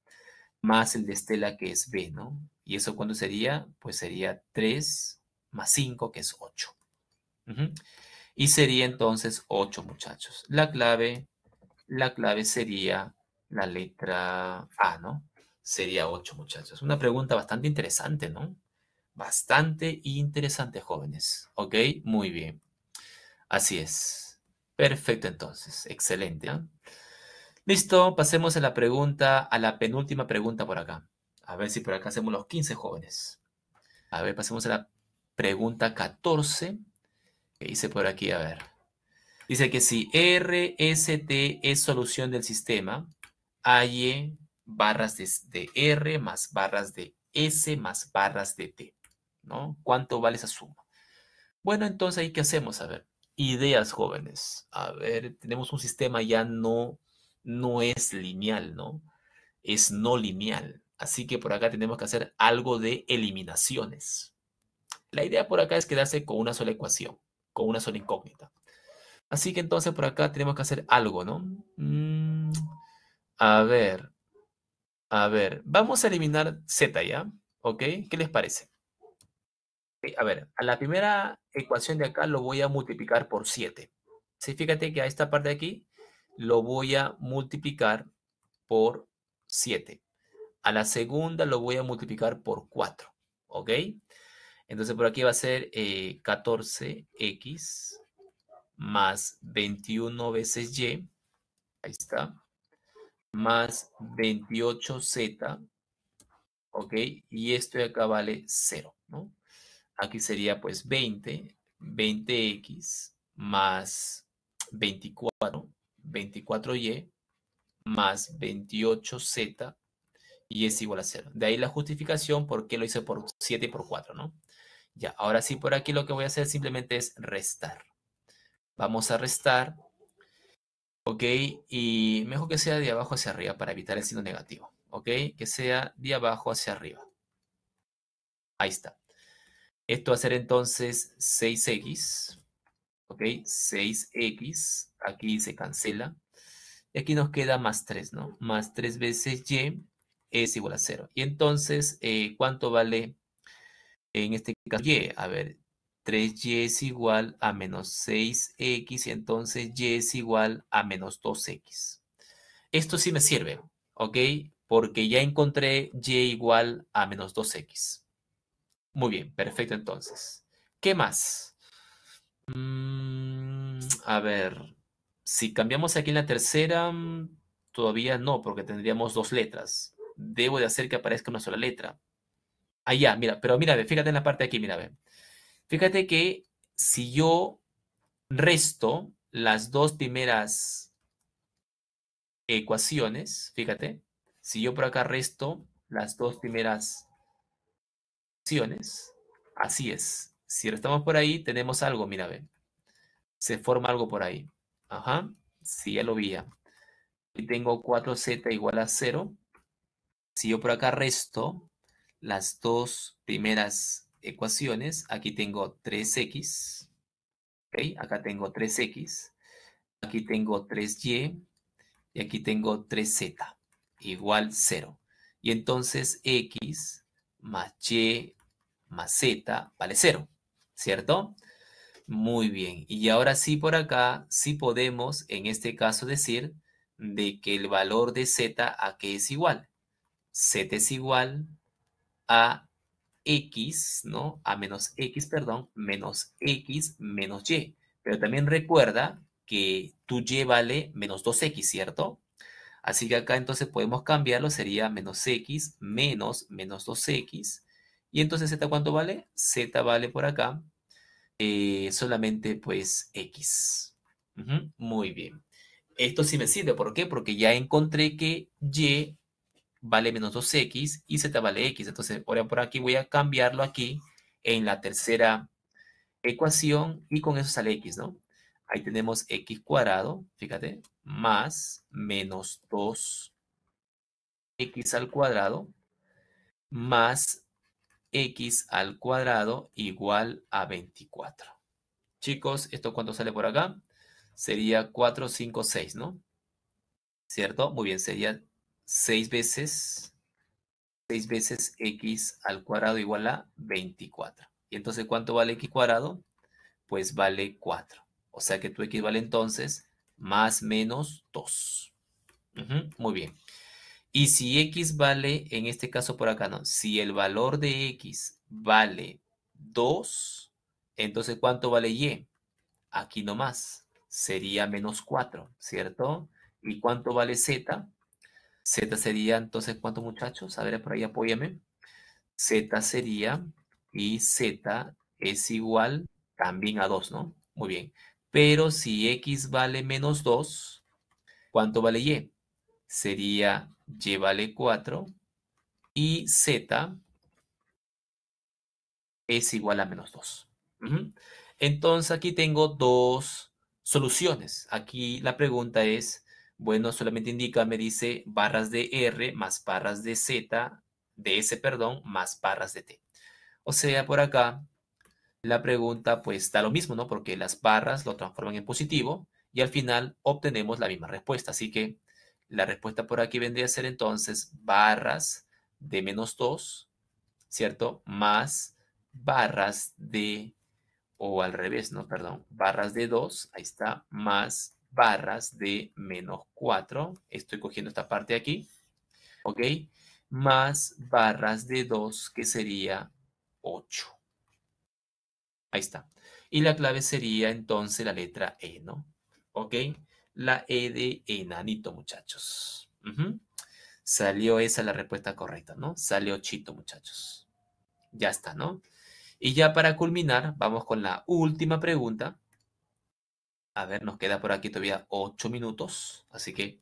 más el de Estela que es B, ¿no? ¿Y eso cuándo sería? Pues sería 3 más 5 que es 8. Y sería entonces 8, muchachos. La clave, la clave sería la letra A, ¿no? Sería ocho muchachos. Una pregunta bastante interesante, ¿no? Bastante interesante, jóvenes. ¿Ok? Muy bien. Así es. Perfecto, entonces. Excelente. ¿ah? Listo, pasemos a la pregunta, a la penúltima pregunta por acá. A ver si por acá hacemos los 15 jóvenes. A ver, pasemos a la pregunta 14. ¿Qué hice por aquí? A ver. Dice que si RST es solución del sistema, hay e barras de, R más barras de S más barras de T. ¿no? ¿Cuánto vale esa suma? Bueno, entonces ahí qué hacemos, a ver. Ideas jóvenes. A ver, tenemos un sistema ya no, no es lineal, ¿no? Es no lineal. Así que por acá tenemos que hacer algo de eliminaciones. La idea por acá es quedarse con una sola ecuación con una sola incógnita. Así que entonces por acá tenemos que hacer algo, ¿no? Mm, a ver, a ver, vamos a eliminar Z, ¿ya? ¿Ok? ¿Qué les parece? A ver, a la primera ecuación de acá lo voy a multiplicar por 7. fíjate que a esta parte de aquí lo voy a multiplicar por 7. A la segunda lo voy a multiplicar por 4. ¿Ok? Entonces por aquí va a ser 14x eh, más 21 veces y, ahí está, más 28z, ¿ok? Y esto de acá vale 0, ¿no? Aquí sería pues 20, 20x más 24, 24y más 28z y es igual a 0. De ahí la justificación por qué lo hice por 7 y por 4, ¿no? Ya, ahora sí por aquí lo que voy a hacer simplemente es restar. Vamos a restar. ¿Ok? Y mejor que sea de abajo hacia arriba para evitar el signo negativo. ¿Ok? Que sea de abajo hacia arriba. Ahí está. Esto va a ser entonces 6x. ¿Ok? 6x. Aquí se cancela. Y aquí nos queda más 3, ¿no? Más 3 veces y es igual a 0. Y entonces, eh, ¿cuánto vale en este caso y. A ver, 3y es igual a menos 6x, y entonces y es igual a menos 2x. Esto sí me sirve, ¿ok? Porque ya encontré y igual a menos 2x. Muy bien, perfecto entonces. ¿Qué más? Mm, a ver, si cambiamos aquí en la tercera, mm, todavía no, porque tendríamos dos letras. Debo de hacer que aparezca una sola letra allá, ah, mira, pero mira, fíjate en la parte aquí, mira, ve. Fíjate que si yo resto las dos primeras ecuaciones, fíjate, si yo por acá resto las dos primeras ecuaciones, así es. Si restamos por ahí, tenemos algo, mira, ve. Se forma algo por ahí. Ajá, sí, ya lo vi Y tengo 4z igual a 0. Si yo por acá resto las dos primeras ecuaciones. Aquí tengo 3x, ¿okay? acá tengo 3x, aquí tengo 3y y aquí tengo 3z igual 0. Y entonces x más y más z vale 0, ¿cierto? Muy bien. Y ahora sí por acá, sí podemos en este caso decir de que el valor de z a qué es igual. z es igual a x, ¿no? A menos x, perdón, menos x menos y. Pero también recuerda que tu y vale menos 2x, ¿cierto? Así que acá entonces podemos cambiarlo, sería menos x menos menos 2x. Y entonces z cuánto vale? z vale por acá eh, solamente pues x. Muy bien. Esto sí me sirve, ¿por qué? Porque ya encontré que y vale menos 2x y z vale x. Entonces, ahora por aquí voy a cambiarlo aquí en la tercera ecuación y con eso sale x, ¿no? Ahí tenemos x cuadrado, fíjate, más menos 2x al cuadrado más x al cuadrado igual a 24. Chicos, ¿esto cuánto sale por acá? Sería 4, 5, 6, ¿no? ¿Cierto? Muy bien, sería 6 veces 6 veces x al cuadrado igual a 24. ¿Y entonces cuánto vale x cuadrado? Pues vale 4. O sea que tu x vale entonces más menos 2. muy bien. Y si x vale, en este caso por acá, ¿no? Si el valor de x vale 2, entonces ¿cuánto vale y? Aquí nomás. Sería menos 4, ¿cierto? ¿Y cuánto vale z? Z sería entonces, ¿cuántos muchachos? A ver, por ahí apóyame. Z sería, y Z es igual también a 2, ¿no? Muy bien. Pero si X vale menos 2, ¿cuánto vale Y? Sería Y vale 4 y Z es igual a menos 2. Entonces aquí tengo dos soluciones. Aquí la pregunta es, bueno, solamente indica, me dice, barras de R más barras de Z, de S, perdón, más barras de T. O sea, por acá, la pregunta pues está lo mismo, ¿no? Porque las barras lo transforman en positivo y al final obtenemos la misma respuesta. Así que la respuesta por aquí vendría a ser entonces barras de menos 2, ¿cierto? Más barras de, o al revés, ¿no? Perdón, barras de 2, ahí está, más barras de menos 4, estoy cogiendo esta parte aquí, ¿ok? Más barras de 2, que sería 8. Ahí está. Y la clave sería entonces la letra E, ¿no? ¿Ok? La E de enanito, muchachos. Salió esa la respuesta correcta, ¿no? Salió chito, muchachos. Ya está, ¿no? Y ya para culminar, vamos con la última pregunta. A ver, nos queda por aquí todavía ocho minutos, así que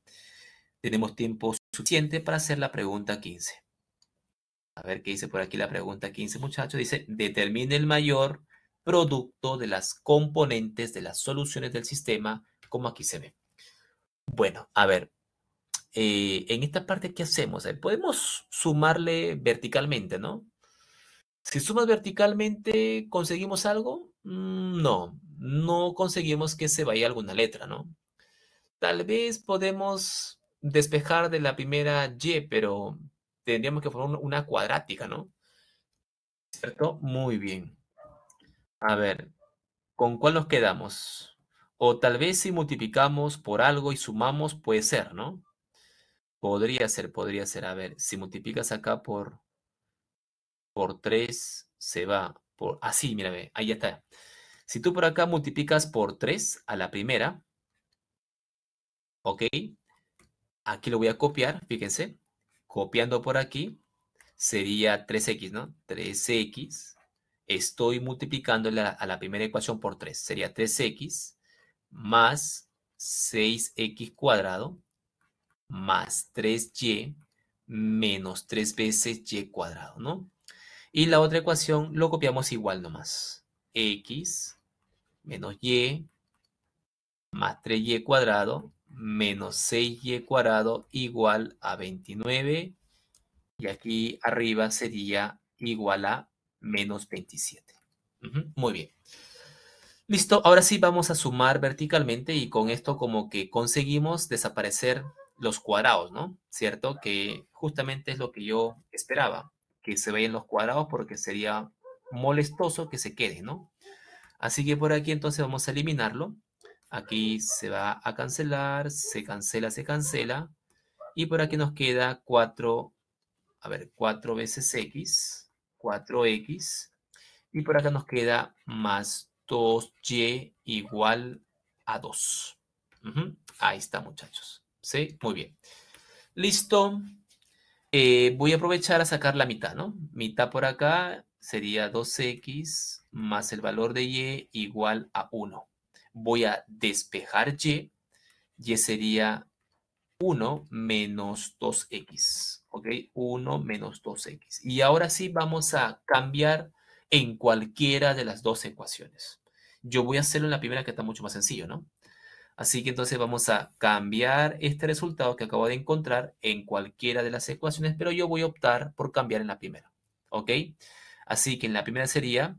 tenemos tiempo suficiente para hacer la pregunta 15. A ver qué dice por aquí la pregunta 15, muchachos. Dice, determine el mayor producto de las componentes de las soluciones del sistema, como aquí se ve. Bueno, a ver, eh, en esta parte, ¿qué hacemos? podemos sumarle verticalmente, ¿no? Si sumas verticalmente, ¿conseguimos algo? Mm, no, no conseguimos que se vaya alguna letra, ¿no? Tal vez podemos despejar de la primera Y, pero tendríamos que formar una cuadrática, ¿no? ¿Cierto? Muy bien. A ver, ¿con cuál nos quedamos? O tal vez si multiplicamos por algo y sumamos, puede ser, ¿no? Podría ser, podría ser. A ver, si multiplicas acá por, por 3, se va. Por, así, mira, ahí está. Si tú por acá multiplicas por 3 a la primera, ¿ok? Aquí lo voy a copiar, fíjense. Copiando por aquí sería 3x, ¿no? 3x. Estoy multiplicando a la primera ecuación por 3. Sería 3x más 6x cuadrado más 3y menos 3 veces y cuadrado, ¿no? Y la otra ecuación lo copiamos igual nomás. x menos y más 3y cuadrado menos 6y cuadrado igual a 29. Y aquí arriba sería igual a menos 27. Muy bien. Listo, ahora sí vamos a sumar verticalmente y con esto como que conseguimos desaparecer los cuadrados, ¿no? ¿Cierto? Que justamente es lo que yo esperaba, que se vayan los cuadrados porque sería molestoso que se queden, ¿no? Así que por aquí entonces vamos a eliminarlo. Aquí se va a cancelar, se cancela, se cancela. Y por aquí nos queda 4, a ver, 4 veces x, 4x. Y por acá nos queda más 2y igual a 2. Ahí está, muchachos. ¿Sí? Muy bien. Listo. Eh, voy a aprovechar a sacar la mitad, ¿no? Mitad por acá sería 2x más el valor de y igual a 1. Voy a despejar y. Y sería 1 menos 2x. ¿Ok? 1 menos 2x. Y ahora sí vamos a cambiar en cualquiera de las dos ecuaciones. Yo voy a hacerlo en la primera que está mucho más sencillo, ¿no? Así que entonces vamos a cambiar este resultado que acabo de encontrar en cualquiera de las ecuaciones, pero yo voy a optar por cambiar en la primera. ¿Ok? Así que en la primera sería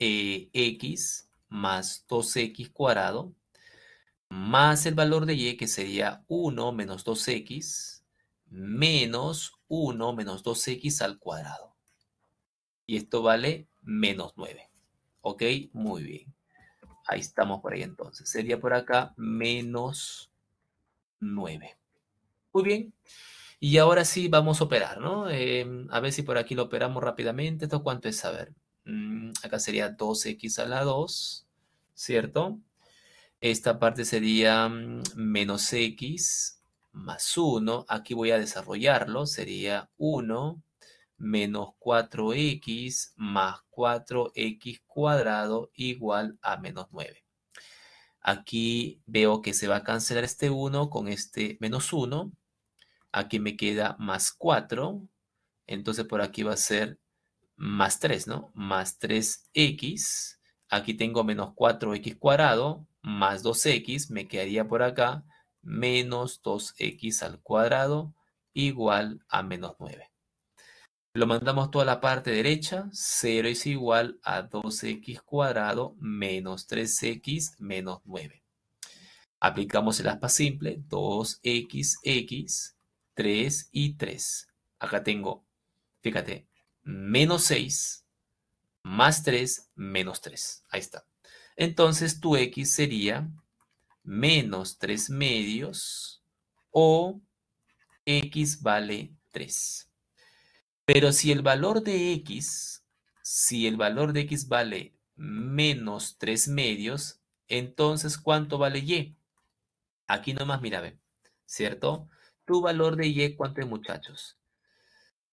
eh, x más 2x cuadrado más el valor de y que sería 1 menos 2x menos 1 menos 2x al cuadrado. Y esto vale menos 9. ¿Ok? Muy bien. Ahí estamos por ahí entonces. Sería por acá menos 9. Muy bien. Y ahora sí vamos a operar, ¿no? Em, a ver si por aquí lo operamos rápidamente. ¿Esto cuánto es? A ver. Mm, acá sería 2x a la 2, ¿cierto? Esta parte sería mm, menos x más 1. Aquí voy a desarrollarlo. Sería 1 menos 4x más 4x cuadrado igual a menos 9. Aquí veo que se va a cancelar este 1 con este menos 1. Aquí me queda más 4. Entonces por aquí va a ser más 3, ¿no? Más 3x, aquí tengo menos 4x cuadrado, más 2x, me quedaría por acá, menos 2x al cuadrado, igual a menos 9. Lo mandamos toda la parte derecha, 0 es igual a 2x cuadrado menos 3x menos 9. Aplicamos el aspa simple, 2xx, 3 y 3. Acá tengo, fíjate, menos 6 más 3 menos 3. Ahí está. Entonces tu x sería menos 3 medios o x vale 3. Pero si el valor de x, si el valor de x vale menos 3 medios, entonces ¿cuánto vale y? Aquí nomás mira, ve, ¿cierto? Tu valor de y, ¿cuánto es muchachos?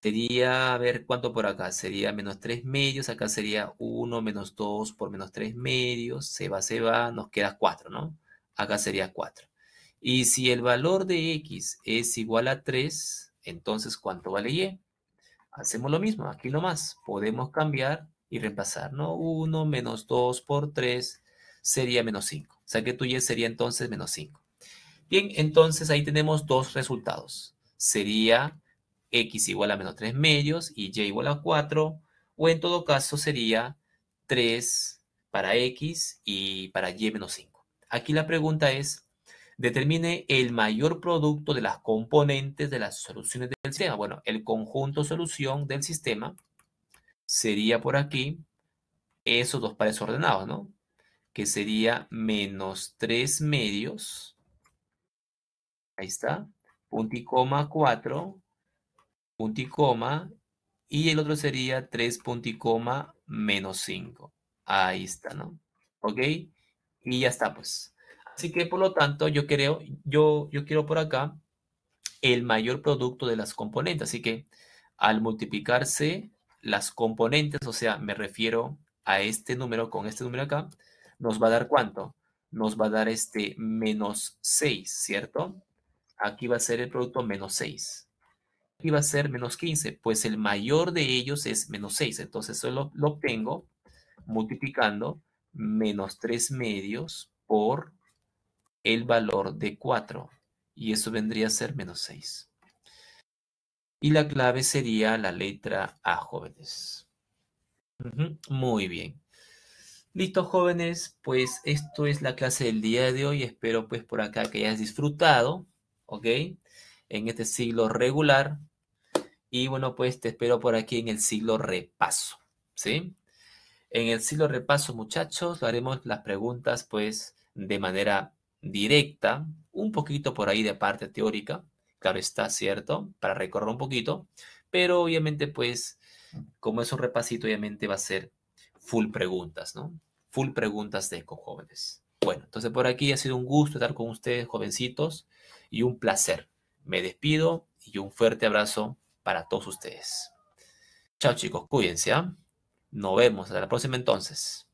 Sería, a ver, ¿cuánto por acá? Sería menos 3 medios, acá sería 1 menos 2 por menos 3 medios, se va, se va, nos queda 4, ¿no? Acá sería 4. Y si el valor de x es igual a 3, entonces ¿cuánto vale y? Hacemos lo mismo, aquí nomás, podemos cambiar y reemplazar, ¿no? 1 menos 2 por 3 sería menos 5. O sea que tu y sería entonces menos 5. Bien, entonces ahí tenemos dos resultados. Sería x igual a menos 3 medios y y igual a 4, o en todo caso sería 3 para x y para y menos 5. Aquí la pregunta es, determine el mayor producto de las componentes de las soluciones del sistema. Bueno, el conjunto solución del sistema sería por aquí esos dos pares ordenados, ¿no? Que sería menos 3 medios. Ahí está. Punto y coma 4 punto y coma, y el otro sería 3 punto y coma menos 5. Ahí está, ¿no? ¿Ok? Y ya está, pues. Así que, por lo tanto, yo creo, yo, yo quiero por acá el mayor producto de las componentes. Así que, al multiplicarse las componentes, o sea, me refiero a este número con este número acá, nos va a dar cuánto? Nos va a dar este menos 6, ¿cierto? Aquí va a ser el producto menos 6 va a ser menos 15, pues el mayor de ellos es menos 6. Entonces solo lo obtengo multiplicando menos 3 medios por el valor de 4. Y eso vendría a ser menos 6. Y la clave sería la letra A, jóvenes. Muy bien. Listo, jóvenes, pues esto es la clase del día de hoy. Espero pues por acá que hayas disfrutado, ¿ok? en este siglo regular. Y bueno, pues te espero por aquí en el siglo repaso, ¿sí? En el siglo repaso, muchachos, haremos las preguntas pues de manera directa, un poquito por ahí de parte teórica, claro está, ¿cierto? Para recorrer un poquito, pero obviamente pues como es un repasito, obviamente va a ser full preguntas, ¿no? Full preguntas de Eco Jóvenes. Bueno, entonces por aquí ha sido un gusto estar con ustedes, jovencitos, y un placer. Me despido y un fuerte abrazo para todos ustedes. Chao chicos, cuídense. ¿ah? Nos vemos hasta la próxima entonces.